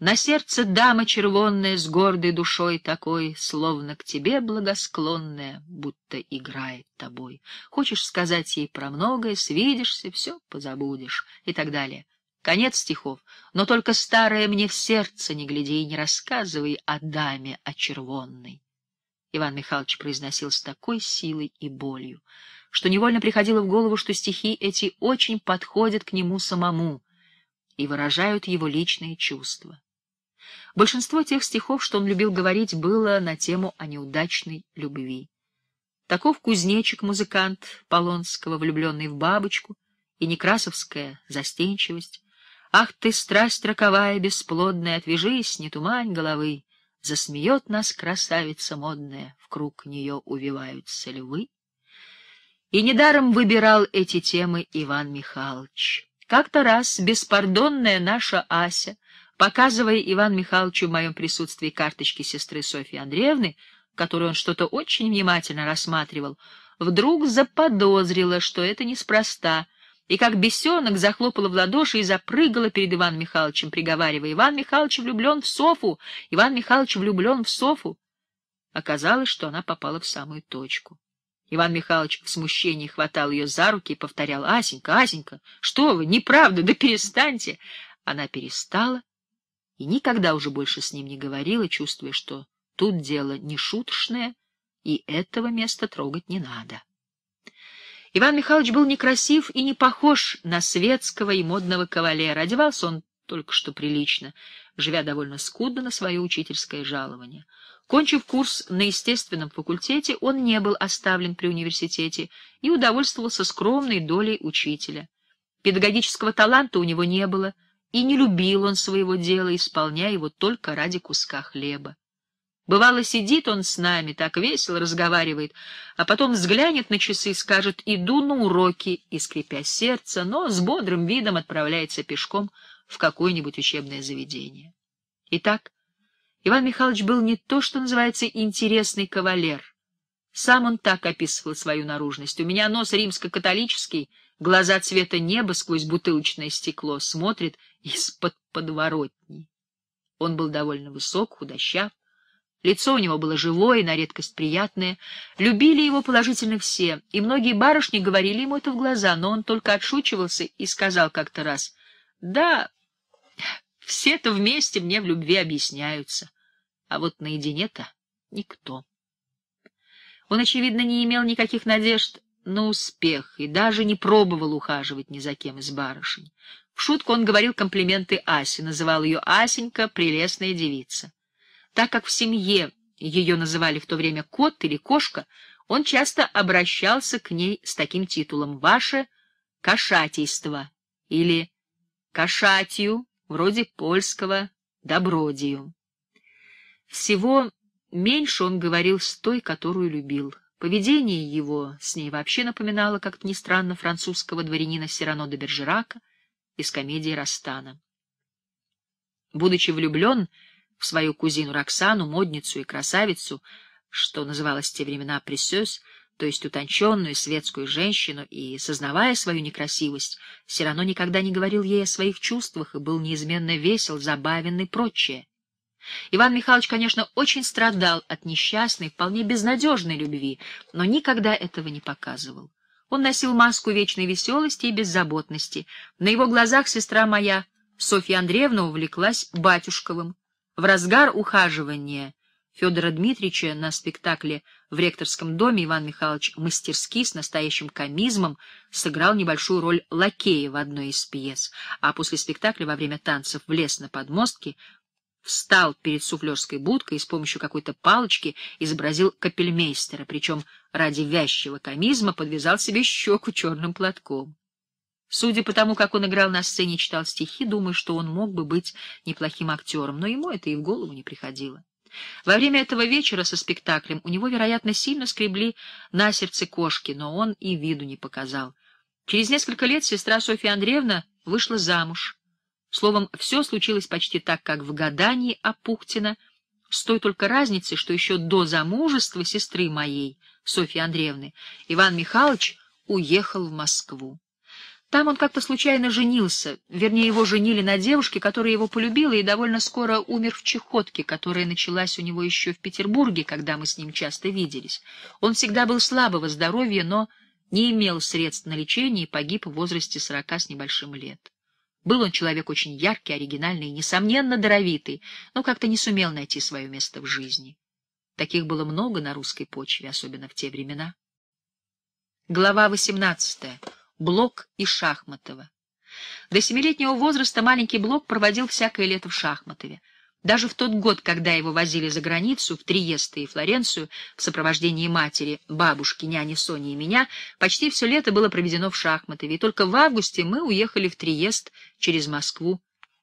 S1: «На сердце дама червонная, с гордой душой такой, словно к тебе благосклонная, будто играет тобой. Хочешь сказать ей про многое, свидишься, все позабудешь» и так далее. Конец стихов, но только старое мне в сердце не гляди и не рассказывай о даме, о червонной. Иван Михайлович произносил с такой силой и болью, что невольно приходило в голову, что стихи эти очень подходят к нему самому и выражают его личные чувства. Большинство тех стихов, что он любил говорить, было на тему о неудачной любви. Таков кузнечик-музыкант Полонского, влюбленный в бабочку, и некрасовская застенчивость. «Ах ты, страсть роковая, бесплодная, отвяжись, не тумань головы!» Засмеет нас красавица модная, в круг нее увиваются львы. И недаром выбирал эти темы Иван Михайлович. Как-то раз беспардонная наша Ася, показывая Иван Михайловичу в моем присутствии карточки сестры Софьи Андреевны, которую он что-то очень внимательно рассматривал, вдруг заподозрила, что это неспроста — и как бесенок захлопала в ладоши и запрыгала перед Иваном Михайловичем, приговаривая, «Иван Михайлович влюблен в Софу! Иван Михайлович влюблен в Софу!» Оказалось, что она попала в самую точку. Иван Михайлович в смущении хватал ее за руки и повторял, «Асенька, Асенька, что вы, неправда, да перестаньте!» Она перестала и никогда уже больше с ним не говорила, чувствуя, что тут дело не шуточное, и этого места трогать не надо. Иван Михайлович был некрасив и не похож на светского и модного кавалера. Одевался он только что прилично, живя довольно скудно на свое учительское жалование. Кончив курс на естественном факультете, он не был оставлен при университете и удовольствовался скромной долей учителя. Педагогического таланта у него не было, и не любил он своего дела, исполняя его только ради куска хлеба. Бывало, сидит он с нами, так весело разговаривает, а потом взглянет на часы и скажет «иду на уроки» и, скрипя сердце, но с бодрым видом отправляется пешком в какое-нибудь учебное заведение. Итак, Иван Михайлович был не то, что называется «интересный кавалер». Сам он так описывал свою наружность. «У меня нос римско-католический, глаза цвета неба сквозь бутылочное стекло, смотрит из-под подворотни». Он был довольно высок, худощав, Лицо у него было живое, и на редкость приятное. Любили его положительно все, и многие барышни говорили ему это в глаза, но он только отшучивался и сказал как-то раз, «Да, все-то вместе мне в любви объясняются, а вот наедине-то никто». Он, очевидно, не имел никаких надежд на успех и даже не пробовал ухаживать ни за кем из барышень. В шутку он говорил комплименты Асе, называл ее «Асенька, прелестная девица». Так как в семье ее называли в то время кот или кошка, он часто обращался к ней с таким титулом «Ваше кошатейство» или «кошатью», вроде польского «добродию». Всего меньше он говорил с той, которую любил. Поведение его с ней вообще напоминало, как ни странно, французского дворянина Сирано де Бержерака из комедии Растана. Будучи влюблен, в свою кузину Роксану, модницу и красавицу, что называлось в те времена присёс, то есть утонченную светскую женщину, и, сознавая свою некрасивость, все равно никогда не говорил ей о своих чувствах и был неизменно весел, забавен и прочее. Иван Михайлович, конечно, очень страдал от несчастной, вполне безнадежной любви, но никогда этого не показывал. Он носил маску вечной веселости и беззаботности. На его глазах сестра моя, Софья Андреевна, увлеклась батюшковым. В разгар ухаживания Федора Дмитриевича на спектакле в ректорском доме Иван Михайлович мастерски с настоящим комизмом сыграл небольшую роль лакея в одной из пьес, а после спектакля во время танцев влез на подмостки, встал перед суфлерской будкой и с помощью какой-то палочки изобразил капельмейстера, причем ради вязчего комизма подвязал себе щеку черным платком. Судя по тому, как он играл на сцене и читал стихи, думаю, что он мог бы быть неплохим актером, но ему это и в голову не приходило. Во время этого вечера со спектаклем у него, вероятно, сильно скребли на сердце кошки, но он и виду не показал. Через несколько лет сестра Софья Андреевна вышла замуж. Словом, все случилось почти так, как в «Гадании» Апухтина, с той только разницей, что еще до замужества сестры моей, Софьи Андреевны, Иван Михайлович уехал в Москву. Там он как-то случайно женился, вернее, его женили на девушке, которая его полюбила, и довольно скоро умер в чехотке, которая началась у него еще в Петербурге, когда мы с ним часто виделись. Он всегда был слабого здоровья, но не имел средств на лечение и погиб в возрасте сорока с небольшим лет. Был он человек очень яркий, оригинальный и, несомненно, даровитый, но как-то не сумел найти свое место в жизни. Таких было много на русской почве, особенно в те времена. Глава восемнадцатая. Блок и Шахматова. До семилетнего возраста маленький Блок проводил всякое лето в Шахматове. Даже в тот год, когда его возили за границу, в Триесто и Флоренцию, в сопровождении матери, бабушки, няни Сони и меня, почти все лето было проведено в Шахматове, и только в августе мы уехали в Триест через Москву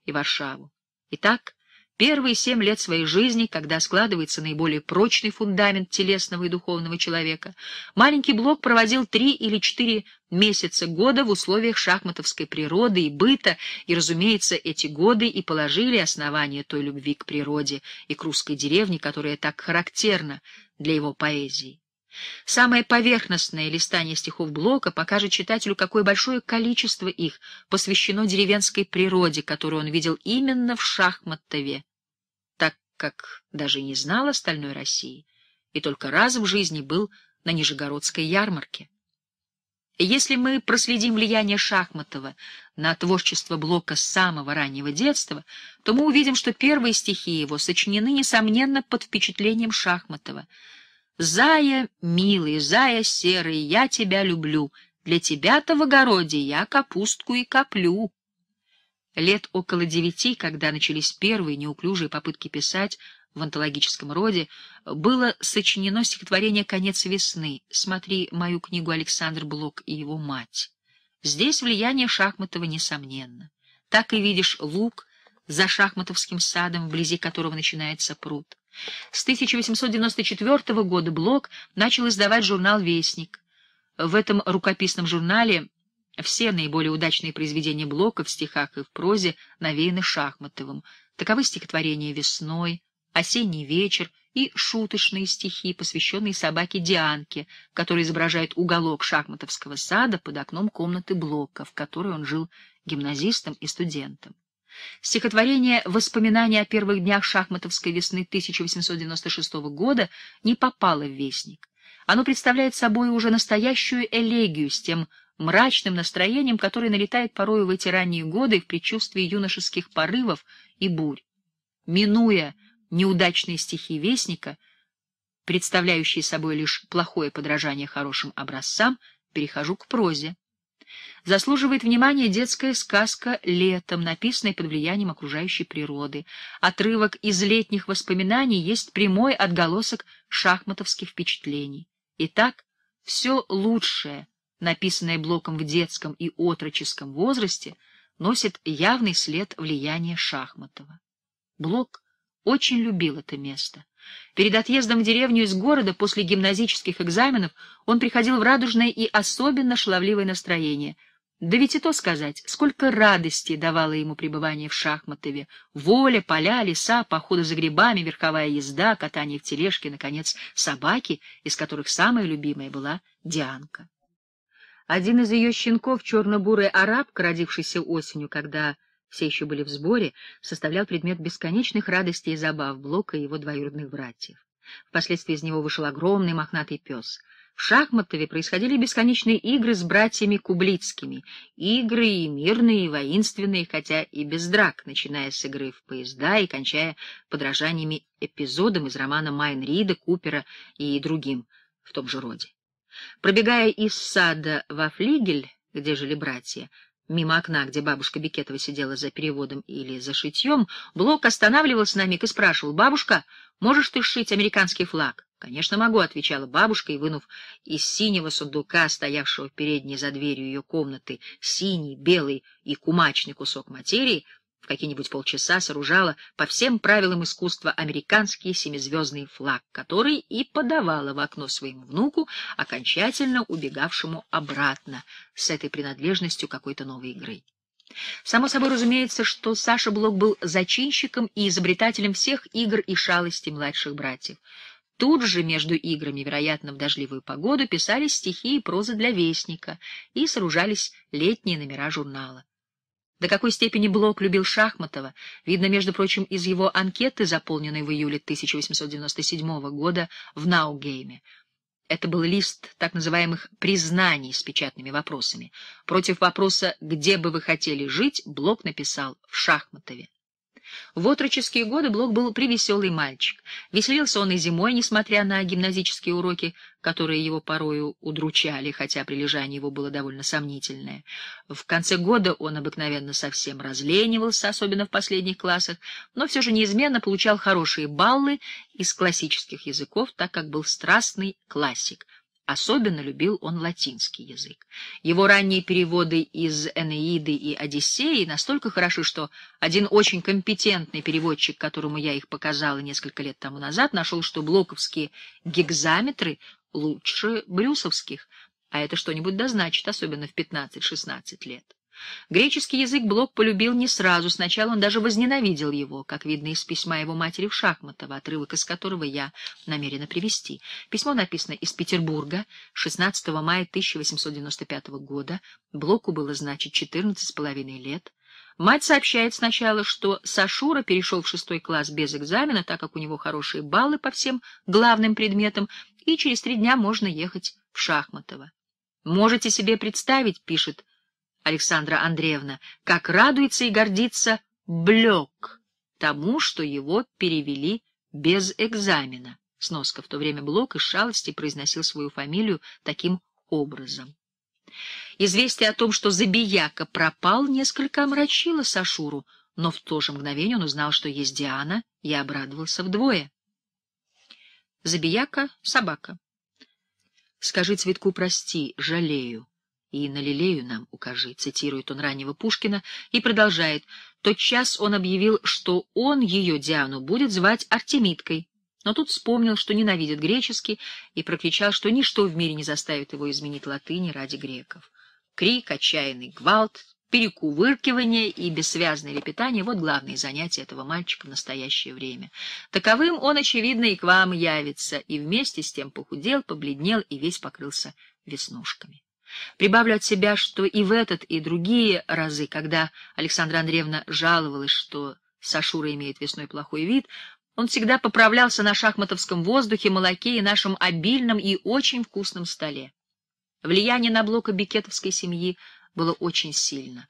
S1: и Варшаву. Итак, Первые семь лет своей жизни, когда складывается наиболее прочный фундамент телесного и духовного человека, маленький Блок проводил три или четыре месяца года в условиях шахматовской природы и быта, и, разумеется, эти годы и положили основание той любви к природе и к русской деревне, которая так характерна для его поэзии. Самое поверхностное листание стихов Блока покажет читателю, какое большое количество их посвящено деревенской природе, которую он видел именно в Шахматове, как даже не знал остальной России, и только раз в жизни был на Нижегородской ярмарке. Если мы проследим влияние Шахматова на творчество Блока с самого раннего детства, то мы увидим, что первые стихи его сочинены, несомненно, под впечатлением Шахматова. «Зая, милый, зая серый, я тебя люблю, для тебя-то в огороде я капустку и коплю». Лет около девяти, когда начались первые неуклюжие попытки писать в антологическом роде, было сочинено стихотворение «Конец весны». Смотри мою книгу «Александр Блок и его мать». Здесь влияние Шахматова несомненно. Так и видишь лук за шахматовским садом, вблизи которого начинается пруд. С 1894 года Блок начал издавать журнал «Вестник». В этом рукописном журнале все наиболее удачные произведения Блока в стихах и в прозе навеяны Шахматовым. Таковы стихотворения «Весной», «Осенний вечер» и шуточные стихи, посвященные собаке Дианке, которая изображает уголок шахматовского сада под окном комнаты Блока, в которой он жил гимназистом и студентом. Стихотворение «Воспоминания о первых днях шахматовской весны 1896 года» не попало в Вестник. Оно представляет собой уже настоящую элегию с тем мрачным настроением, которое налетает порою в эти ранние годы в предчувствии юношеских порывов и бурь. Минуя неудачные стихи Вестника, представляющие собой лишь плохое подражание хорошим образцам, перехожу к прозе. Заслуживает внимания детская сказка «Летом», написанная под влиянием окружающей природы. Отрывок из летних воспоминаний есть прямой отголосок шахматовских впечатлений. Итак, все лучшее написанное Блоком в детском и отроческом возрасте, носит явный след влияния Шахматова. Блок очень любил это место. Перед отъездом в деревню из города после гимназических экзаменов он приходил в радужное и особенно шаловливое настроение. Да ведь и то сказать, сколько радости давало ему пребывание в Шахматове. Воля, поля, леса, походы за грибами, верховая езда, катание в тележке, наконец, собаки, из которых самая любимая была Дианка. Один из ее щенков, черно-бурый араб, родившийся осенью, когда все еще были в сборе, составлял предмет бесконечных радостей и забав Блока и его двоюродных братьев. Впоследствии из него вышел огромный мохнатый пес. В Шахматове происходили бесконечные игры с братьями Кублицкими. Игры и мирные, и воинственные, хотя и без драк, начиная с игры в поезда и кончая подражаниями эпизодам из романа Майн Рида, Купера и другим в том же роде. Пробегая из сада во флигель, где жили братья, мимо окна, где бабушка Бекетова сидела за переводом или за шитьем, Блок останавливался на миг и спрашивал, «Бабушка, можешь ты сшить американский флаг?» «Конечно могу», — отвечала бабушка, и, вынув из синего сундука, стоявшего в передней за дверью ее комнаты, синий, белый и кумачный кусок материи, какие-нибудь полчаса сооружала по всем правилам искусства американский семизвездный флаг, который и подавала в окно своему внуку, окончательно убегавшему обратно с этой принадлежностью какой-то новой игры. Само собой разумеется, что Саша Блок был зачинщиком и изобретателем всех игр и шалостей младших братьев. Тут же между играми, вероятно, в дождливую погоду, писались стихи и проза для Вестника и сооружались летние номера журнала. До какой степени Блок любил Шахматова, видно, между прочим, из его анкеты, заполненной в июле 1897 года в Наугейме. Это был лист так называемых признаний с печатными вопросами. Против вопроса «Где бы вы хотели жить?» Блок написал «В Шахматове». В отроческие годы Блок был привеселый мальчик. Веселился он и зимой, несмотря на гимназические уроки, которые его порою удручали, хотя прилежание его было довольно сомнительное. В конце года он обыкновенно совсем разленивался, особенно в последних классах, но все же неизменно получал хорошие баллы из классических языков, так как был страстный классик — Особенно любил он латинский язык. Его ранние переводы из «Энеиды» и «Одиссеи» настолько хороши, что один очень компетентный переводчик, которому я их показала несколько лет тому назад, нашел, что блоковские гигзаметры лучше брюсовских, а это что-нибудь дозначит, особенно в 15-16 лет. Греческий язык Блок полюбил не сразу, сначала он даже возненавидел его, как видно из письма его матери в Шахматово, отрывок из которого я намерена привести. Письмо написано из Петербурга 16 мая 1895 года, Блоку было, значит, с половиной лет. Мать сообщает сначала, что Сашура перешел в шестой класс без экзамена, так как у него хорошие баллы по всем главным предметам, и через три дня можно ехать в Шахматово. «Можете себе представить, — пишет Александра Андреевна, как радуется и гордится Блек тому, что его перевели без экзамена. Сноска в то время Блок из шалости произносил свою фамилию таким образом. Известие о том, что Забияка пропал, несколько омрачило Сашуру, но в то же мгновение он узнал, что есть Диана, и обрадовался вдвое. Забияка — собака. Скажи цветку прости, жалею и на лилею нам укажи», — цитирует он раннего Пушкина и продолжает. Тотчас он объявил, что он ее, Диану, будет звать Артемидкой, но тут вспомнил, что ненавидит греческий, и прокричал, что ничто в мире не заставит его изменить латыни ради греков. Крик, отчаянный гвалт, перекувыркивание и бессвязное лепетание — вот главные занятия этого мальчика в настоящее время. Таковым он, очевидно, и к вам явится, и вместе с тем похудел, побледнел и весь покрылся веснушками. Прибавлю от себя, что и в этот, и другие разы, когда Александра Андреевна жаловалась, что Сашура имеет весной плохой вид, он всегда поправлялся на шахматовском воздухе, молоке и нашем обильном и очень вкусном столе. Влияние на блока бикетовской семьи было очень сильно.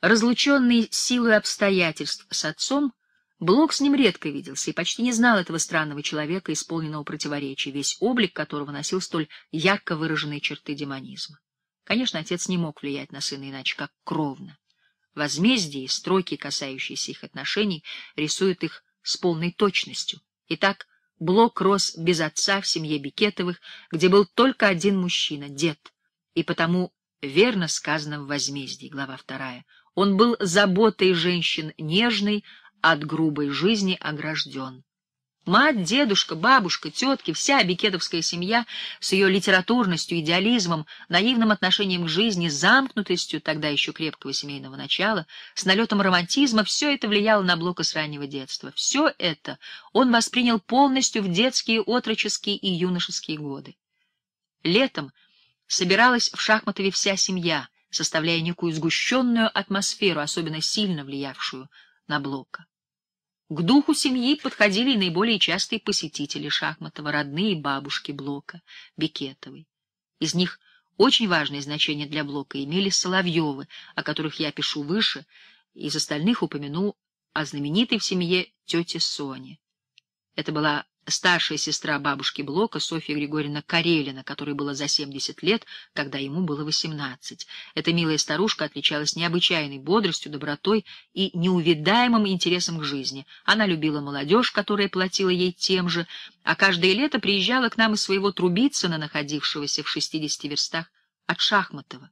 S1: Разлученный силой обстоятельств с отцом, Блок с ним редко виделся и почти не знал этого странного человека, исполненного противоречий, весь облик которого носил столь ярко выраженные черты демонизма. Конечно, отец не мог влиять на сына иначе, как кровно. Возмездие и строки, касающиеся их отношений, рисуют их с полной точностью. Итак, Блок рос без отца в семье Бикетовых, где был только один мужчина — дед, и потому верно сказано в «Возмездии», глава вторая. Он был заботой женщин нежной, от грубой жизни огражден. Мать, дедушка, бабушка, тетки, вся бикетовская семья с ее литературностью, идеализмом, наивным отношением к жизни, замкнутостью тогда еще крепкого семейного начала, с налетом романтизма, все это влияло на Блока с раннего детства. Все это он воспринял полностью в детские, отроческие и юношеские годы. Летом собиралась в Шахматове вся семья, составляя некую сгущенную атмосферу, особенно сильно влиявшую на Блока. К духу семьи подходили наиболее частые посетители Шахматова, родные бабушки Блока, Бекетовой. Из них очень важное значение для Блока имели Соловьевы, о которых я пишу выше, из остальных упомяну о знаменитой в семье тете Соне. Это была старшая сестра бабушки Блока, Софья Григорьевна Карелина, которой было за 70 лет, когда ему было 18. Эта милая старушка отличалась необычайной бодростью, добротой и неувидаемым интересом к жизни. Она любила молодежь, которая платила ей тем же, а каждое лето приезжала к нам из своего Трубицына, находившегося в 60 верстах от Шахматова.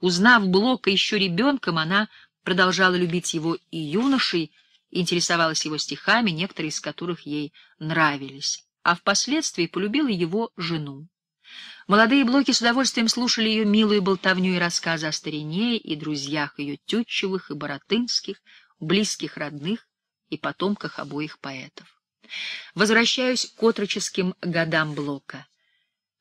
S1: Узнав Блока еще ребенком, она продолжала любить его и юношей, интересовалась его стихами, некоторые из которых ей нравились, а впоследствии полюбила его жену. Молодые блоки с удовольствием слушали ее милую болтовню и рассказы о старине и друзьях ее Тютчевых и Боротынских, близких родных и потомках обоих поэтов. Возвращаюсь к отроческим годам Блока.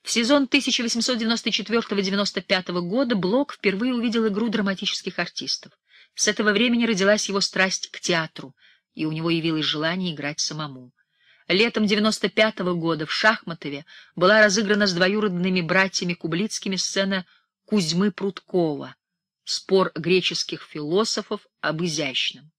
S1: В сезон 1894-95 года Блок впервые увидел игру драматических артистов. С этого времени родилась его страсть к театру, и у него явилось желание играть самому. Летом 95-го года в Шахматове была разыграна с двоюродными братьями Кублицкими сцена Кузьмы Прудкова «Спор греческих философов об изящном».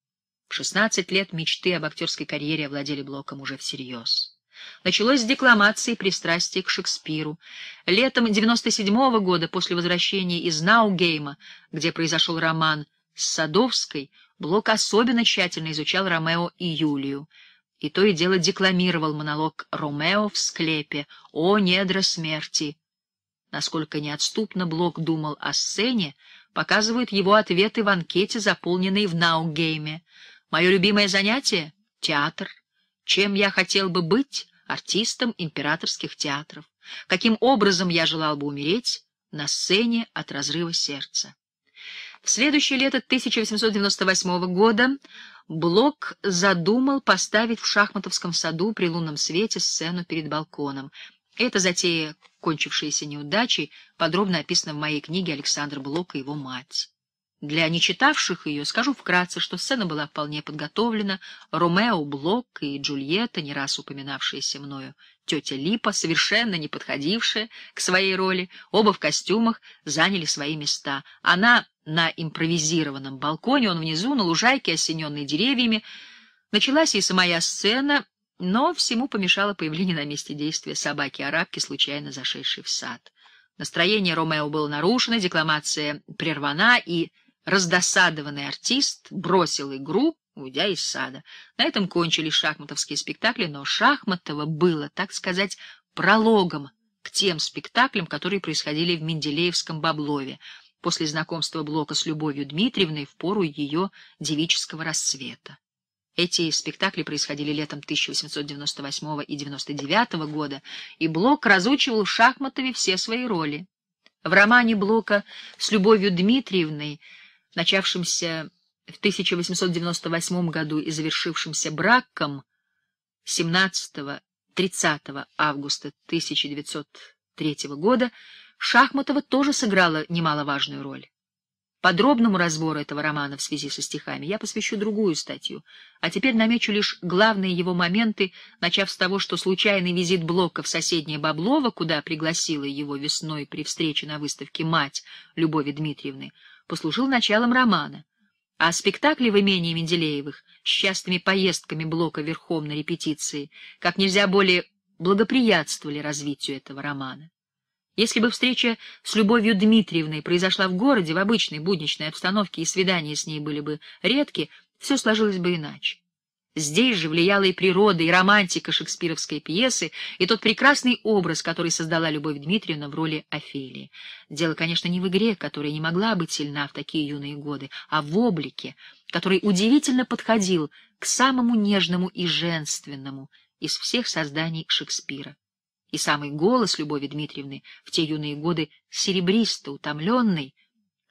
S1: В 16 лет мечты об актерской карьере овладели Блоком уже всерьез. Началось с декламации пристрастия к Шекспиру. Летом 97 -го года, после возвращения из Наугейма, где произошел роман с Садовской Блок особенно тщательно изучал Ромео и Юлию, и то и дело декламировал монолог «Ромео в склепе. О, недра смерти!» Насколько неотступно Блок думал о сцене, показывают его ответы в анкете, заполненной в Наугейме. «Мое любимое занятие — театр. Чем я хотел бы быть? Артистом императорских театров. Каким образом я желал бы умереть? На сцене от разрыва сердца». В следующее лето 1898 года Блок задумал поставить в шахматовском саду при лунном свете сцену перед балконом. Эта затея, кончившаяся неудачей, подробно описана в моей книге «Александр Блок и его мать. Для нечитавших ее скажу вкратце, что сцена была вполне подготовлена. Ромео Блок и Джульетта, не раз упоминавшиеся мною, тетя Липа, совершенно не подходившая к своей роли, оба в костюмах заняли свои места. Она на импровизированном балконе, он внизу, на лужайке, осененной деревьями. Началась и самая сцена, но всему помешало появление на месте действия собаки-арабки, случайно зашедшей в сад. Настроение Ромео было нарушено, декламация прервана, и... Раздосадованный артист бросил игру, уйдя из сада. На этом кончились шахматовские спектакли, но Шахматова было, так сказать, прологом к тем спектаклям, которые происходили в Менделеевском Баблове после знакомства Блока с Любовью Дмитриевной в пору ее девического расцвета. Эти спектакли происходили летом 1898 и 99 года, и Блок разучивал в Шахматове все свои роли. В романе Блока с Любовью Дмитриевной начавшимся в 1898 году и завершившимся браком 17-30 августа 1903 года, Шахматова тоже сыграла немаловажную роль. Подробному разбору этого романа в связи со стихами я посвящу другую статью, а теперь намечу лишь главные его моменты, начав с того, что случайный визит Блока в соседнее Баблово, куда пригласила его весной при встрече на выставке мать Любови Дмитриевны, послужил началом романа, а спектакли в имении Менделеевых с частыми поездками Блока верхом на репетиции как нельзя более благоприятствовали развитию этого романа. Если бы встреча с Любовью Дмитриевной произошла в городе в обычной будничной обстановке и свидания с ней были бы редки, все сложилось бы иначе. Здесь же влияла и природа, и романтика шекспировской пьесы, и тот прекрасный образ, который создала Любовь Дмитриевна в роли Офелии. Дело, конечно, не в игре, которая не могла быть сильна в такие юные годы, а в облике, который удивительно подходил к самому нежному и женственному из всех созданий Шекспира. И самый голос Любови Дмитриевны в те юные годы серебристо утомленный —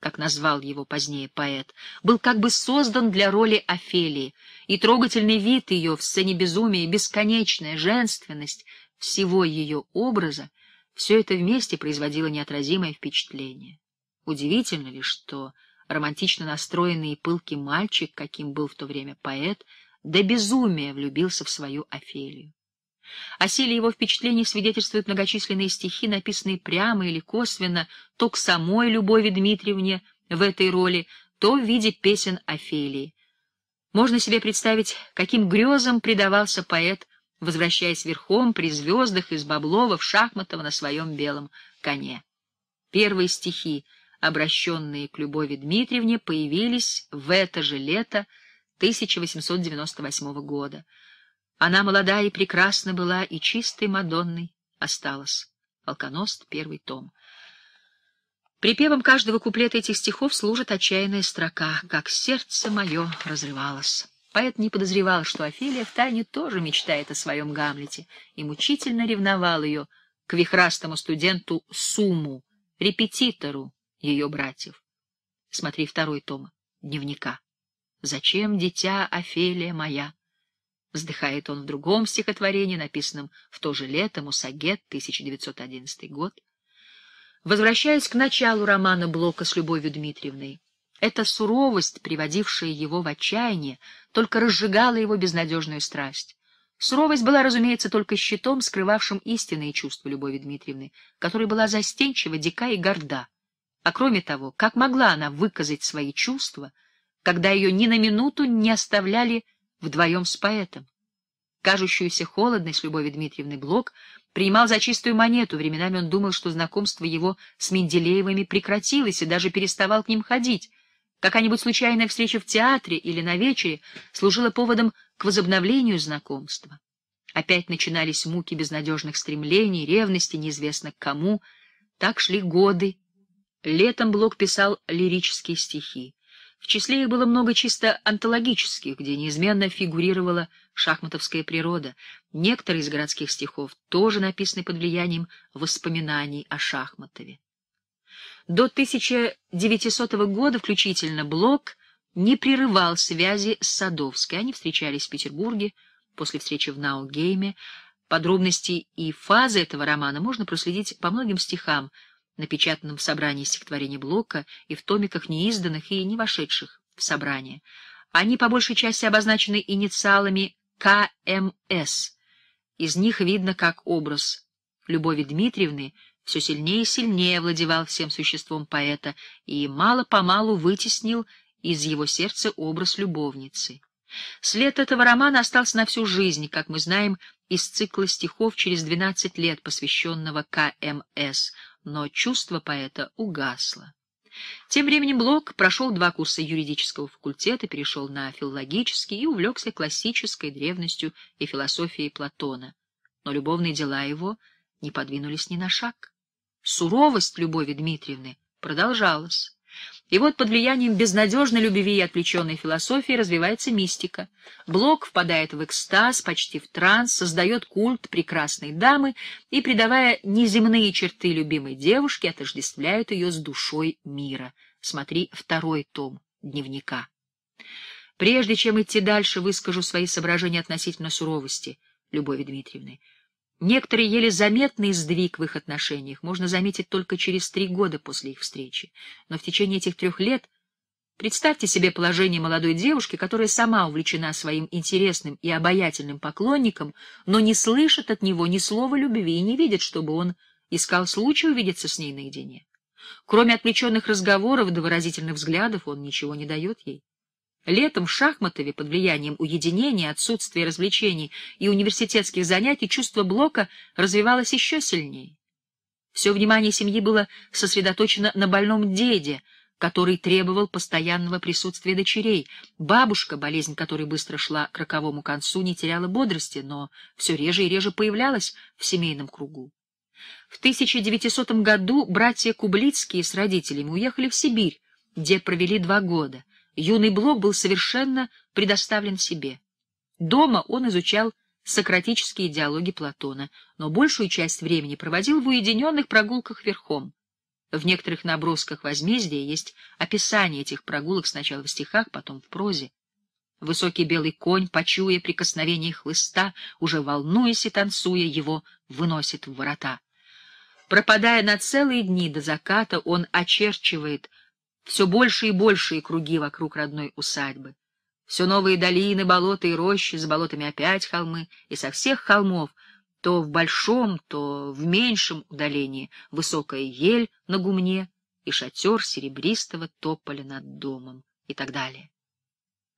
S1: как назвал его позднее поэт, был как бы создан для роли Офелии, и трогательный вид ее в сцене безумия, бесконечная женственность всего ее образа, все это вместе производило неотразимое впечатление. Удивительно ли, что романтично настроенный и пылкий мальчик, каким был в то время поэт, до безумия влюбился в свою Офелию. О силе его впечатлений свидетельствуют многочисленные стихи, написанные прямо или косвенно, то к самой Любови Дмитриевне в этой роли, то в виде песен Офелии. Можно себе представить, каким грезом предавался поэт, возвращаясь верхом при звездах из Баблова в Шахматово на своем белом коне. Первые стихи, обращенные к Любови Дмитриевне, появились в это же лето 1898 года. Она молода и прекрасна была, и чистой Мадонной осталась. Волконост, первый том. Припевом каждого куплета этих стихов служит отчаянная строка «Как сердце мое разрывалось». Поэт не подозревал, что Офелия втайне тоже мечтает о своем Гамлете и мучительно ревновал ее к вихрастому студенту Суму, репетитору ее братьев. Смотри второй том дневника. «Зачем, дитя Офелия моя?» Вздыхает он в другом стихотворении, написанном в то же лето, Мусагет, 1911 год. Возвращаясь к началу романа Блока с Любовью Дмитриевной, эта суровость, приводившая его в отчаяние, только разжигала его безнадежную страсть. Суровость была, разумеется, только щитом, скрывавшим истинные чувства Любови Дмитриевны, которая была застенчива, дика и горда. А кроме того, как могла она выказать свои чувства, когда ее ни на минуту не оставляли вдвоем с поэтом. Кажущуюся холодность Любови Дмитриевны Блок принимал за чистую монету, временами он думал, что знакомство его с Менделеевыми прекратилось и даже переставал к ним ходить. Какая-нибудь случайная встреча в театре или на вечере служила поводом к возобновлению знакомства. Опять начинались муки безнадежных стремлений, ревности, неизвестно к кому. Так шли годы. Летом Блок писал лирические стихи. В числе их было много чисто антологических, где неизменно фигурировала шахматовская природа. Некоторые из городских стихов тоже написаны под влиянием воспоминаний о Шахматове. До 1900 года включительно Блок не прерывал связи с Садовской. Они встречались в Петербурге после встречи в Наугейме. Подробности и фазы этого романа можно проследить по многим стихам – напечатанном в собрании стихотворений Блока и в томиках неизданных и не вошедших в собрание. Они по большей части обозначены инициалами КМС. Эм из них видно, как образ Любови Дмитриевны все сильнее и сильнее владевал всем существом поэта и мало-помалу вытеснил из его сердца образ любовницы. След этого романа остался на всю жизнь, как мы знаем, из цикла стихов через двенадцать лет, посвященного КМС но чувство поэта угасло. Тем временем Блок прошел два курса юридического факультета, перешел на филологический и увлекся классической древностью и философией Платона. Но любовные дела его не подвинулись ни на шаг. Суровость Любови Дмитриевны продолжалась. И вот под влиянием безнадежной любви и отвлеченной философии развивается мистика. Блок впадает в экстаз, почти в транс, создает культ прекрасной дамы и, придавая неземные черты любимой девушке, отождествляет ее с душой мира. Смотри второй том дневника. Прежде чем идти дальше, выскажу свои соображения относительно суровости Любови Дмитриевны. Некоторые еле заметный сдвиг в их отношениях можно заметить только через три года после их встречи. Но в течение этих трех лет представьте себе положение молодой девушки, которая сама увлечена своим интересным и обаятельным поклонником, но не слышит от него ни слова любви и не видит, чтобы он искал случай увидеться с ней наедине. Кроме отвлеченных разговоров до выразительных взглядов он ничего не дает ей. Летом в Шахматове под влиянием уединения, отсутствия развлечений и университетских занятий чувство Блока развивалось еще сильнее. Все внимание семьи было сосредоточено на больном деде, который требовал постоянного присутствия дочерей. Бабушка, болезнь которой быстро шла к роковому концу, не теряла бодрости, но все реже и реже появлялась в семейном кругу. В 1900 году братья Кублицкие с родителями уехали в Сибирь, где провели два года — Юный Блок был совершенно предоставлен себе. Дома он изучал сократические диалоги Платона, но большую часть времени проводил в уединенных прогулках верхом. В некоторых набросках возмездия есть описание этих прогулок сначала в стихах, потом в прозе. Высокий белый конь, почуя прикосновение хлыста, уже волнуясь и танцуя, его выносит в ворота. Пропадая на целые дни до заката, он очерчивает все больше и большие круги вокруг родной усадьбы. Все новые долины, болота и рощи, с болотами опять холмы, и со всех холмов, то в большом, то в меньшем удалении, высокая ель на гумне и шатер серебристого тополя над домом и так далее.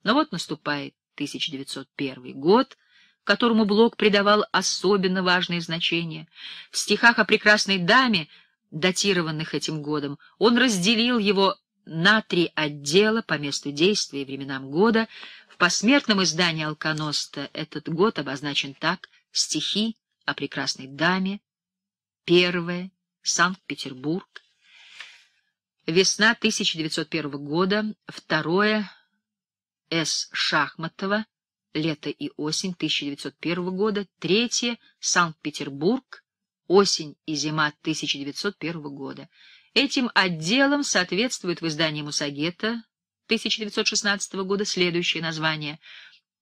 S1: Но вот наступает 1901 год, которому Блок придавал особенно важное значение. В стихах о прекрасной даме датированных этим годом, он разделил его на три отдела по месту действия и временам года. В посмертном издании «Алконоста» этот год обозначен так «Стихи о прекрасной даме», «Первое», «Санкт-Петербург», «Весна 1901 года», «Второе», «С. Шахматова», «Лето и осень 1901 года», «Третье», «Санкт-Петербург», «Осень и зима 1901 года». Этим отделом соответствует в издании Мусагета 1916 года следующее название.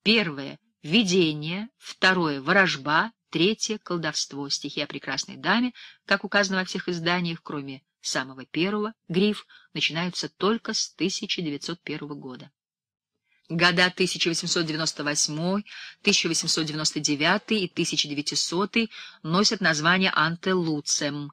S1: Первое — «Видение», второе — «Ворожба», третье — «Колдовство», стихи о прекрасной даме, как указано во всех изданиях, кроме самого первого, гриф, начинаются только с 1901 года. Года 1898, 1899 и 1900 носят название «Антелуцем».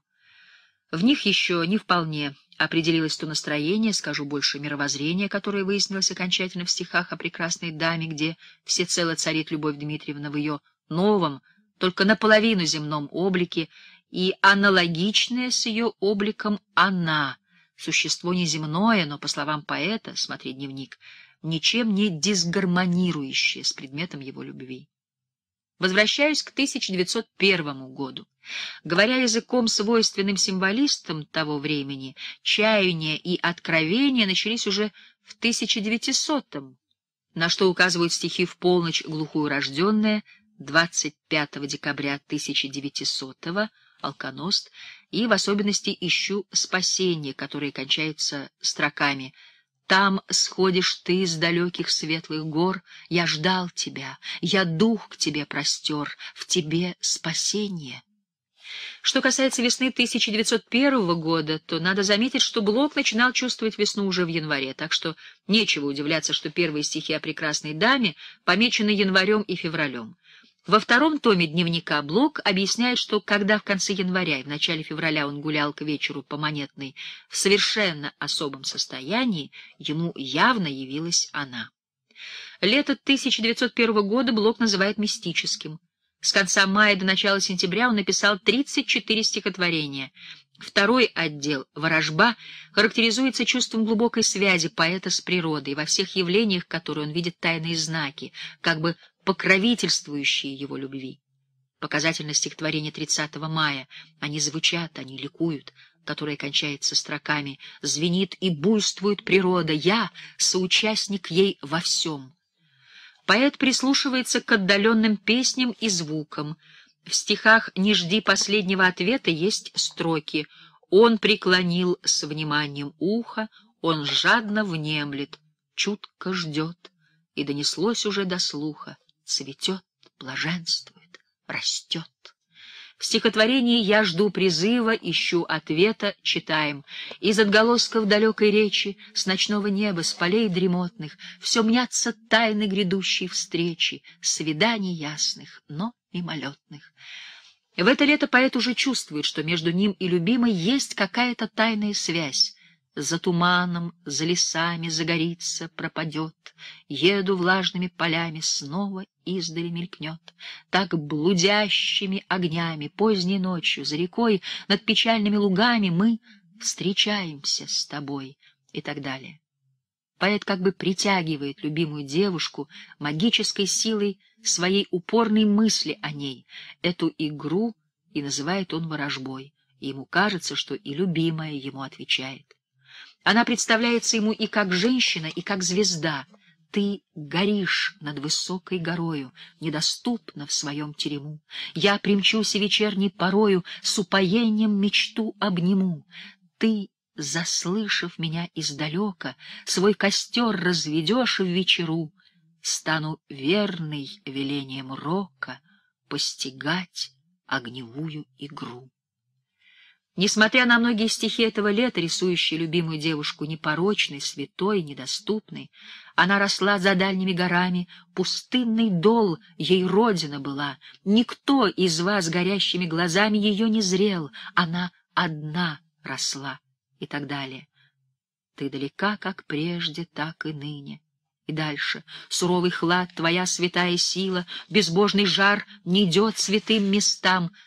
S1: В них еще не вполне определилось то настроение, скажу больше, мировоззрение, которое выяснилось окончательно в стихах о прекрасной даме, где всецело царит Любовь Дмитриевна в ее новом, только наполовину земном облике, и аналогичное с ее обликом она, существо неземное, но, по словам поэта, смотри дневник, ничем не дисгармонирующее с предметом его любви. Возвращаюсь к 1901 году. Говоря языком, свойственным символистам того времени, чаяния и откровения начались уже в 1900-м, на что указывают стихи «В полночь глухую рожденная» 25 декабря 1900-го «Алконост» и в особенности «Ищу спасение», которое кончаются строками «Алконост». Там сходишь ты с далеких светлых гор, Я ждал тебя, я дух к тебе простер, В тебе спасение. Что касается весны 1901 года, то надо заметить, что Блок начинал чувствовать весну уже в январе, так что нечего удивляться, что первые стихи о прекрасной даме помечены январем и февралем. Во втором томе дневника Блок объясняет, что когда в конце января и в начале февраля он гулял к вечеру по Монетной в совершенно особом состоянии, ему явно явилась она. Лето 1901 года Блок называет мистическим. С конца мая до начала сентября он написал 34 стихотворения. Второй отдел «Ворожба» характеризуется чувством глубокой связи поэта с природой, во всех явлениях, которые он видит тайные знаки, как бы покровительствующие его любви. Показательно стихотворение 30 мая. Они звучат, они ликуют, которое кончается строками. Звенит и буйствует природа. Я — соучастник ей во всем. Поэт прислушивается к отдаленным песням и звукам. В стихах «Не жди последнего ответа» есть строки. Он преклонил с вниманием ухо, он жадно внемлет, чутко ждет. И донеслось уже до слуха цветет, блаженствует, растет. В стихотворении «Я жду призыва, ищу ответа» читаем. Из отголосков далекой речи, с ночного неба, с полей дремотных, все мнятся тайны грядущей встречи, свиданий ясных, но мимолетных. В это лето поэт уже чувствует, что между ним и любимой есть какая-то тайная связь. За туманом, за лесами загорится, пропадет. Еду влажными полями, снова издали мелькнет. Так блудящими огнями, поздней ночью, за рекой, над печальными лугами мы встречаемся с тобой и так далее. Поэт как бы притягивает любимую девушку магической силой своей упорной мысли о ней. Эту игру и называет он ворожбой. ему кажется, что и любимая ему отвечает. Она представляется ему и как женщина, и как звезда. Ты горишь над высокой горою, недоступна в своем терему. Я примчусь и вечерней порою, с упоением мечту обниму. Ты заслышав меня издалека, свой костер разведешь в вечеру, стану верный велением рока постигать огневую игру. Несмотря на многие стихи этого лета, рисующие любимую девушку непорочной, святой, недоступной, она росла за дальними горами, пустынный дол ей родина была, никто из вас горящими глазами ее не зрел, она одна росла и так далее. Ты далека, как прежде, так и ныне. И дальше. Суровый хлад, твоя святая сила, безбожный жар не идет святым местам —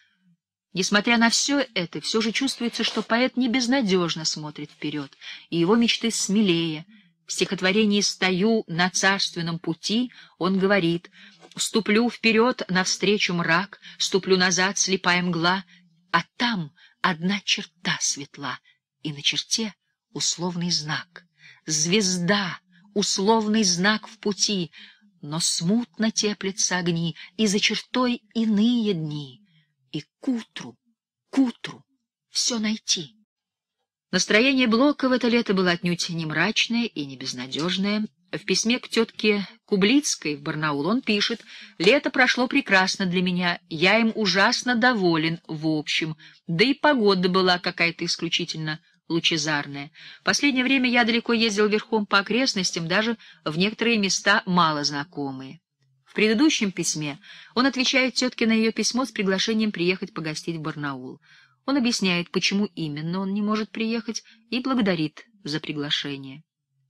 S1: Несмотря на все это, все же чувствуется, что поэт не безнадежно смотрит вперед, и его мечты смелее. В стихотворении «Стою на царственном пути» он говорит «Ступлю вперед навстречу мрак, ступлю назад слепая мгла, а там одна черта светла, и на черте условный знак, звезда, условный знак в пути, но смутно теплятся огни, и за чертой иные дни» и к утру, к утру все найти. Настроение Блока в это лето было отнюдь не мрачное и не безнадежное. В письме к тетке Кублицкой в Барнаул он пишет «Лето прошло прекрасно для меня, я им ужасно доволен в общем, да и погода была какая-то исключительно лучезарная. Последнее время я далеко ездил верхом по окрестностям, даже в некоторые места мало знакомые. В предыдущем письме он отвечает тетке на ее письмо с приглашением приехать погостить в Барнаул. Он объясняет, почему именно он не может приехать, и благодарит за приглашение.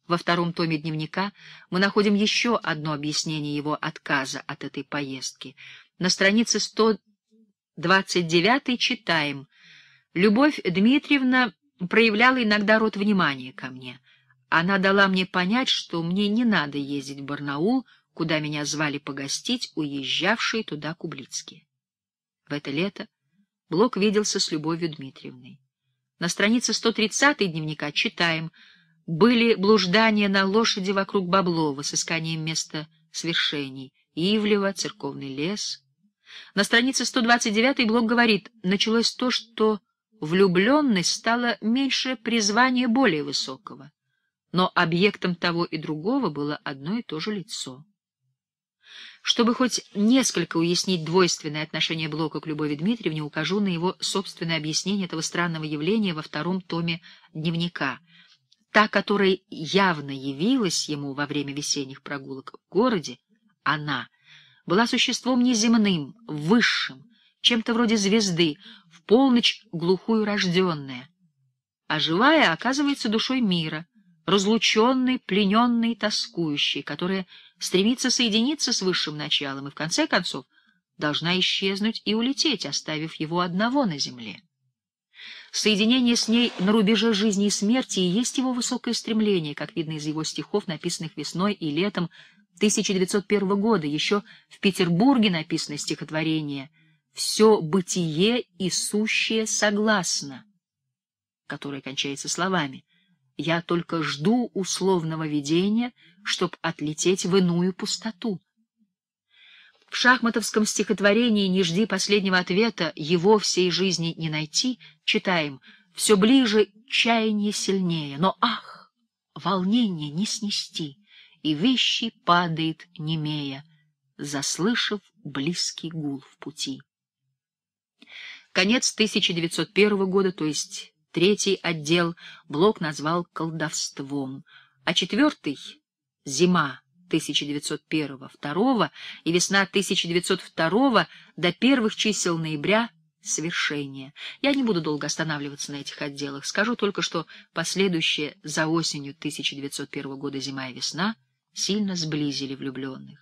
S1: Во втором томе дневника мы находим еще одно объяснение его отказа от этой поездки. На странице 129 читаем «Любовь Дмитриевна проявляла иногда род внимания ко мне. Она дала мне понять, что мне не надо ездить в Барнаул, куда меня звали погостить уезжавшие туда кублицкие. В это лето Блок виделся с Любовью Дмитриевной. На странице 130 дневника читаем «Были блуждания на лошади вокруг Баблова с исканием места свершений, Ивлева, церковный лес». На странице 129 Блок говорит «Началось то, что влюбленность стала меньше призвания более высокого, но объектом того и другого было одно и то же лицо». Чтобы хоть несколько уяснить двойственное отношение Блока к Любови Дмитриевне, укажу на его собственное объяснение этого странного явления во втором томе дневника. Та, которая явно явилась ему во время весенних прогулок в городе, она, была существом неземным, высшим, чем-то вроде звезды, в полночь глухую рожденная. А живая оказывается душой мира, разлученной, плененной, тоскующей, которая стремится соединиться с высшим началом и, в конце концов, должна исчезнуть и улететь, оставив его одного на земле. Соединение с ней на рубеже жизни и смерти и есть его высокое стремление, как видно из его стихов, написанных весной и летом 1901 года. Еще в Петербурге написано стихотворение «Все бытие и сущее согласно», которое кончается словами я только жду условного видения, чтоб отлететь в иную пустоту. В шахматовском стихотворении «Не жди последнего ответа, его всей жизни не найти» читаем «Все ближе, чаяние сильнее, но ах, волнение не снести, и вещи падает немея, заслышав близкий гул в пути». Конец 1901 года, то есть Третий отдел Блок назвал колдовством, а четвертый — зима 1901, 2 и весна 1902 до первых чисел ноября — свершение. Я не буду долго останавливаться на этих отделах, скажу только, что последующие за осенью 1901 года зима и весна сильно сблизили влюбленных.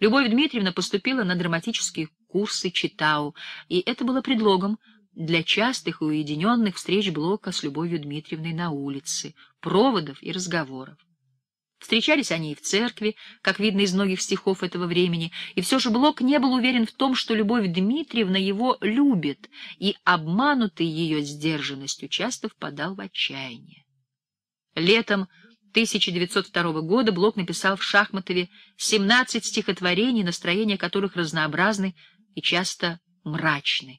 S1: Любовь Дмитриевна поступила на драматические курсы Читау, и это было предлогом, для частых и уединенных встреч Блока с Любовью Дмитриевной на улице, проводов и разговоров. Встречались они и в церкви, как видно из многих стихов этого времени, и все же Блок не был уверен в том, что Любовь Дмитриевна его любит, и, обманутый ее сдержанностью, часто впадал в отчаяние. Летом 1902 года Блок написал в Шахматове 17 стихотворений, настроения которых разнообразны и часто мрачны.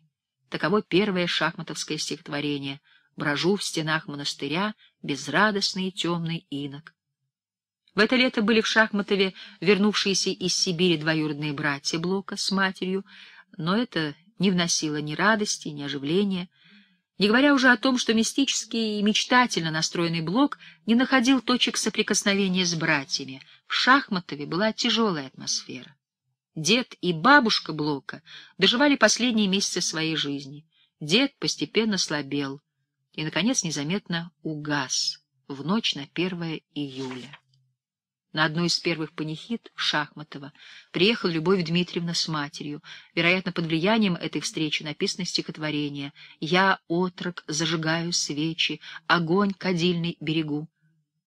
S1: Таково первое шахматовское стихотворение «Брожу в стенах монастыря, безрадостный и темный инок». В это лето были в Шахматове вернувшиеся из Сибири двоюродные братья Блока с матерью, но это не вносило ни радости, ни оживления, не говоря уже о том, что мистический и мечтательно настроенный Блок не находил точек соприкосновения с братьями. В Шахматове была тяжелая атмосфера. Дед и бабушка Блока доживали последние месяцы своей жизни. Дед постепенно слабел и, наконец, незаметно угас в ночь на 1 июля. На одну из первых панихид Шахматова Шахматово приехала Любовь Дмитриевна с матерью. Вероятно, под влиянием этой встречи написано стихотворение «Я, отрок, зажигаю свечи, огонь кадильный берегу»,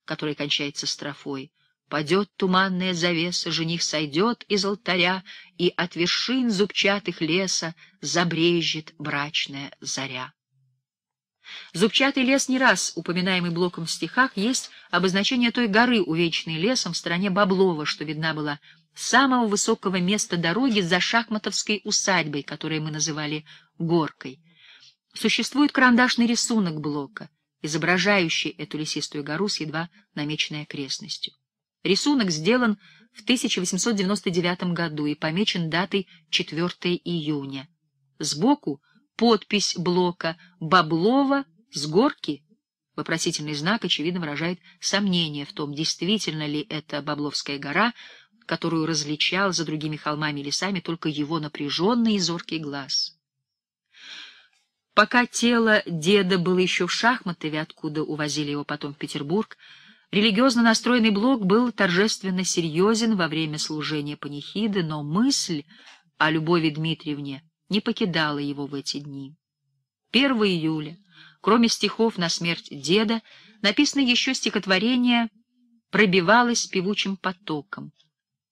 S1: которое кончается строфой Падет туманная завеса, жених сойдет из алтаря, И от вершин зубчатых леса забрежет брачная заря. Зубчатый лес не раз, упоминаемый Блоком в стихах, есть обозначение той горы, увеченной лесом в стороне Баблова, что видна была самого высокого места дороги за шахматовской усадьбой, которую мы называли «горкой». Существует карандашный рисунок Блока, изображающий эту лесистую гору с едва намеченной окрестностью. Рисунок сделан в 1899 году и помечен датой 4 июня. Сбоку подпись блока «Баблова с горки» Вопросительный знак, очевидно, выражает сомнение в том, действительно ли это Бабловская гора, которую различал за другими холмами и лесами только его напряженный и зоркий глаз. Пока тело деда было еще в Шахматове, откуда увозили его потом в Петербург, Религиозно настроенный блок был торжественно серьезен во время служения панихиды, но мысль о Любови Дмитриевне не покидала его в эти дни. 1 июля, кроме стихов на смерть деда, написано еще стихотворение «Пробивалось певучим потоком»,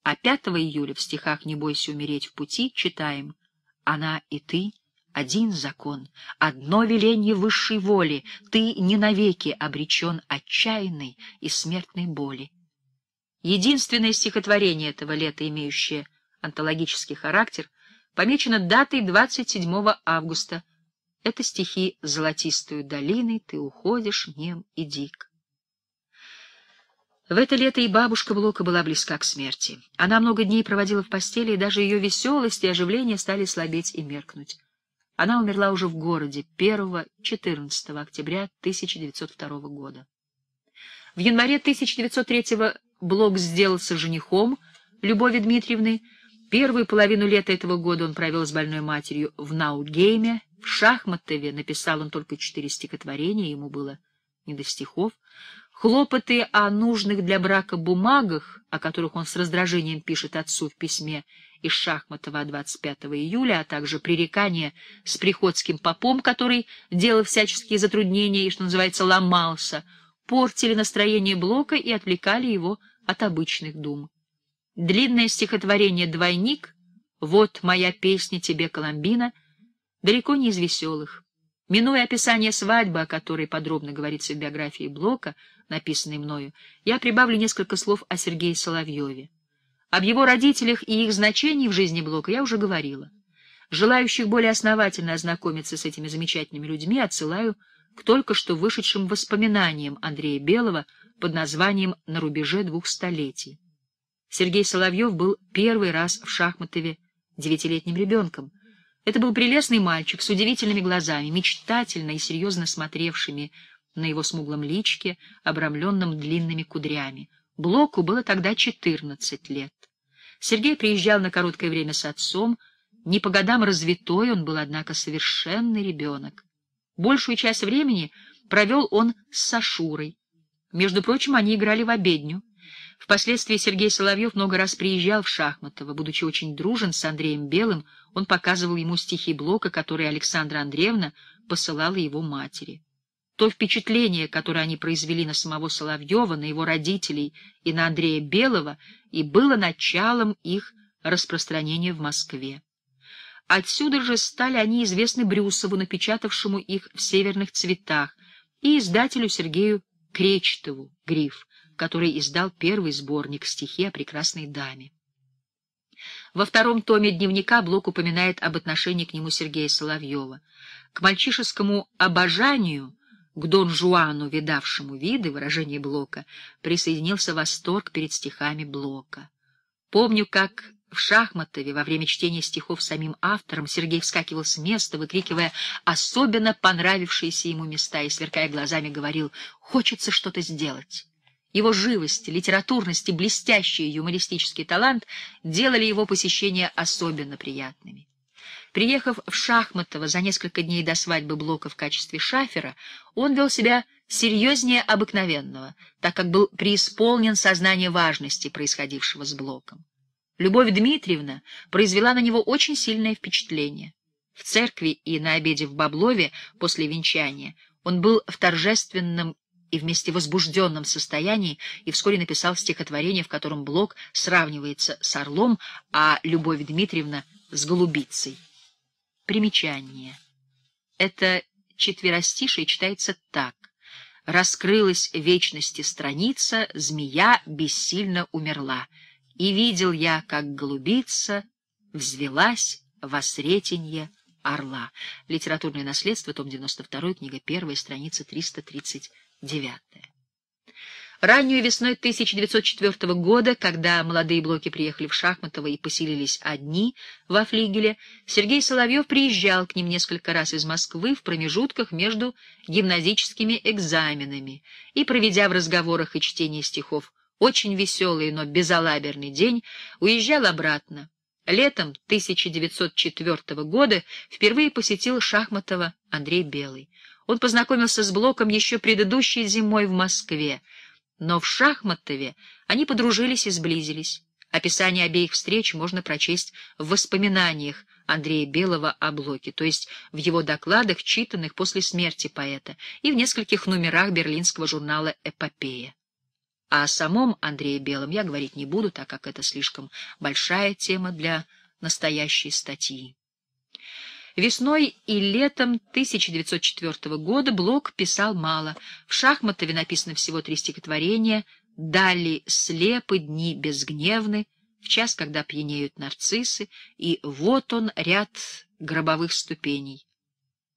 S1: а 5 июля в стихах «Не бойся умереть в пути» читаем «Она и ты» один закон, одно веление высшей воли, ты не навеки обречен отчаянной и смертной боли. Единственное стихотворение этого лета, имеющее антологический характер, помечено датой 27 августа. Это стихи «Золотистую долиной ты уходишь, нем и дик». В это лето и бабушка Блока была близка к смерти. Она много дней проводила в постели, и даже ее веселость и оживление стали слабеть и меркнуть. Она умерла уже в городе 1-14 октября 1902 года. В январе 1903 Блок сделался женихом Любови Дмитриевны. Первую половину лета этого года он провел с больной матерью в Наутгейме. В Шахматове написал он только четыре стихотворения, ему было не до стихов. Хлопоты о нужных для брака бумагах, о которых он с раздражением пишет отцу в письме из Шахматова 25 июля, а также пререкания с приходским попом, который делал всяческие затруднения и, что называется, ломался, портили настроение Блока и отвлекали его от обычных дум. Длинное стихотворение «Двойник» «Вот моя песня тебе, Коломбина» далеко не из веселых. Минуя описание свадьбы, о которой подробно говорится в биографии Блока, написанной мною, я прибавлю несколько слов о Сергее Соловьеве. Об его родителях и их значении в жизни Блока я уже говорила. Желающих более основательно ознакомиться с этими замечательными людьми отсылаю к только что вышедшим воспоминаниям Андрея Белого под названием «На рубеже двух столетий». Сергей Соловьев был первый раз в Шахматове девятилетним ребенком — это был прелестный мальчик с удивительными глазами, мечтательно и серьезно смотревшими на его смуглом личке, обрамленном длинными кудрями. Блоку было тогда четырнадцать лет. Сергей приезжал на короткое время с отцом. Не по годам развитой он был, однако, совершенный ребенок. Большую часть времени провел он с Сашурой. Между прочим, они играли в обедню. Впоследствии Сергей Соловьев много раз приезжал в Шахматово. Будучи очень дружен с Андреем Белым, он показывал ему стихи Блока, которые Александра Андреевна посылала его матери. То впечатление, которое они произвели на самого Соловьева, на его родителей и на Андрея Белого, и было началом их распространения в Москве. Отсюда же стали они известны Брюсову, напечатавшему их в «Северных цветах», и издателю Сергею Кречетову «Гриф», который издал первый сборник стихи о прекрасной даме. Во втором томе дневника Блок упоминает об отношении к нему Сергея Соловьева. К мальчишескому обожанию, к Дон Жуану, видавшему виды, выражение Блока, присоединился восторг перед стихами Блока. Помню, как в Шахматове во время чтения стихов самим автором Сергей вскакивал с места, выкрикивая особенно понравившиеся ему места и, сверкая глазами, говорил «Хочется что-то сделать». Его живость, литературность и блестящий юмористический талант делали его посещения особенно приятными. Приехав в Шахматово за несколько дней до свадьбы Блока в качестве шафера, он вел себя серьезнее обыкновенного, так как был преисполнен сознание важности происходившего с Блоком. Любовь Дмитриевна произвела на него очень сильное впечатление. В церкви и на обеде в Баблове после венчания он был в торжественном и вместе возбужденном состоянии и вскоре написал стихотворение, в котором Блок сравнивается с орлом, а Любовь Дмитриевна — с голубицей. Примечание. Это четверостишее читается так. «Раскрылась вечности страница, змея бессильно умерла, и видел я, как голубица взвелась во сретенье орла». Литературное наследство, том 92, книга 1, страница 330 девятое. Раннюю весной 1904 года, когда молодые блоки приехали в Шахматово и поселились одни во флигеле, Сергей Соловьев приезжал к ним несколько раз из Москвы в промежутках между гимназическими экзаменами и, проведя в разговорах и чтении стихов очень веселый, но безалаберный день, уезжал обратно. Летом 1904 года впервые посетил Шахматова Андрей Белый. Он познакомился с Блоком еще предыдущей зимой в Москве, но в Шахматове они подружились и сблизились. Описание обеих встреч можно прочесть в воспоминаниях Андрея Белого о Блоке, то есть в его докладах, читанных после смерти поэта, и в нескольких номерах берлинского журнала «Эпопея». А о самом Андрее Белом я говорить не буду, так как это слишком большая тема для настоящей статьи. Весной и летом 1904 года Блок писал мало. В «Шахматове» написано всего три стихотворения «Дали слепы, дни безгневны», «В час, когда пьянеют нарциссы» и «Вот он ряд гробовых ступеней».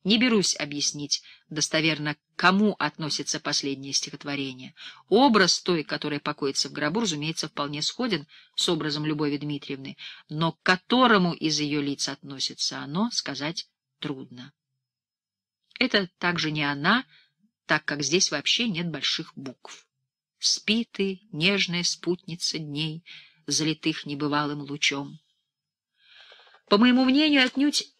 S1: Не берусь объяснить достоверно, к кому относится последнее стихотворение. Образ той, которая покоится в гробу, разумеется, вполне сходен с образом Любови Дмитриевны, но к которому из ее лиц относится оно, сказать трудно. Это также не она, так как здесь вообще нет больших букв. «Спи ты, нежная спутница дней, залитых небывалым лучом». По моему мнению, отнюдь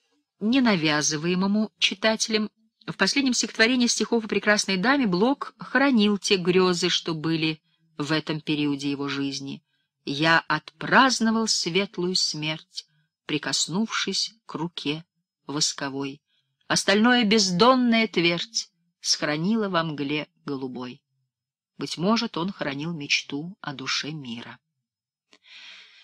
S1: ненавязываемому читателям, в последнем стихотворении стихов о прекрасной даме Блок хранил те грезы, что были в этом периоде его жизни. «Я отпраздновал светлую смерть, прикоснувшись к руке восковой. Остальное бездонная твердь схоронила во мгле голубой». Быть может, он хранил мечту о душе мира.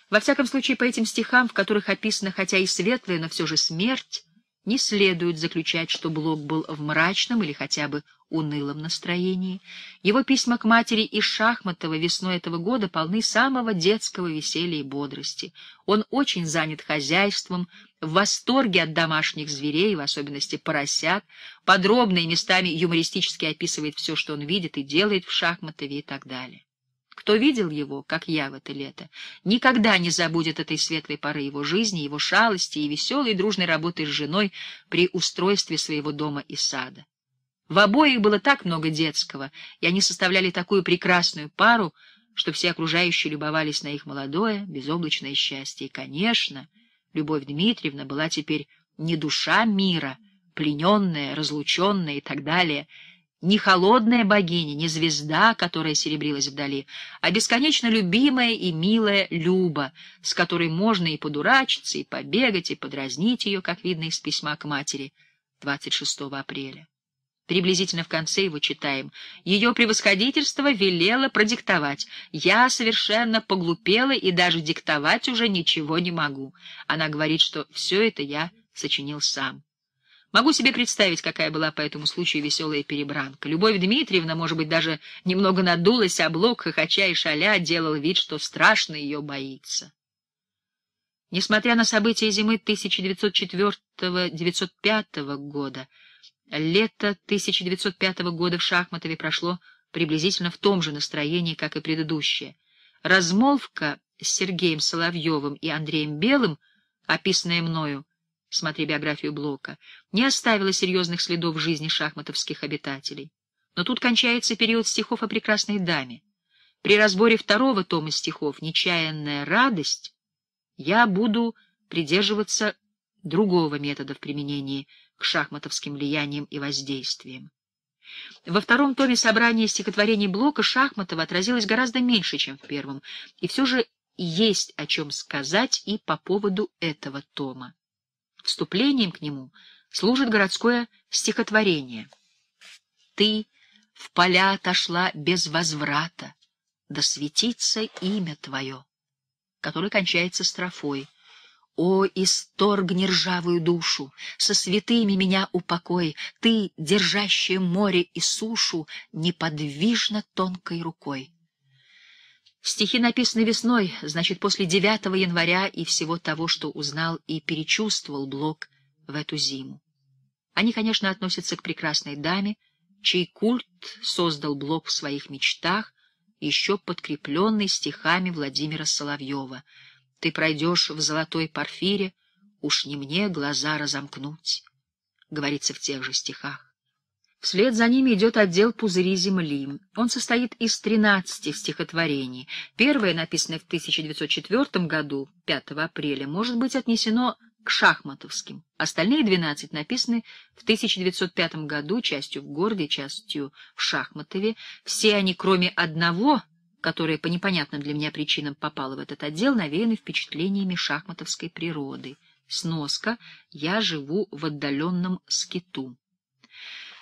S1: Во всяком случае, по этим стихам, в которых описана хотя и светлая, но все же смерть, не следует заключать, что Блок был в мрачном или хотя бы унылом настроении. Его письма к матери из Шахматова весной этого года полны самого детского веселья и бодрости. Он очень занят хозяйством, в восторге от домашних зверей, в особенности поросят, подробно и местами юмористически описывает все, что он видит и делает в Шахматове и так далее. Кто видел его, как я в это лето, никогда не забудет этой светлой поры его жизни, его шалости и веселой дружной работы с женой при устройстве своего дома и сада. В обоих было так много детского, и они составляли такую прекрасную пару, что все окружающие любовались на их молодое, безоблачное счастье. И, конечно, Любовь Дмитриевна была теперь не душа мира, плененная, разлученная и так далее — не холодная богиня, не звезда, которая серебрилась вдали, а бесконечно любимая и милая Люба, с которой можно и подурачиться, и побегать, и подразнить ее, как видно из письма к матери 26 апреля. Приблизительно в конце его читаем. Ее превосходительство велело продиктовать. Я совершенно поглупела и даже диктовать уже ничего не могу. Она говорит, что все это я сочинил сам. Могу себе представить, какая была по этому случаю веселая перебранка. Любовь Дмитриевна, может быть, даже немного надулась, а Блок, хохоча и шаля, делал вид, что страшно ее боится. Несмотря на события зимы 1904-1905 года, лето 1905 года в Шахматове прошло приблизительно в том же настроении, как и предыдущее. Размолвка с Сергеем Соловьевым и Андреем Белым, описанная мною, смотри биографию Блока, не оставила серьезных следов в жизни шахматовских обитателей. Но тут кончается период стихов о прекрасной даме. При разборе второго тома стихов «Нечаянная радость» я буду придерживаться другого метода в применении к шахматовским влияниям и воздействиям. Во втором томе собрания стихотворений Блока Шахматова отразилось гораздо меньше, чем в первом, и все же есть о чем сказать и по поводу этого тома. Вступлением к нему служит городское стихотворение. «Ты в поля отошла без возврата, да светится имя твое», которое кончается строфой. О, исторгни ржавую душу, со святыми меня упокой, Ты, держащая море и сушу, неподвижно тонкой рукой. Стихи написаны весной, значит, после 9 января и всего того, что узнал и перечувствовал Блок в эту зиму. Они, конечно, относятся к прекрасной даме, чей культ создал Блок в своих мечтах, еще подкрепленный стихами Владимира Соловьева. «Ты пройдешь в золотой порфире, уж не мне глаза разомкнуть», — говорится в тех же стихах. Вслед за ними идет отдел «Пузыри земли». Он состоит из 13 стихотворений. Первое, написанное в 1904 году, 5 апреля, может быть отнесено к шахматовским. Остальные 12 написаны в 1905 году, частью в городе, частью в Шахматове. Все они, кроме одного, которое по непонятным для меня причинам попало в этот отдел, навеяны впечатлениями шахматовской природы. Сноска «Я живу в отдаленном скиту».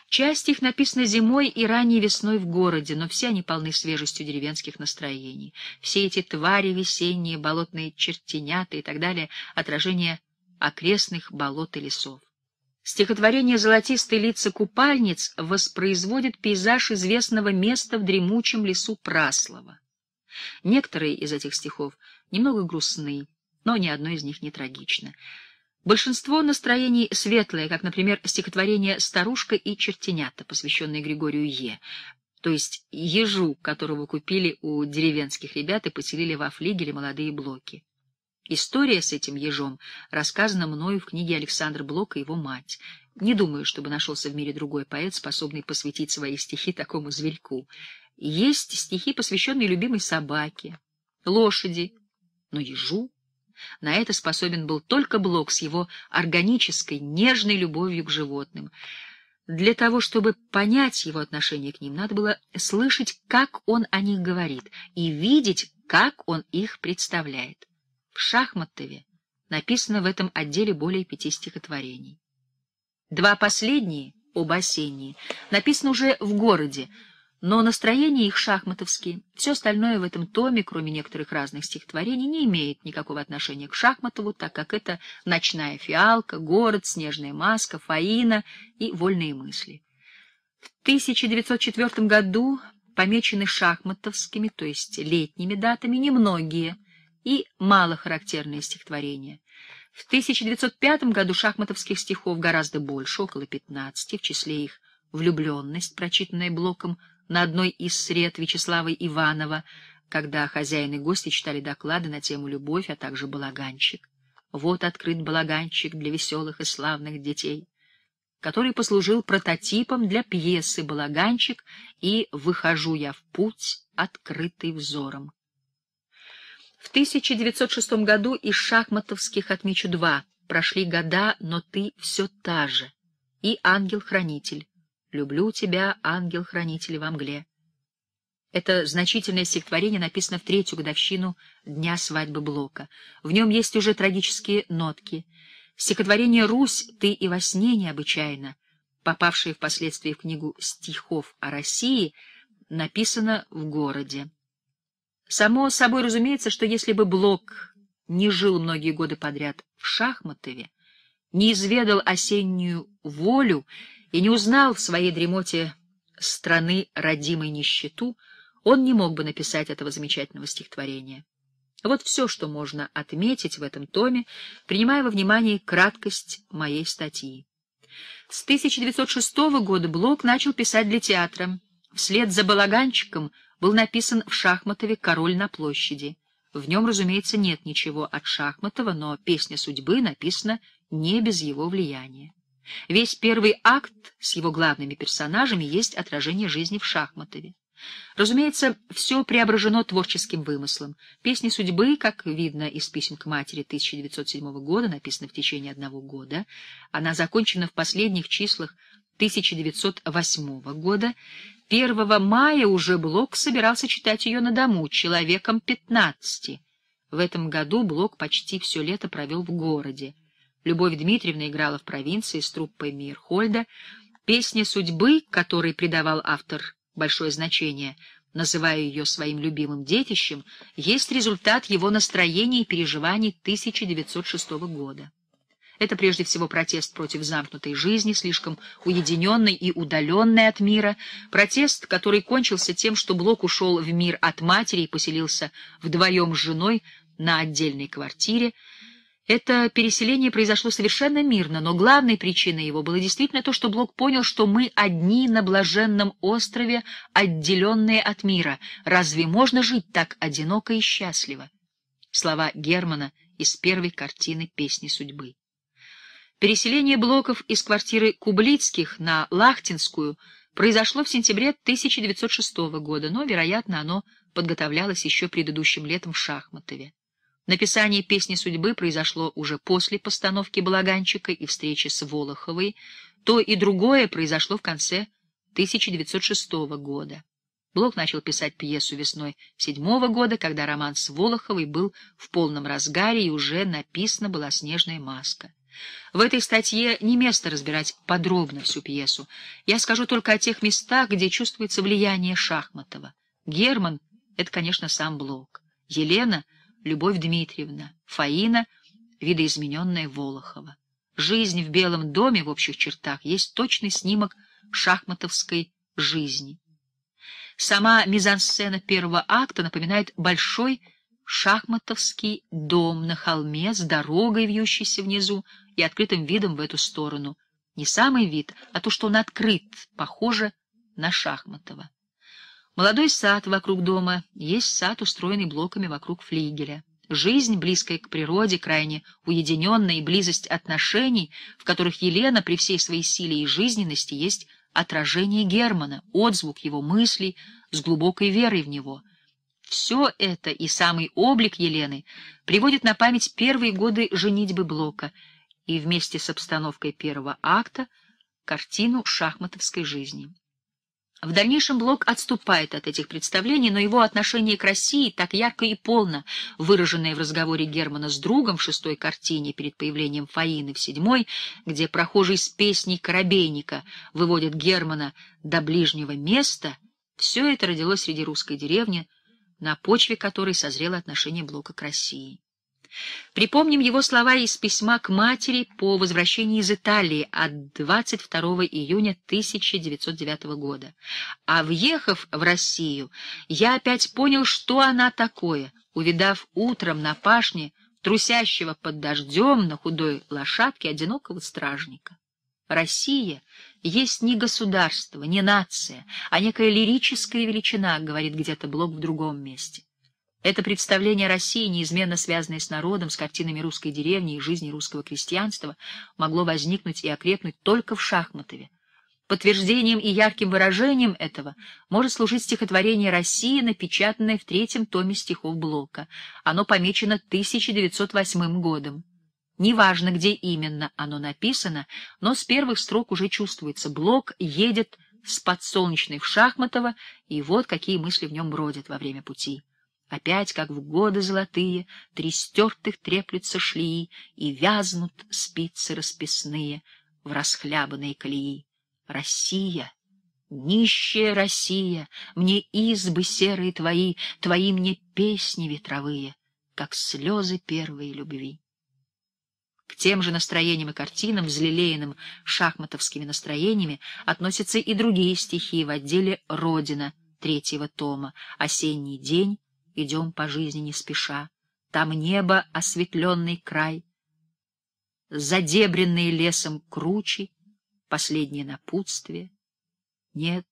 S1: Часть их написана зимой и ранней весной в городе, но все они полны свежестью деревенских настроений. Все эти твари весенние, болотные чертенята и так далее — отражение окрестных болот и лесов. Стихотворение «Золотистые лица купальниц» воспроизводит пейзаж известного места в дремучем лесу Праслова. Некоторые из этих стихов немного грустны, но ни одно из них не трагично. Большинство настроений светлые, как, например, стихотворение «Старушка и чертенята», посвященное Григорию Е., то есть ежу, которого купили у деревенских ребят и поселили во флигеле молодые блоки. История с этим ежом рассказана мною в книге Александра Блока «Его мать». Не думаю, чтобы нашелся в мире другой поэт, способный посвятить свои стихи такому зверьку. Есть стихи, посвященные любимой собаке, лошади, но ежу на это способен был только Блок с его органической, нежной любовью к животным. Для того, чтобы понять его отношение к ним, надо было слышать, как он о них говорит, и видеть, как он их представляет. В Шахматове написано в этом отделе более пяти стихотворений. Два последние, оба осенние, написаны уже в городе, но настроение их шахматовские. Все остальное в этом томе, кроме некоторых разных стихотворений, не имеет никакого отношения к Шахматову, так как это «Ночная фиалка», «Город», «Снежная маска», «Фаина» и «Вольные мысли». В 1904 году помечены шахматовскими, то есть летними датами, немногие и малохарактерные стихотворения. В 1905 году шахматовских стихов гораздо больше, около 15, в числе их «Влюбленность», прочитанная Блоком на одной из сред Вячеслава Иванова, когда хозяин и гости читали доклады на тему «Любовь», а также «Балаганчик». Вот открыт балаганчик для веселых и славных детей, который послужил прототипом для пьесы «Балаганчик» и «Выхожу я в путь, открытый взором». В 1906 году из шахматовских отмечу два, прошли года, но ты все та же, и «Ангел-хранитель», «Люблю тебя, ангел-хранитель во мгле». Это значительное стихотворение написано в третью годовщину дня свадьбы Блока. В нем есть уже трагические нотки. Стихотворение «Русь, ты и во сне необычайно», попавшее впоследствии в книгу стихов о России, написано в городе. Само собой разумеется, что если бы Блок не жил многие годы подряд в Шахматове, не изведал осеннюю волю и не узнал в своей дремоте страны родимой нищету, он не мог бы написать этого замечательного стихотворения. Вот все, что можно отметить в этом томе, принимая во внимание краткость моей статьи. С 1906 года Блок начал писать для театра. Вслед за балаганчиком был написан в Шахматове «Король на площади». В нем, разумеется, нет ничего от Шахматова, но «Песня судьбы» написана не без его влияния. Весь первый акт с его главными персонажами есть отражение жизни в Шахматове. Разумеется, все преображено творческим вымыслом. Песни судьбы, как видно из писем к матери 1907 года, написаны в течение одного года. Она закончена в последних числах 1908 года. 1 мая уже Блок собирался читать ее на дому «Человеком 15». В этом году Блок почти все лето провел в городе. Любовь Дмитриевна играла в провинции с труппой Мирхольда. Песня «Судьбы», которой придавал автор большое значение, называя ее своим любимым детищем, есть результат его настроений и переживаний 1906 года. Это прежде всего протест против замкнутой жизни, слишком уединенной и удаленной от мира, протест, который кончился тем, что Блок ушел в мир от матери и поселился вдвоем с женой на отдельной квартире, это переселение произошло совершенно мирно, но главной причиной его было действительно то, что Блок понял, что мы одни на блаженном острове, отделенные от мира. Разве можно жить так одиноко и счастливо? Слова Германа из первой картины «Песни судьбы». Переселение Блоков из квартиры Кублицких на Лахтинскую произошло в сентябре 1906 года, но, вероятно, оно подготовлялось еще предыдущим летом в Шахматове. Написание «Песни судьбы» произошло уже после постановки «Балаганчика» и встречи с Волоховой, то и другое произошло в конце 1906 года. Блок начал писать пьесу весной седьмого года, когда роман с Волоховой был в полном разгаре и уже написана была «Снежная маска». В этой статье не место разбирать подробно всю пьесу. Я скажу только о тех местах, где чувствуется влияние Шахматова. Герман — это, конечно, сам Блок. Елена — Любовь Дмитриевна, Фаина, видоизмененная Волохова. Жизнь в Белом доме в общих чертах есть точный снимок шахматовской жизни. Сама мизансцена первого акта напоминает большой шахматовский дом на холме с дорогой, вьющейся внизу, и открытым видом в эту сторону. Не самый вид, а то, что он открыт, похоже на Шахматова. Молодой сад вокруг дома, есть сад, устроенный блоками вокруг флигеля. Жизнь, близкая к природе, крайне уединенная, и близость отношений, в которых Елена при всей своей силе и жизненности есть отражение Германа, отзвук его мыслей с глубокой верой в него. Все это и самый облик Елены приводит на память первые годы женитьбы Блока и вместе с обстановкой первого акта картину шахматовской жизни. В дальнейшем Блок отступает от этих представлений, но его отношение к России так ярко и полно, выраженное в разговоре Германа с другом в шестой картине перед появлением Фаины в седьмой, где прохожий с песней Коробейника выводит Германа до ближнего места, все это родилось среди русской деревни, на почве которой созрело отношение Блока к России. Припомним его слова из письма к матери по возвращении из Италии от 22 июня 1909 года. «А въехав в Россию, я опять понял, что она такое, увидав утром на пашне трусящего под дождем на худой лошадке одинокого стражника. Россия есть не государство, не нация, а некая лирическая величина, говорит где-то Блок в другом месте. Это представление России, неизменно связанное с народом, с картинами русской деревни и жизни русского крестьянства, могло возникнуть и окрепнуть только в Шахматове. Подтверждением и ярким выражением этого может служить стихотворение России, напечатанное в третьем томе стихов Блока. Оно помечено 1908 годом. Неважно, где именно оно написано, но с первых строк уже чувствуется. Блок едет с подсолнечной в Шахматово, и вот какие мысли в нем бродят во время пути. Опять, как в годы золотые, три стертых треплются шлии, И вязнут спицы расписные в расхлябанной колеи. Россия! Нищая Россия, мне избы серые твои, Твои мне песни ветровые, как слезы первой любви. К тем же настроениям и картинам, взлелеянным шахматовскими настроениями, относятся и другие стихи в отделе «Родина» третьего тома «Осенний день» идем по жизни не спеша. Там небо — осветленный край, задебренные лесом кручи, последнее напутствие. Нет,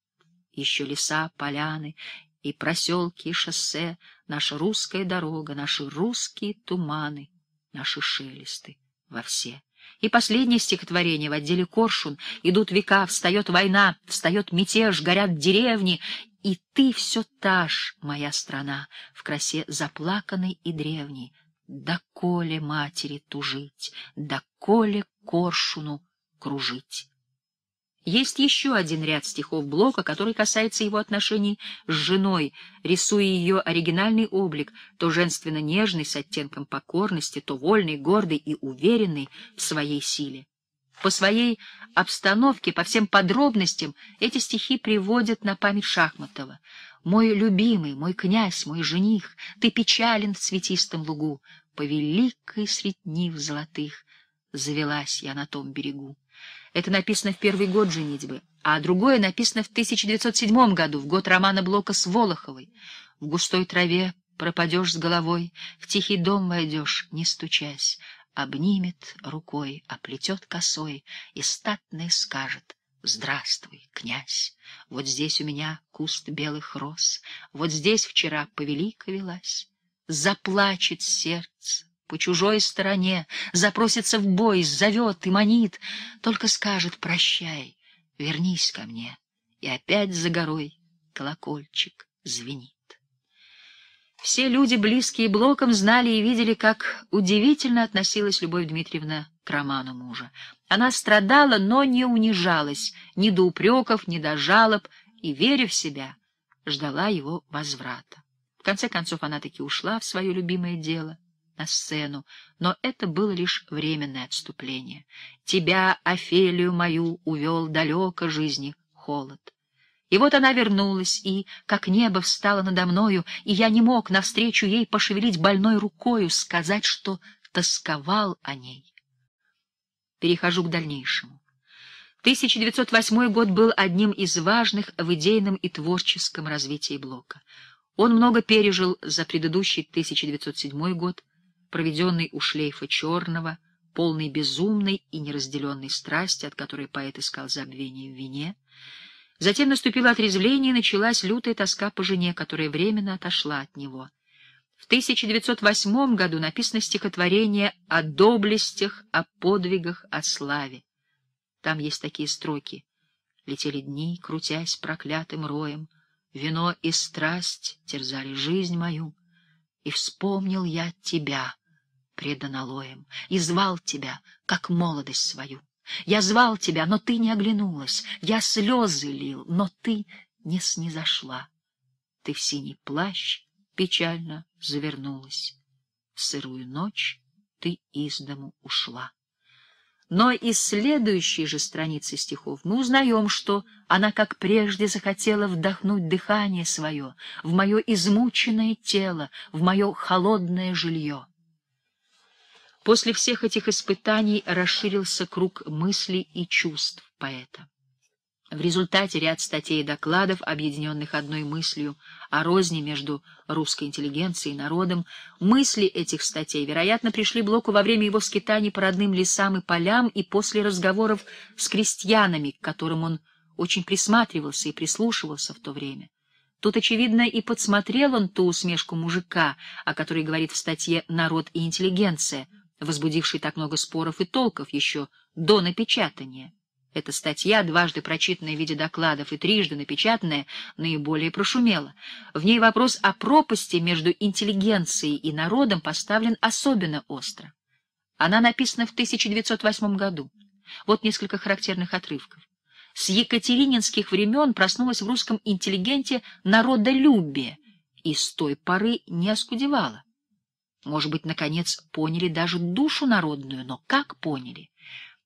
S1: еще леса, поляны и проселки, и шоссе, наша русская дорога, наши русские туманы, наши шелесты во все. И последнее стихотворение в отделе Коршун. Идут века, встает война, встает мятеж, горят деревни, и ты все та ж, моя страна, в красе заплаканной и древней, доколе матери тужить, доколе коршуну кружить. Есть еще один ряд стихов Блока, который касается его отношений с женой, рисуя ее оригинальный облик, то женственно-нежный, с оттенком покорности, то вольный, гордый и уверенный в своей силе. По своей обстановке, по всем подробностям эти стихи приводят на память Шахматова. «Мой любимый, мой князь, мой жених, ты печален в цветистом лугу, по великой среднив золотых завелась я на том берегу». Это написано в первый год женитьбы, а другое написано в 1907 году, в год романа Блока с Волоховой. «В густой траве пропадешь с головой, в тихий дом войдешь, не стучась» обнимет рукой, оплетет косой и статный скажет «Здравствуй, князь! Вот здесь у меня куст белых роз, вот здесь вчера повелика велась». Заплачет сердце по чужой стороне, запросится в бой, зовет и манит, только скажет «Прощай, вернись ко мне», и опять за горой колокольчик звенит. Все люди, близкие Блокам, знали и видели, как удивительно относилась Любовь Дмитриевна к роману мужа. Она страдала, но не унижалась ни до упреков, ни до жалоб, и, веря в себя, ждала его возврата. В конце концов, она таки ушла в свое любимое дело — на сцену, но это было лишь временное отступление. «Тебя, Офелию мою, увел далеко жизни холод». И вот она вернулась, и, как небо, встала надо мною, и я не мог навстречу ей пошевелить больной рукою, сказать, что тосковал о ней. Перехожу к дальнейшему. 1908 год был одним из важных в идейном и творческом развитии Блока. Он много пережил за предыдущий 1907 год, проведенный у шлейфа черного, полный безумной и неразделенной страсти, от которой поэт искал забвение в вине, Затем наступило отрезвление, и началась лютая тоска по жене, которая временно отошла от него. В 1908 году написано стихотворение о доблестях, о подвигах, о славе. Там есть такие строки. Летели дни, крутясь проклятым роем, Вино и страсть терзали жизнь мою, И вспомнил я тебя, преданалоем, И звал тебя, как молодость свою. Я звал тебя, но ты не оглянулась. Я слезы лил, но ты не снизошла. Ты в синий плащ печально завернулась. В сырую ночь ты из дому ушла. Но из следующей же страницы стихов мы узнаем, что она, как прежде, захотела вдохнуть дыхание свое в мое измученное тело, в мое холодное жилье. После всех этих испытаний расширился круг мыслей и чувств поэта. В результате ряд статей и докладов, объединенных одной мыслью о розни между русской интеллигенцией и народом, мысли этих статей, вероятно, пришли Блоку во время его скитаний по родным лесам и полям и после разговоров с крестьянами, к которым он очень присматривался и прислушивался в то время. Тут, очевидно, и подсмотрел он ту усмешку мужика, о которой говорит в статье «Народ и интеллигенция», возбудивший так много споров и толков еще до напечатания. Эта статья, дважды прочитанная в виде докладов и трижды напечатанная, наиболее прошумела. В ней вопрос о пропасти между интеллигенцией и народом поставлен особенно остро. Она написана в 1908 году. Вот несколько характерных отрывков. С екатерининских времен проснулась в русском интеллигенте народолюбие и с той поры не оскудевала. Может быть, наконец поняли даже душу народную, но как поняли?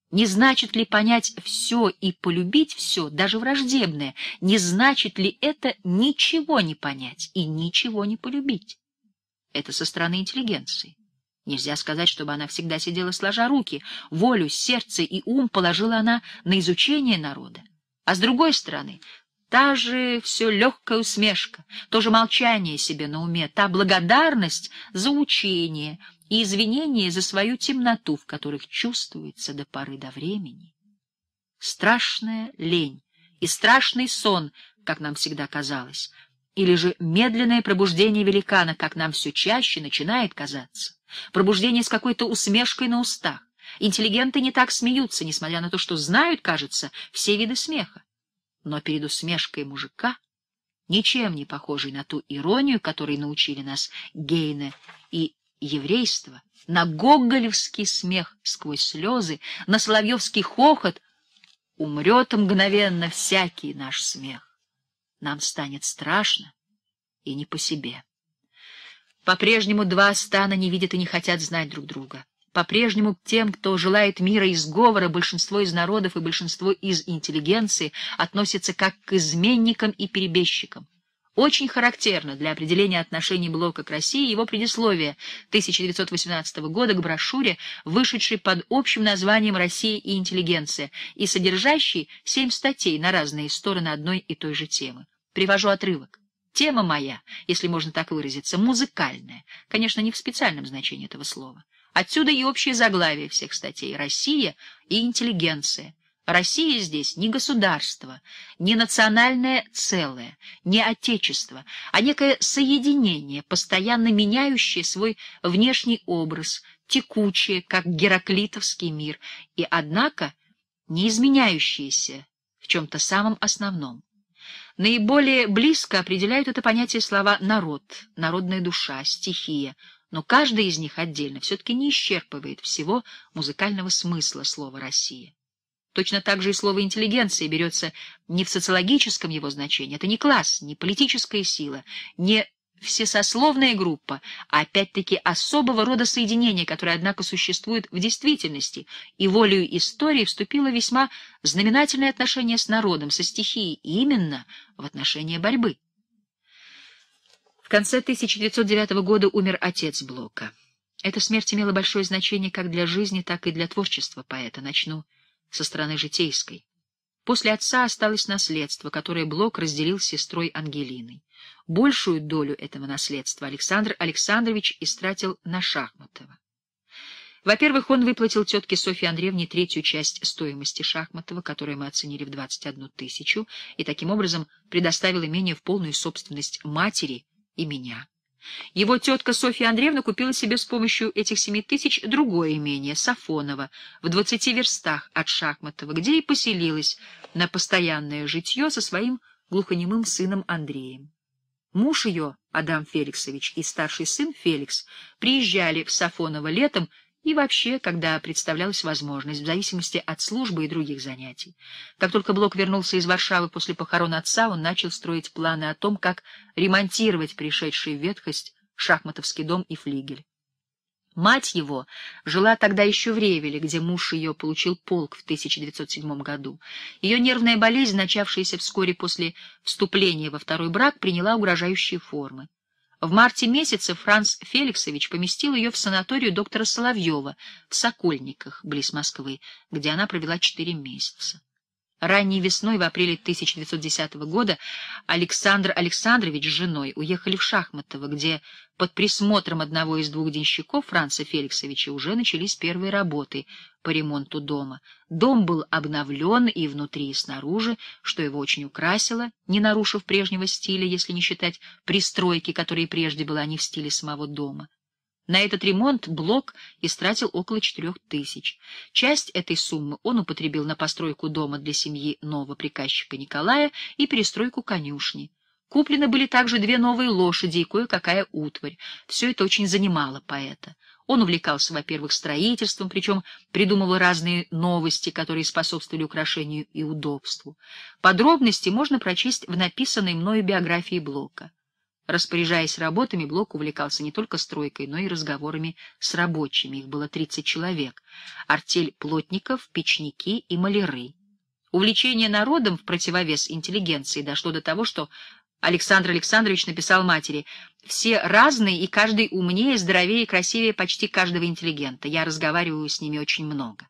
S1: Не значит ли понять все и полюбить все, даже враждебное? Не значит ли это ничего не понять и ничего не полюбить? Это со стороны интеллигенции. Нельзя сказать, чтобы она всегда сидела сложа руки. Волю, сердце и ум положила она на изучение народа. А с другой стороны, Та же все легкая усмешка, то же молчание себе на уме, та благодарность за учение и извинение за свою темноту, в которых чувствуется до поры до времени. Страшная лень и страшный сон, как нам всегда казалось, или же медленное пробуждение великана, как нам все чаще начинает казаться, пробуждение с какой-то усмешкой на устах. Интеллигенты не так смеются, несмотря на то, что знают, кажется, все виды смеха но перед усмешкой мужика, ничем не похожей на ту иронию, которой научили нас Гейне и еврейство, на гоголевский смех сквозь слезы, на соловьевский хохот, умрет мгновенно всякий наш смех. Нам станет страшно и не по себе. По-прежнему два стана не видят и не хотят знать друг друга. По-прежнему тем, кто желает мира и сговора, большинство из народов и большинство из интеллигенции относятся как к изменникам и перебежчикам. Очень характерно для определения отношений Блока к России его предисловие 1918 года к брошюре, вышедшей под общим названием «Россия и интеллигенция» и содержащей семь статей на разные стороны одной и той же темы. Привожу отрывок. Тема моя, если можно так выразиться, музыкальная, конечно, не в специальном значении этого слова. Отсюда и общее заглавие всех статей «Россия» и «Интеллигенция». Россия здесь не государство, не национальное целое, не отечество, а некое соединение, постоянно меняющее свой внешний образ, текучее, как гераклитовский мир, и, однако, не изменяющееся в чем-то самом основном. Наиболее близко определяют это понятие слова «народ», «народная душа», «стихия», но каждый из них отдельно все-таки не исчерпывает всего музыкального смысла слова «Россия». Точно так же и слово «интеллигенция» берется не в социологическом его значении. Это не класс, не политическая сила, не всесословная группа, а опять-таки особого рода соединение, которое, однако, существует в действительности, и волею истории вступило весьма знаменательное отношение с народом, со стихией, именно в отношении борьбы. В конце 1909 года умер отец Блока. Эта смерть имела большое значение как для жизни, так и для творчества поэта. Начну со стороны житейской. После отца осталось наследство, которое Блок разделил с сестрой Ангелиной. Большую долю этого наследства Александр Александрович истратил на Шахматова. Во-первых, он выплатил тетке Софье Андреевне третью часть стоимости Шахматова, которую мы оценили в 21 тысячу, и таким образом предоставил имение в полную собственность матери – и меня. Его тетка Софья Андреевна купила себе с помощью этих семи тысяч другое имение, Сафоново, в двадцати верстах от Шахматова, где и поселилась на постоянное житье со своим глухонемым сыном Андреем. Муж ее, Адам Феликсович, и старший сын Феликс приезжали в Сафоново летом и вообще, когда представлялась возможность, в зависимости от службы и других занятий. Как только Блок вернулся из Варшавы после похорон отца, он начал строить планы о том, как ремонтировать пришедший в ветхость шахматовский дом и флигель. Мать его жила тогда еще в Ревеле, где муж ее получил полк в 1907 году. Ее нервная болезнь, начавшаяся вскоре после вступления во второй брак, приняла угрожающие формы. В марте месяце Франц Феликсович поместил ее в санаторию доктора Соловьева в Сокольниках, близ Москвы, где она провела четыре месяца. Ранней весной, в апреле 1910 года, Александр Александрович с женой уехали в Шахматово, где под присмотром одного из двух денщиков, Франца Феликсовича, уже начались первые работы по ремонту дома. Дом был обновлен и внутри, и снаружи, что его очень украсило, не нарушив прежнего стиля, если не считать пристройки, которая прежде была не в стиле самого дома. На этот ремонт Блок истратил около четырех тысяч. Часть этой суммы он употребил на постройку дома для семьи нового приказчика Николая и перестройку конюшни. Куплены были также две новые лошади и кое-какая утварь. Все это очень занимало поэта. Он увлекался, во-первых, строительством, причем придумывал разные новости, которые способствовали украшению и удобству. Подробности можно прочесть в написанной мною биографии Блока. Распоряжаясь работами, Блок увлекался не только стройкой, но и разговорами с рабочими. Их было 30 человек. Артель плотников, печники и маляры. Увлечение народом в противовес интеллигенции дошло до того, что Александр Александрович написал матери, «Все разные, и каждый умнее, здоровее и красивее почти каждого интеллигента. Я разговариваю с ними очень много».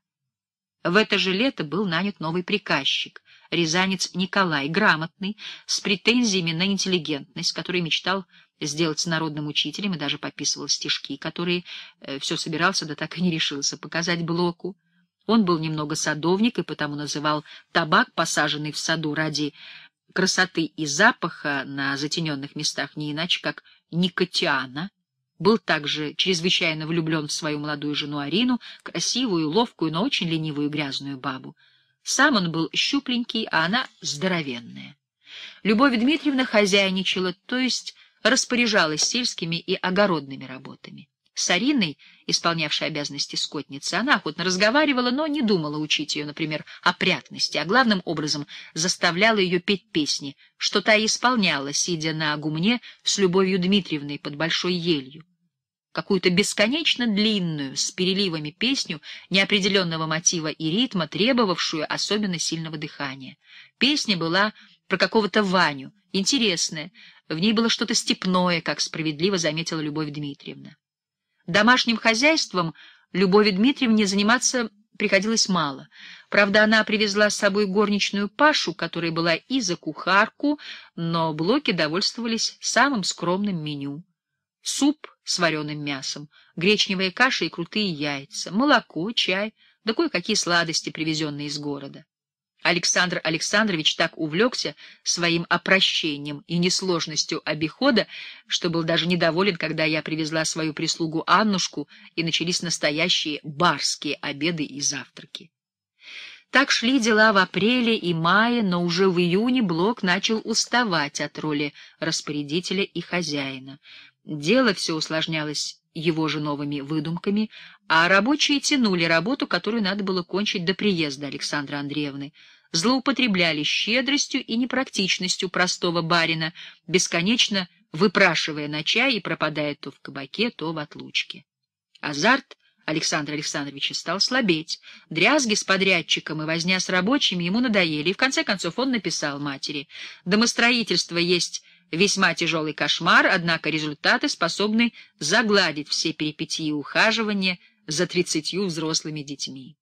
S1: В это же лето был нанят новый приказчик, рязанец Николай, грамотный, с претензиями на интеллигентность, который мечтал сделать народным учителем и даже подписывал стишки, которые э, все собирался, да так и не решился показать Блоку. Он был немного садовник и потому называл табак, посаженный в саду ради красоты и запаха на затененных местах не иначе, как никотиана. Был также чрезвычайно влюблен в свою молодую жену Арину, красивую, ловкую, но очень ленивую и грязную бабу. Сам он был щупленький, а она здоровенная. Любовь Дмитриевна хозяйничала, то есть распоряжалась сельскими и огородными работами. С Ариной, исполнявшей обязанности скотницы, она охотно разговаривала, но не думала учить ее, например, о прятности, а главным образом заставляла ее петь песни, что та и исполняла, сидя на гумне с Любовью Дмитриевной под большой елью какую-то бесконечно длинную, с переливами песню неопределенного мотива и ритма, требовавшую особенно сильного дыхания. Песня была про какого-то Ваню, интересная, в ней было что-то степное, как справедливо заметила Любовь Дмитриевна. Домашним хозяйством Любови Дмитриевне заниматься приходилось мало. Правда, она привезла с собой горничную Пашу, которая была и за кухарку, но блоки довольствовались самым скромным меню суп с вареным мясом, гречневая каша и крутые яйца, молоко, чай, да кое-какие сладости, привезенные из города. Александр Александрович так увлекся своим опрощением и несложностью обихода, что был даже недоволен, когда я привезла свою прислугу Аннушку, и начались настоящие барские обеды и завтраки. Так шли дела в апреле и мае, но уже в июне Блок начал уставать от роли распорядителя и хозяина. Дело все усложнялось его же новыми выдумками, а рабочие тянули работу, которую надо было кончить до приезда Александра Андреевны, злоупотребляли щедростью и непрактичностью простого барина, бесконечно выпрашивая на чай и пропадая то в кабаке, то в отлучке. Азарт Александра Александровича стал слабеть. Дрязги с подрядчиком и возня с рабочими ему надоели, и в конце концов он написал матери «Домостроительство есть Весьма тяжелый кошмар, однако результаты способны загладить все перипетии ухаживания за тридцатью взрослыми детьми.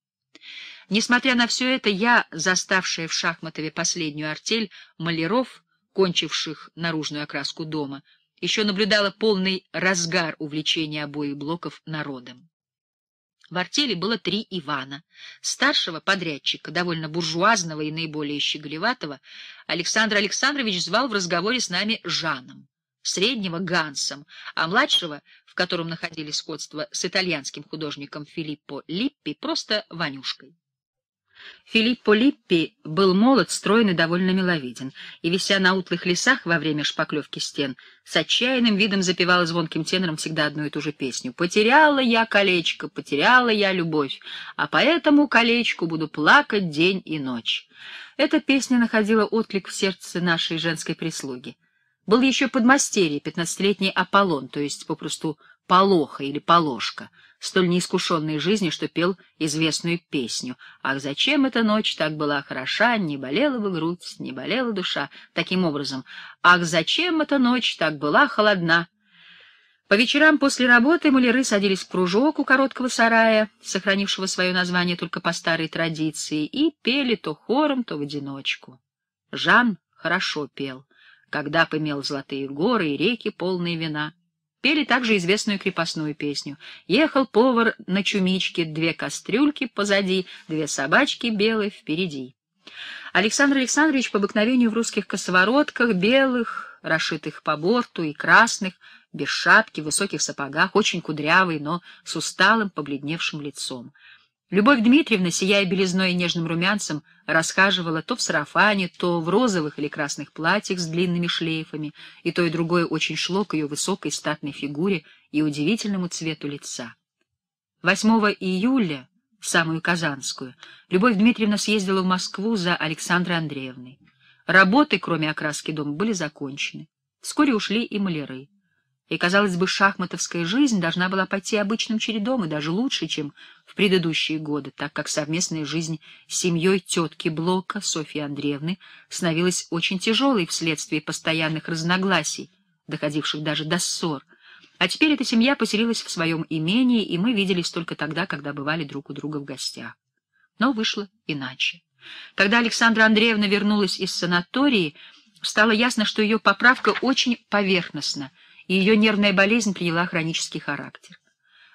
S1: Несмотря на все это, я, заставшая в Шахматове последнюю артель маляров, кончивших наружную окраску дома, еще наблюдала полный разгар увлечения обоих блоков народом. В артели было три Ивана. Старшего подрядчика, довольно буржуазного и наиболее щеголеватого, Александр Александрович звал в разговоре с нами Жаном, среднего — Гансом, а младшего, в котором находили сходство с итальянским художником Филиппо Липпи, просто Ванюшкой. Филиппо Липпи был молод, стройный, довольно миловиден, и, вися на утлых лесах во время шпаклевки стен, с отчаянным видом запевал звонким тенором всегда одну и ту же песню. «Потеряла я колечко, потеряла я любовь, а по этому колечку буду плакать день и ночь». Эта песня находила отклик в сердце нашей женской прислуги. Был еще подмастерье, пятнадцатилетний Аполлон, то есть попросту Полоха или Полошка — столь неискушенной жизни, что пел известную песню. «Ах, зачем эта ночь так была хороша, не болела бы грудь, не болела душа». Таким образом, «Ах, зачем эта ночь так была холодна». По вечерам после работы муляры садились в кружок у короткого сарая, сохранившего свое название только по старой традиции, и пели то хором, то в одиночку. Жан хорошо пел, когда помел золотые горы и реки, полные вина. Пели также известную крепостную песню. Ехал повар на чумичке, две кастрюльки позади, две собачки белые впереди. Александр Александрович по обыкновению в русских косоворотках, белых, расшитых по борту и красных, без шапки, в высоких сапогах, очень кудрявый, но с усталым, побледневшим лицом. Любовь Дмитриевна, сияя белизной и нежным румянцем, расхаживала то в сарафане, то в розовых или красных платьях с длинными шлейфами, и то и другое очень шло к ее высокой статной фигуре и удивительному цвету лица. 8 июля, самую Казанскую, Любовь Дмитриевна съездила в Москву за Александрой Андреевной. Работы, кроме окраски дома, были закончены. Вскоре ушли и маляры. И, казалось бы, шахматовская жизнь должна была пойти обычным чередом и даже лучше, чем в предыдущие годы, так как совместная жизнь с семьей тетки Блока Софьи Андреевны становилась очень тяжелой вследствие постоянных разногласий, доходивших даже до ссор. А теперь эта семья поселилась в своем имении, и мы виделись только тогда, когда бывали друг у друга в гостях. Но вышло иначе. Когда Александра Андреевна вернулась из санатории, стало ясно, что ее поправка очень поверхностна — и ее нервная болезнь приняла хронический характер.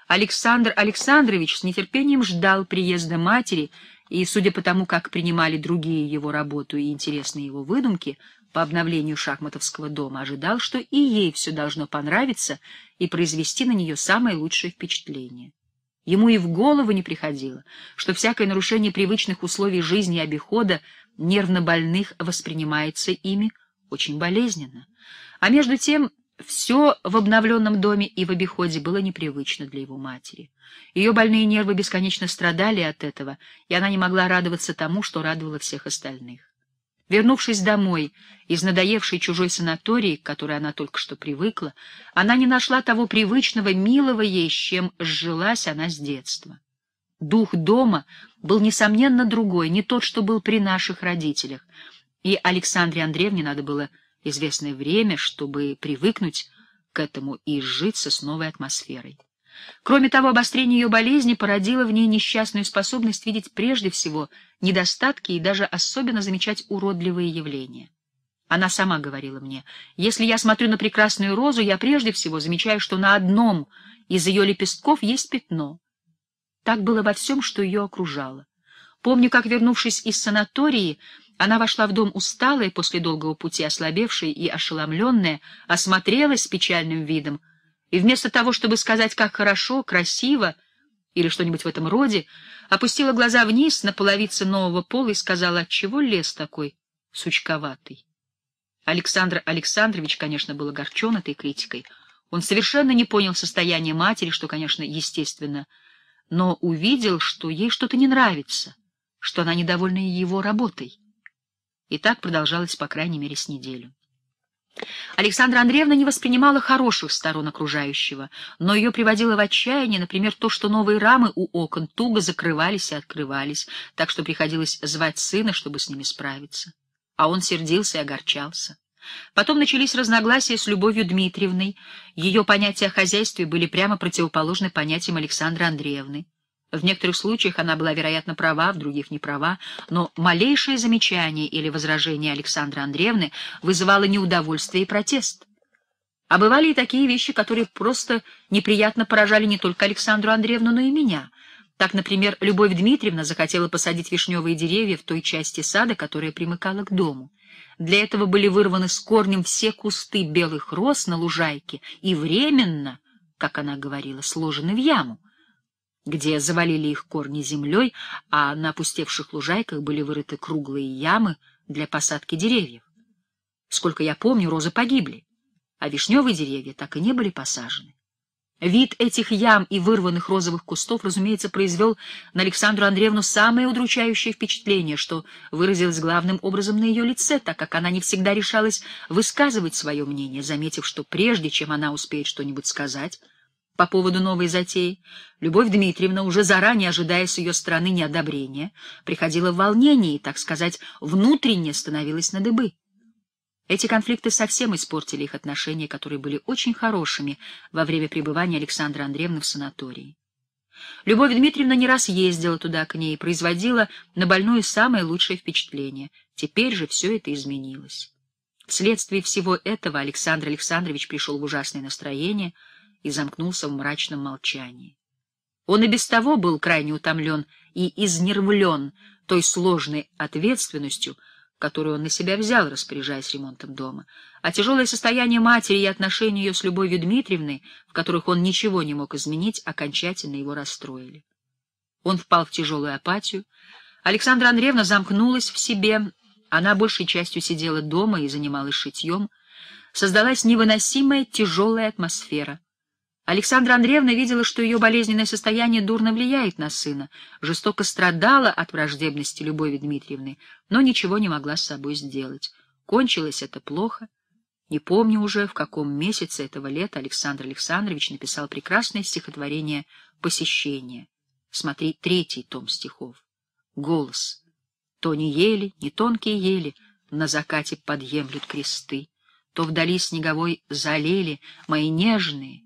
S1: Александр Александрович с нетерпением ждал приезда матери, и, судя по тому, как принимали другие его работу и интересные его выдумки по обновлению шахматовского дома, ожидал, что и ей все должно понравиться и произвести на нее самое лучшее впечатление. Ему и в голову не приходило, что всякое нарушение привычных условий жизни и обихода нервно больных воспринимается ими очень болезненно. А между тем все в обновленном доме и в обиходе было непривычно для его матери. Ее больные нервы бесконечно страдали от этого, и она не могла радоваться тому, что радовало всех остальных. Вернувшись домой из надоевшей чужой санатории, к которой она только что привыкла, она не нашла того привычного, милого ей, с чем сжилась она с детства. Дух дома был, несомненно, другой, не тот, что был при наших родителях, и Александре Андреевне надо было известное время, чтобы привыкнуть к этому и сжиться с новой атмосферой. Кроме того, обострение ее болезни породило в ней несчастную способность видеть прежде всего недостатки и даже особенно замечать уродливые явления. Она сама говорила мне, если я смотрю на прекрасную розу, я прежде всего замечаю, что на одном из ее лепестков есть пятно. Так было во всем, что ее окружало. Помню, как, вернувшись из санатории, она вошла в дом усталая, после долгого пути ослабевшая и ошеломленная, осмотрелась с печальным видом, и вместо того, чтобы сказать, как хорошо, красиво или что-нибудь в этом роде, опустила глаза вниз на половице нового пола и сказала, отчего лес такой сучковатый. Александр Александрович, конечно, был огорчен этой критикой. Он совершенно не понял состояния матери, что, конечно, естественно, но увидел, что ей что-то не нравится, что она недовольна его работой. И так продолжалось, по крайней мере, с неделю. Александра Андреевна не воспринимала хороших сторон окружающего, но ее приводило в отчаяние, например, то, что новые рамы у окон туго закрывались и открывались, так что приходилось звать сына, чтобы с ними справиться. А он сердился и огорчался. Потом начались разногласия с Любовью Дмитриевной. Ее понятия о хозяйстве были прямо противоположны понятиям Александры Андреевны. В некоторых случаях она была, вероятно, права, в других не права, но малейшее замечание или возражение Александры Андреевны вызывало неудовольствие и протест. А бывали и такие вещи, которые просто неприятно поражали не только Александру Андреевну, но и меня. Так, например, Любовь Дмитриевна захотела посадить вишневые деревья в той части сада, которая примыкала к дому. Для этого были вырваны с корнем все кусты белых роз на лужайке и временно, как она говорила, сложены в яму где завалили их корни землей, а на опустевших лужайках были вырыты круглые ямы для посадки деревьев. Сколько я помню, розы погибли, а вишневые деревья так и не были посажены. Вид этих ям и вырванных розовых кустов, разумеется, произвел на Александру Андреевну самое удручающее впечатление, что выразилось главным образом на ее лице, так как она не всегда решалась высказывать свое мнение, заметив, что прежде чем она успеет что-нибудь сказать, по поводу новой затеи. Любовь Дмитриевна, уже заранее ожидая с ее стороны неодобрения, приходила в волнение и, так сказать, внутренне становилась на дыбы. Эти конфликты совсем испортили их отношения, которые были очень хорошими во время пребывания Александра Андреевны в санатории. Любовь Дмитриевна не раз ездила туда к ней и производила на больную самое лучшее впечатление. Теперь же все это изменилось. Вследствие всего этого Александр Александрович пришел в ужасное настроение — и замкнулся в мрачном молчании. Он и без того был крайне утомлен и изнервлен той сложной ответственностью, которую он на себя взял, распоряжаясь ремонтом дома. А тяжелое состояние матери и отношения ее с Любовью Дмитриевной, в которых он ничего не мог изменить, окончательно его расстроили. Он впал в тяжелую апатию. Александра Андреевна замкнулась в себе. Она большей частью сидела дома и занималась шитьем. Создалась невыносимая тяжелая атмосфера — Александра Андреевна видела, что ее болезненное состояние дурно влияет на сына, жестоко страдала от враждебности Любови Дмитриевны, но ничего не могла с собой сделать. Кончилось это плохо. Не помню уже, в каком месяце этого лета Александр Александрович написал прекрасное стихотворение «Посещение». Смотри третий том стихов. Голос. То не ели, не тонкие ели, на закате подъемлют кресты, то вдали снеговой залили мои нежные,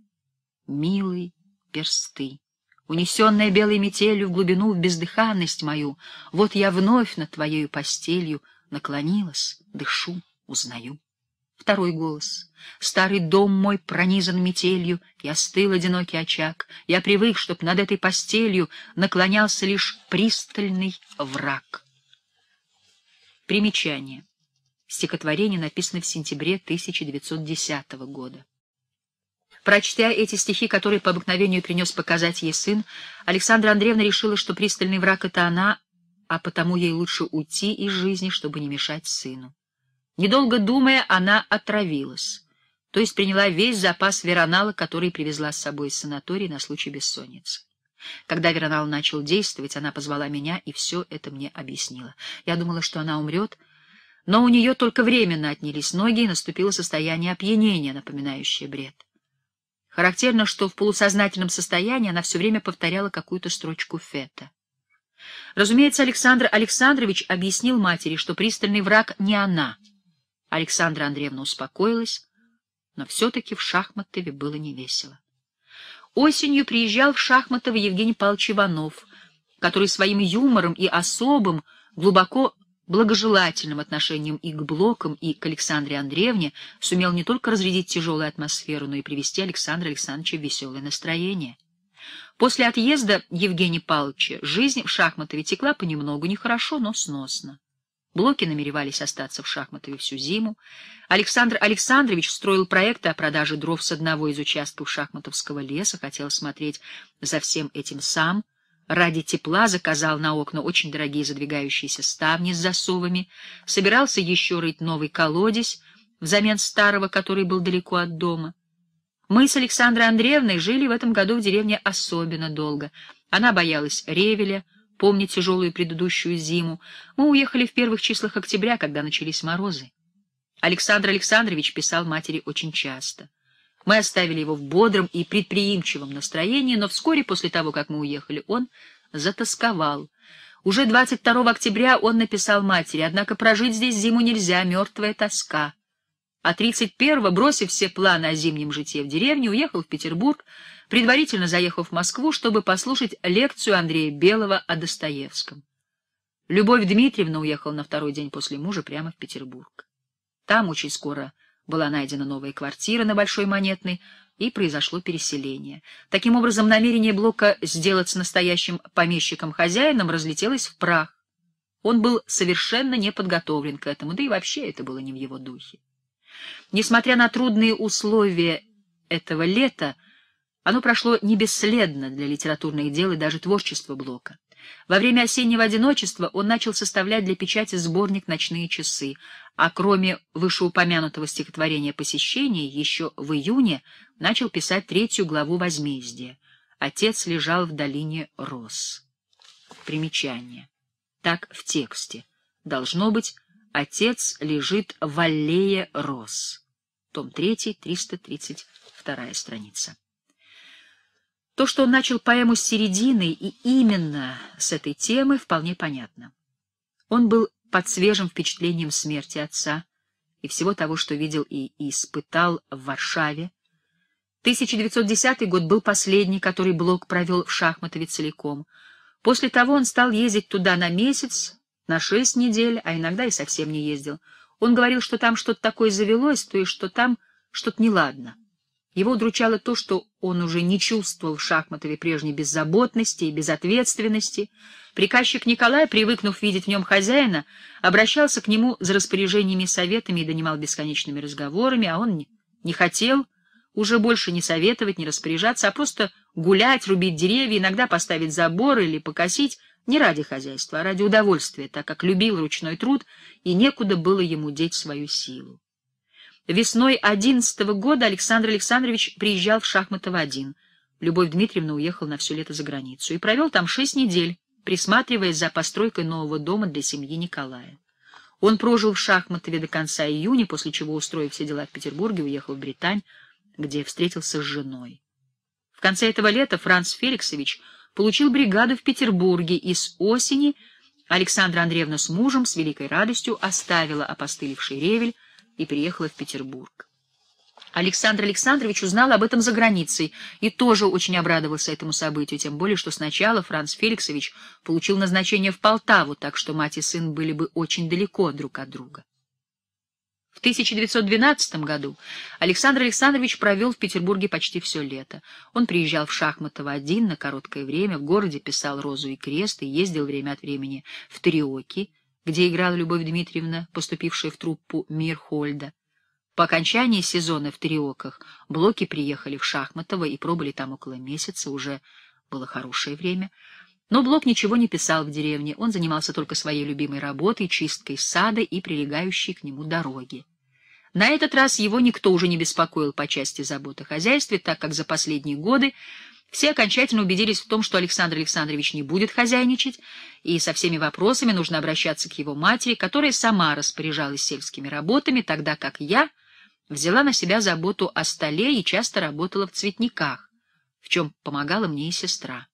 S1: Милый, персты. Унесенная белой метелью в глубину, в бездыханность мою, вот я вновь над твоею постелью наклонилась, дышу, узнаю. Второй голос. Старый дом мой пронизан метелью, я стыл одинокий очаг. Я привык, чтоб над этой постелью наклонялся лишь пристальный враг. Примечание. Стихотворение написано в сентябре 1910 года. Прочтя эти стихи, которые по обыкновению принес показать ей сын, Александра Андреевна решила, что пристальный враг — это она, а потому ей лучше уйти из жизни, чтобы не мешать сыну. Недолго думая, она отравилась, то есть приняла весь запас веронала, который привезла с собой из санатория на случай бессонницы. Когда веронал начал действовать, она позвала меня и все это мне объяснила. Я думала, что она умрет, но у нее только временно отнялись ноги, и наступило состояние опьянения, напоминающее бред. Характерно, что в полусознательном состоянии она все время повторяла какую-то строчку Фета. Разумеется, Александр Александрович объяснил матери, что пристальный враг не она. Александра Андреевна успокоилась, но все-таки в Шахматове было невесело. Осенью приезжал в Шахматово Евгений Павлович Иванов, который своим юмором и особым, глубоко благожелательным отношением и к Блокам, и к Александре Андреевне сумел не только разрядить тяжелую атмосферу, но и привести Александра Александровича в веселое настроение. После отъезда Евгения Павловича жизнь в Шахматове текла понемногу, нехорошо, но сносно. Блоки намеревались остаться в Шахматове всю зиму. Александр Александрович строил проекты о продаже дров с одного из участков Шахматовского леса, хотел смотреть за всем этим сам — ради тепла заказал на окна очень дорогие задвигающиеся ставни с засовами, собирался еще рыть новый колодец взамен старого, который был далеко от дома. Мы с Александрой Андреевной жили в этом году в деревне особенно долго. Она боялась ревеля, помня тяжелую предыдущую зиму. Мы уехали в первых числах октября, когда начались морозы. Александр Александрович писал матери очень часто. Мы оставили его в бодром и предприимчивом настроении, но вскоре после того, как мы уехали, он затасковал. Уже 22 октября он написал матери, однако прожить здесь зиму нельзя, мертвая тоска. А 31-го, бросив все планы о зимнем житье в деревне, уехал в Петербург, предварительно заехав в Москву, чтобы послушать лекцию Андрея Белого о Достоевском. Любовь Дмитриевна уехала на второй день после мужа прямо в Петербург. Там очень скоро была найдена новая квартира на Большой Монетной, и произошло переселение. Таким образом, намерение Блока сделаться настоящим помещиком-хозяином разлетелось в прах. Он был совершенно не подготовлен к этому, да и вообще это было не в его духе. Несмотря на трудные условия этого лета, оно прошло не для литературных дел и даже творчества Блока. Во время осеннего одиночества он начал составлять для печати сборник «Ночные часы», а кроме вышеупомянутого стихотворения «Посещение» еще в июне начал писать третью главу «Возмездие». «Отец лежал в долине роз». Примечание. Так в тексте. Должно быть «Отец лежит в аллее роз». Том 3, 332 страница. То, что он начал поэму с середины и именно с этой темы, вполне понятно. Он был под свежим впечатлением смерти отца и всего того, что видел и испытал в Варшаве. 1910 год был последний, который Блок провел в Шахматове целиком. После того он стал ездить туда на месяц, на шесть недель, а иногда и совсем не ездил. Он говорил, что там что-то такое завелось, то и что там что-то неладно. Его удручало то, что он уже не чувствовал в Шахматове прежней беззаботности и безответственности. Приказчик Николай, привыкнув видеть в нем хозяина, обращался к нему за распоряжениями и советами и донимал бесконечными разговорами, а он не хотел уже больше не советовать, не распоряжаться, а просто гулять, рубить деревья, иногда поставить забор или покосить, не ради хозяйства, а ради удовольствия, так как любил ручной труд, и некуда было ему деть свою силу. Весной 11 года Александр Александрович приезжал в шахматово один. Любовь Дмитриевна уехала на все лето за границу и провел там шесть недель, присматривая за постройкой нового дома для семьи Николая. Он прожил в Шахматове до конца июня, после чего, устроив все дела в Петербурге, уехал в Британь, где встретился с женой. В конце этого лета Франц Феликсович получил бригаду в Петербурге и с осени Александра Андреевна с мужем с великой радостью оставила опостылевший ревель, и переехала в Петербург. Александр Александрович узнал об этом за границей и тоже очень обрадовался этому событию, тем более, что сначала Франц Феликсович получил назначение в Полтаву, так что мать и сын были бы очень далеко друг от друга. В 1912 году Александр Александрович провел в Петербурге почти все лето. Он приезжал в Шахматово один на короткое время, в городе писал «Розу и крест» и ездил время от времени в Триоки, где играла Любовь Дмитриевна, поступившая в труппу Мирхольда. По окончании сезона в Триоках блоки приехали в Шахматово и пробыли там около месяца, уже было хорошее время. Но Блок ничего не писал в деревне, он занимался только своей любимой работой, чисткой сада и прилегающей к нему дороги. На этот раз его никто уже не беспокоил по части забот о хозяйстве, так как за последние годы все окончательно убедились в том, что Александр Александрович не будет хозяйничать, и со всеми вопросами нужно обращаться к его матери, которая сама распоряжалась сельскими работами, тогда как я взяла на себя заботу о столе и часто работала в цветниках, в чем помогала мне и сестра.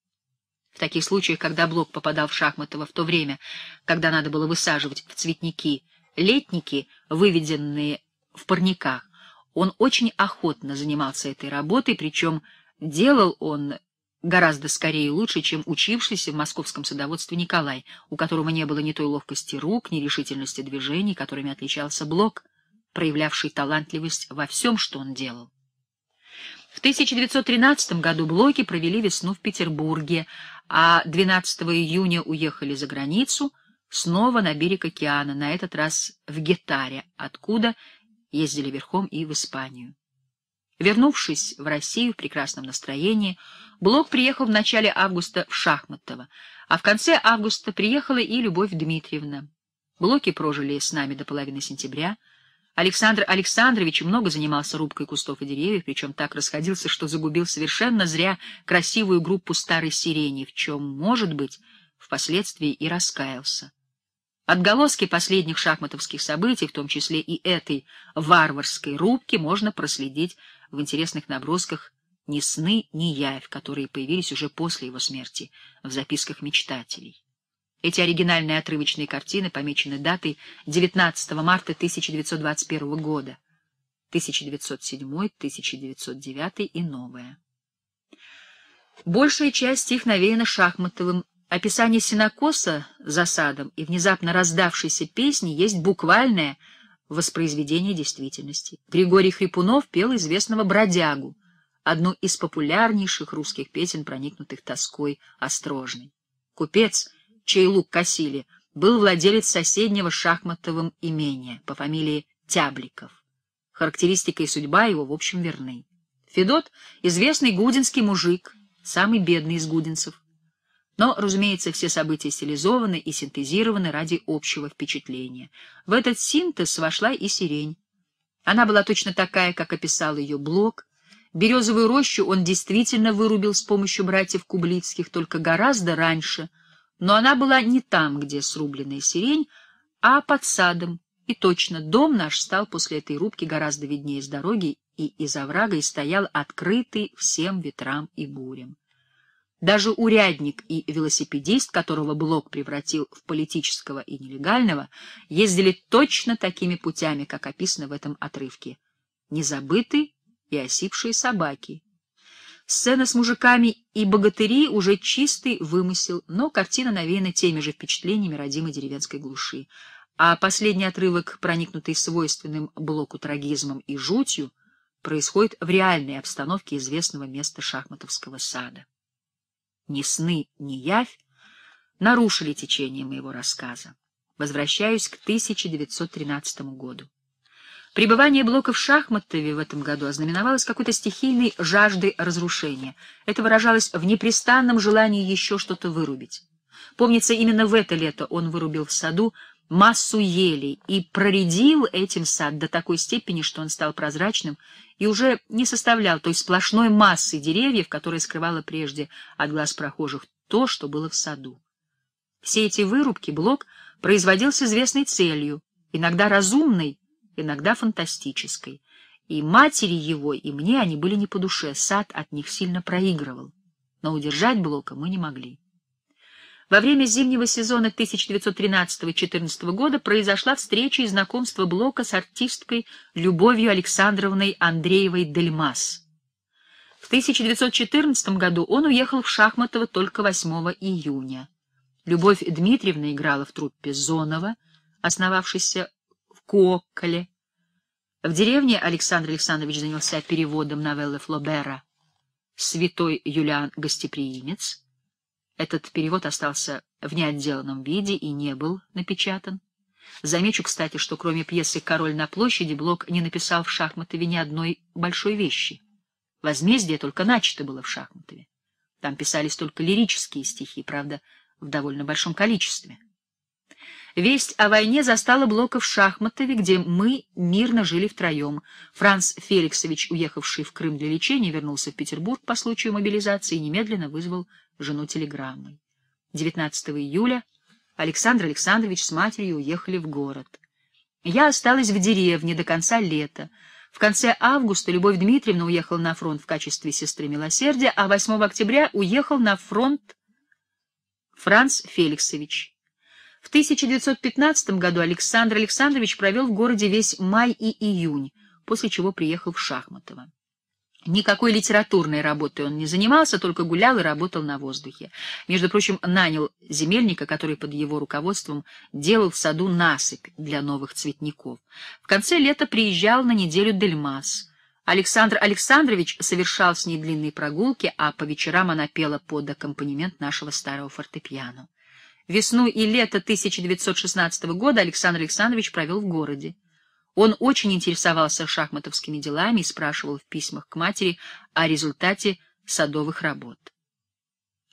S1: В таких случаях, когда Блок попадал в Шахматова в то время, когда надо было высаживать в цветники летники, выведенные в парниках, он очень охотно занимался этой работой, причем Делал он гораздо скорее и лучше, чем учившийся в московском садоводстве Николай, у которого не было ни той ловкости рук, ни решительности движений, которыми отличался Блок, проявлявший талантливость во всем, что он делал. В 1913 году Блоки провели весну в Петербурге, а 12 июня уехали за границу, снова на берег океана, на этот раз в Гетаре, откуда ездили верхом и в Испанию. Вернувшись в Россию в прекрасном настроении, Блок приехал в начале августа в Шахматово, а в конце августа приехала и Любовь Дмитриевна. Блоки прожили с нами до половины сентября. Александр Александрович много занимался рубкой кустов и деревьев, причем так расходился, что загубил совершенно зря красивую группу старой сирени, в чем, может быть, впоследствии и раскаялся. Отголоски последних шахматовских событий, в том числе и этой варварской рубки, можно проследить в интересных набросках «Ни сны, ни явь», которые появились уже после его смерти в записках мечтателей. Эти оригинальные отрывочные картины помечены датой 19 марта 1921 года, 1907, 1909 и новая. Большая часть их навеяна Шахматовым. Описание синокоса засадом и внезапно раздавшейся песни есть буквальное — воспроизведение действительности. Григорий Хрипунов пел известного «Бродягу», одну из популярнейших русских песен, проникнутых тоской острожной. Купец, чей лук косили, был владелец соседнего шахматовым имения по фамилии Тябликов. Характеристика и судьба его, в общем, верны. Федот — известный гудинский мужик, самый бедный из гудинцев, но, разумеется, все события стилизованы и синтезированы ради общего впечатления. В этот синтез вошла и сирень. Она была точно такая, как описал ее Блок. Березовую рощу он действительно вырубил с помощью братьев Кублицких только гораздо раньше, но она была не там, где срубленная сирень, а под садом. И точно дом наш стал после этой рубки гораздо виднее с дороги и из оврага и стоял открытый всем ветрам и бурям. Даже урядник и велосипедист, которого Блок превратил в политического и нелегального, ездили точно такими путями, как описано в этом отрывке. Незабытые и осипшие собаки. Сцена с мужиками и богатыри уже чистый вымысел, но картина навеяна теми же впечатлениями родимой деревенской глуши. А последний отрывок, проникнутый свойственным Блоку трагизмом и жутью, происходит в реальной обстановке известного места шахматовского сада ни сны, ни явь, нарушили течение моего рассказа. Возвращаюсь к 1913 году. Пребывание блока в шахматове в этом году ознаменовалось какой-то стихийной жаждой разрушения. Это выражалось в непрестанном желании еще что-то вырубить. Помнится, именно в это лето он вырубил в саду массу елей и проредил этим сад до такой степени, что он стал прозрачным и уже не составлял той сплошной массы деревьев, которая скрывала прежде от глаз прохожих то, что было в саду. Все эти вырубки блок производил с известной целью, иногда разумной, иногда фантастической. И матери его, и мне они были не по душе, сад от них сильно проигрывал. Но удержать блока мы не могли. Во время зимнего сезона 1913-14 года произошла встреча и знакомство Блока с артисткой Любовью Александровной Андреевой-Дельмас. В 1914 году он уехал в Шахматово только 8 июня. Любовь Дмитриевна играла в труппе Зонова, основавшейся в Куокколе. В деревне Александр Александрович занялся переводом новеллы Флобера «Святой Юлиан Гостеприимец», этот перевод остался в неотделанном виде и не был напечатан. Замечу, кстати, что кроме пьесы «Король на площади» Блок не написал в Шахматове ни одной большой вещи. Возмездие только начато было в Шахматове. Там писались только лирические стихи, правда, в довольно большом количестве. Весть о войне застала Блока в Шахматове, где мы мирно жили втроем. Франц Феликсович, уехавший в Крым для лечения, вернулся в Петербург по случаю мобилизации и немедленно вызвал жену телеграммой. 19 июля Александр Александрович с матерью уехали в город. Я осталась в деревне до конца лета. В конце августа Любовь Дмитриевна уехала на фронт в качестве сестры милосердия, а 8 октября уехал на фронт Франц Феликсович. В 1915 году Александр Александрович провел в городе весь май и июнь, после чего приехал в Шахматово. Никакой литературной работой он не занимался, только гулял и работал на воздухе. Между прочим, нанял земельника, который под его руководством делал в саду насыпь для новых цветников. В конце лета приезжал на неделю Дельмас. Александр Александрович совершал с ней длинные прогулки, а по вечерам она пела под аккомпанемент нашего старого фортепиано. Весну и лето 1916 года Александр Александрович провел в городе. Он очень интересовался шахматовскими делами и спрашивал в письмах к матери о результате садовых работ.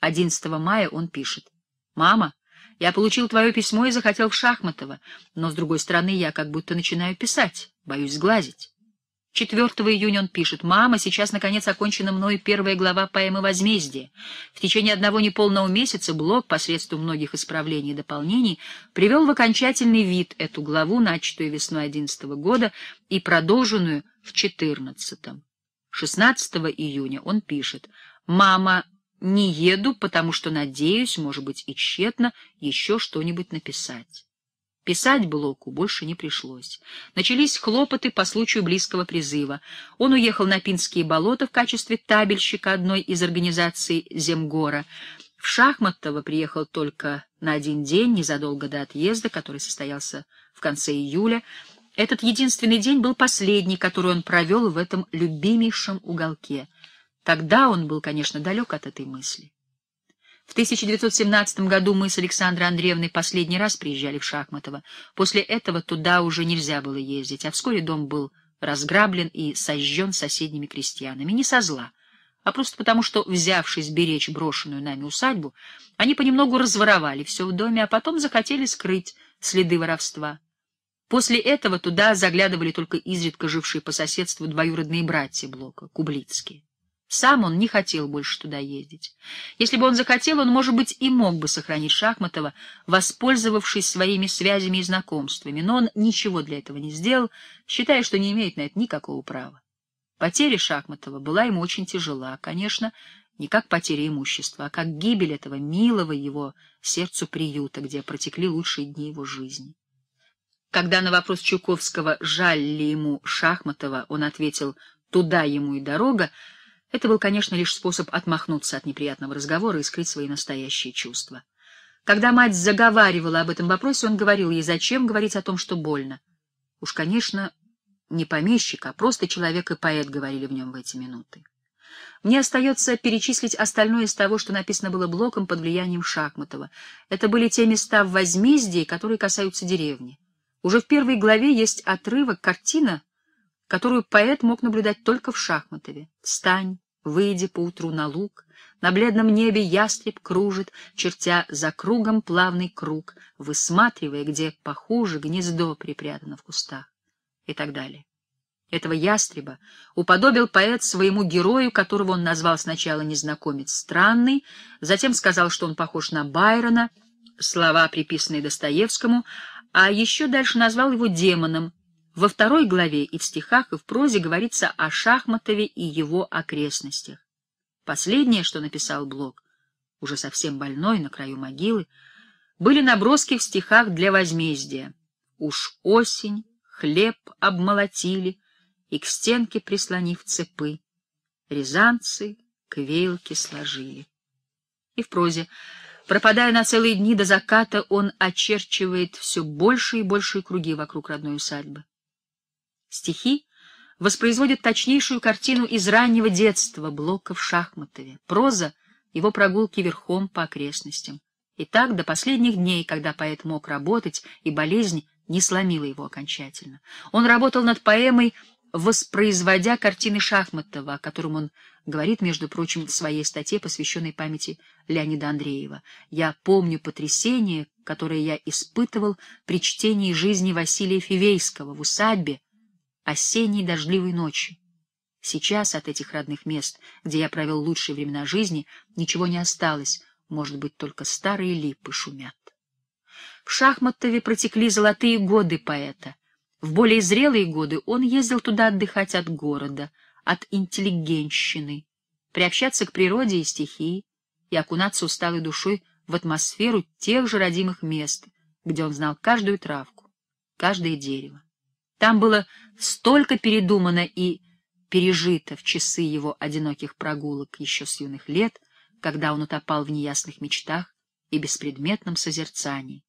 S1: 11 мая он пишет. «Мама, я получил твое письмо и захотел в шахматово, но, с другой стороны, я как будто начинаю писать, боюсь сглазить. 4 июня он пишет, «Мама, сейчас, наконец, окончена мною первая глава поэмы «Возмездие». В течение одного неполного месяца Блок, посредством многих исправлений и дополнений, привел в окончательный вид эту главу, начатую весной 11 года и продолженную в 14 -м. 16 июня он пишет, «Мама, не еду, потому что надеюсь, может быть, и тщетно, еще что-нибудь написать». Писать Блоку больше не пришлось. Начались хлопоты по случаю близкого призыва. Он уехал на Пинские болота в качестве табельщика одной из организаций «Земгора». В Шахматово приехал только на один день, незадолго до отъезда, который состоялся в конце июля. Этот единственный день был последний, который он провел в этом любимейшем уголке. Тогда он был, конечно, далек от этой мысли. В 1917 году мы с Александрой Андреевной последний раз приезжали в Шахматово. После этого туда уже нельзя было ездить, а вскоре дом был разграблен и сожжен соседними крестьянами. Не со зла, а просто потому, что, взявшись беречь брошенную нами усадьбу, они понемногу разворовали все в доме, а потом захотели скрыть следы воровства. После этого туда заглядывали только изредка жившие по соседству двоюродные братья Блока, кублицкие. Сам он не хотел больше туда ездить. Если бы он захотел, он, может быть, и мог бы сохранить Шахматова, воспользовавшись своими связями и знакомствами, но он ничего для этого не сделал, считая, что не имеет на это никакого права. Потеря Шахматова была ему очень тяжела, конечно, не как потеря имущества, а как гибель этого милого его сердцу приюта, где протекли лучшие дни его жизни. Когда на вопрос Чуковского «жаль ли ему Шахматова» он ответил «туда ему и дорога», это был, конечно, лишь способ отмахнуться от неприятного разговора и скрыть свои настоящие чувства. Когда мать заговаривала об этом вопросе, он говорил ей, зачем говорить о том, что больно. Уж, конечно, не помещик, а просто человек и поэт говорили в нем в эти минуты. Мне остается перечислить остальное из того, что написано было Блоком под влиянием Шахматова. Это были те места в возмездии, которые касаются деревни. Уже в первой главе есть отрывок, картина, которую поэт мог наблюдать только в Шахматове. «Встань, выйди поутру на луг, на бледном небе ястреб кружит, чертя за кругом плавный круг, высматривая, где похуже гнездо припрятано в кустах» и так далее. Этого ястреба уподобил поэт своему герою, которого он назвал сначала незнакомец странный, затем сказал, что он похож на Байрона, слова, приписанные Достоевскому, а еще дальше назвал его демоном, во второй главе и в стихах, и в прозе говорится о Шахматове и его окрестностях. Последнее, что написал Блок, уже совсем больной, на краю могилы, были наброски в стихах для возмездия. Уж осень, хлеб обмолотили, и к стенке прислонив цепы, рязанцы к веялке сложили. И в прозе Пропадая на целые дни до заката, он очерчивает все больше и больше круги вокруг родной усадьбы. Стихи воспроизводят точнейшую картину из раннего детства Блока в Шахматове, проза — его прогулки верхом по окрестностям. И так до последних дней, когда поэт мог работать, и болезнь не сломила его окончательно. Он работал над поэмой, воспроизводя картины Шахматова, о котором он говорит, между прочим, в своей статье, посвященной памяти Леонида Андреева. «Я помню потрясение, которое я испытывал при чтении жизни Василия Фивейского в усадьбе, осенней дождливой ночи. Сейчас от этих родных мест, где я провел лучшие времена жизни, ничего не осталось, может быть, только старые липы шумят. В Шахматове протекли золотые годы поэта. В более зрелые годы он ездил туда отдыхать от города, от интеллигенщины, приобщаться к природе и стихии и окунаться усталой душой в атмосферу тех же родимых мест, где он знал каждую травку, каждое дерево. Там было столько передумано и пережито в часы его одиноких прогулок еще с юных лет, когда он утопал в неясных мечтах и беспредметном созерцании.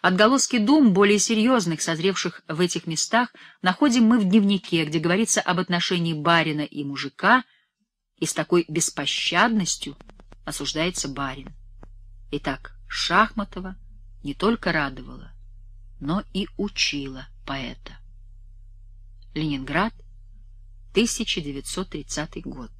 S1: Отголоски дум, более серьезных, созревших в этих местах, находим мы в дневнике, где говорится об отношении барина и мужика, и с такой беспощадностью осуждается барин. Итак, Шахматова не только радовала, но и учила поэта. Ленинград, 1930 год.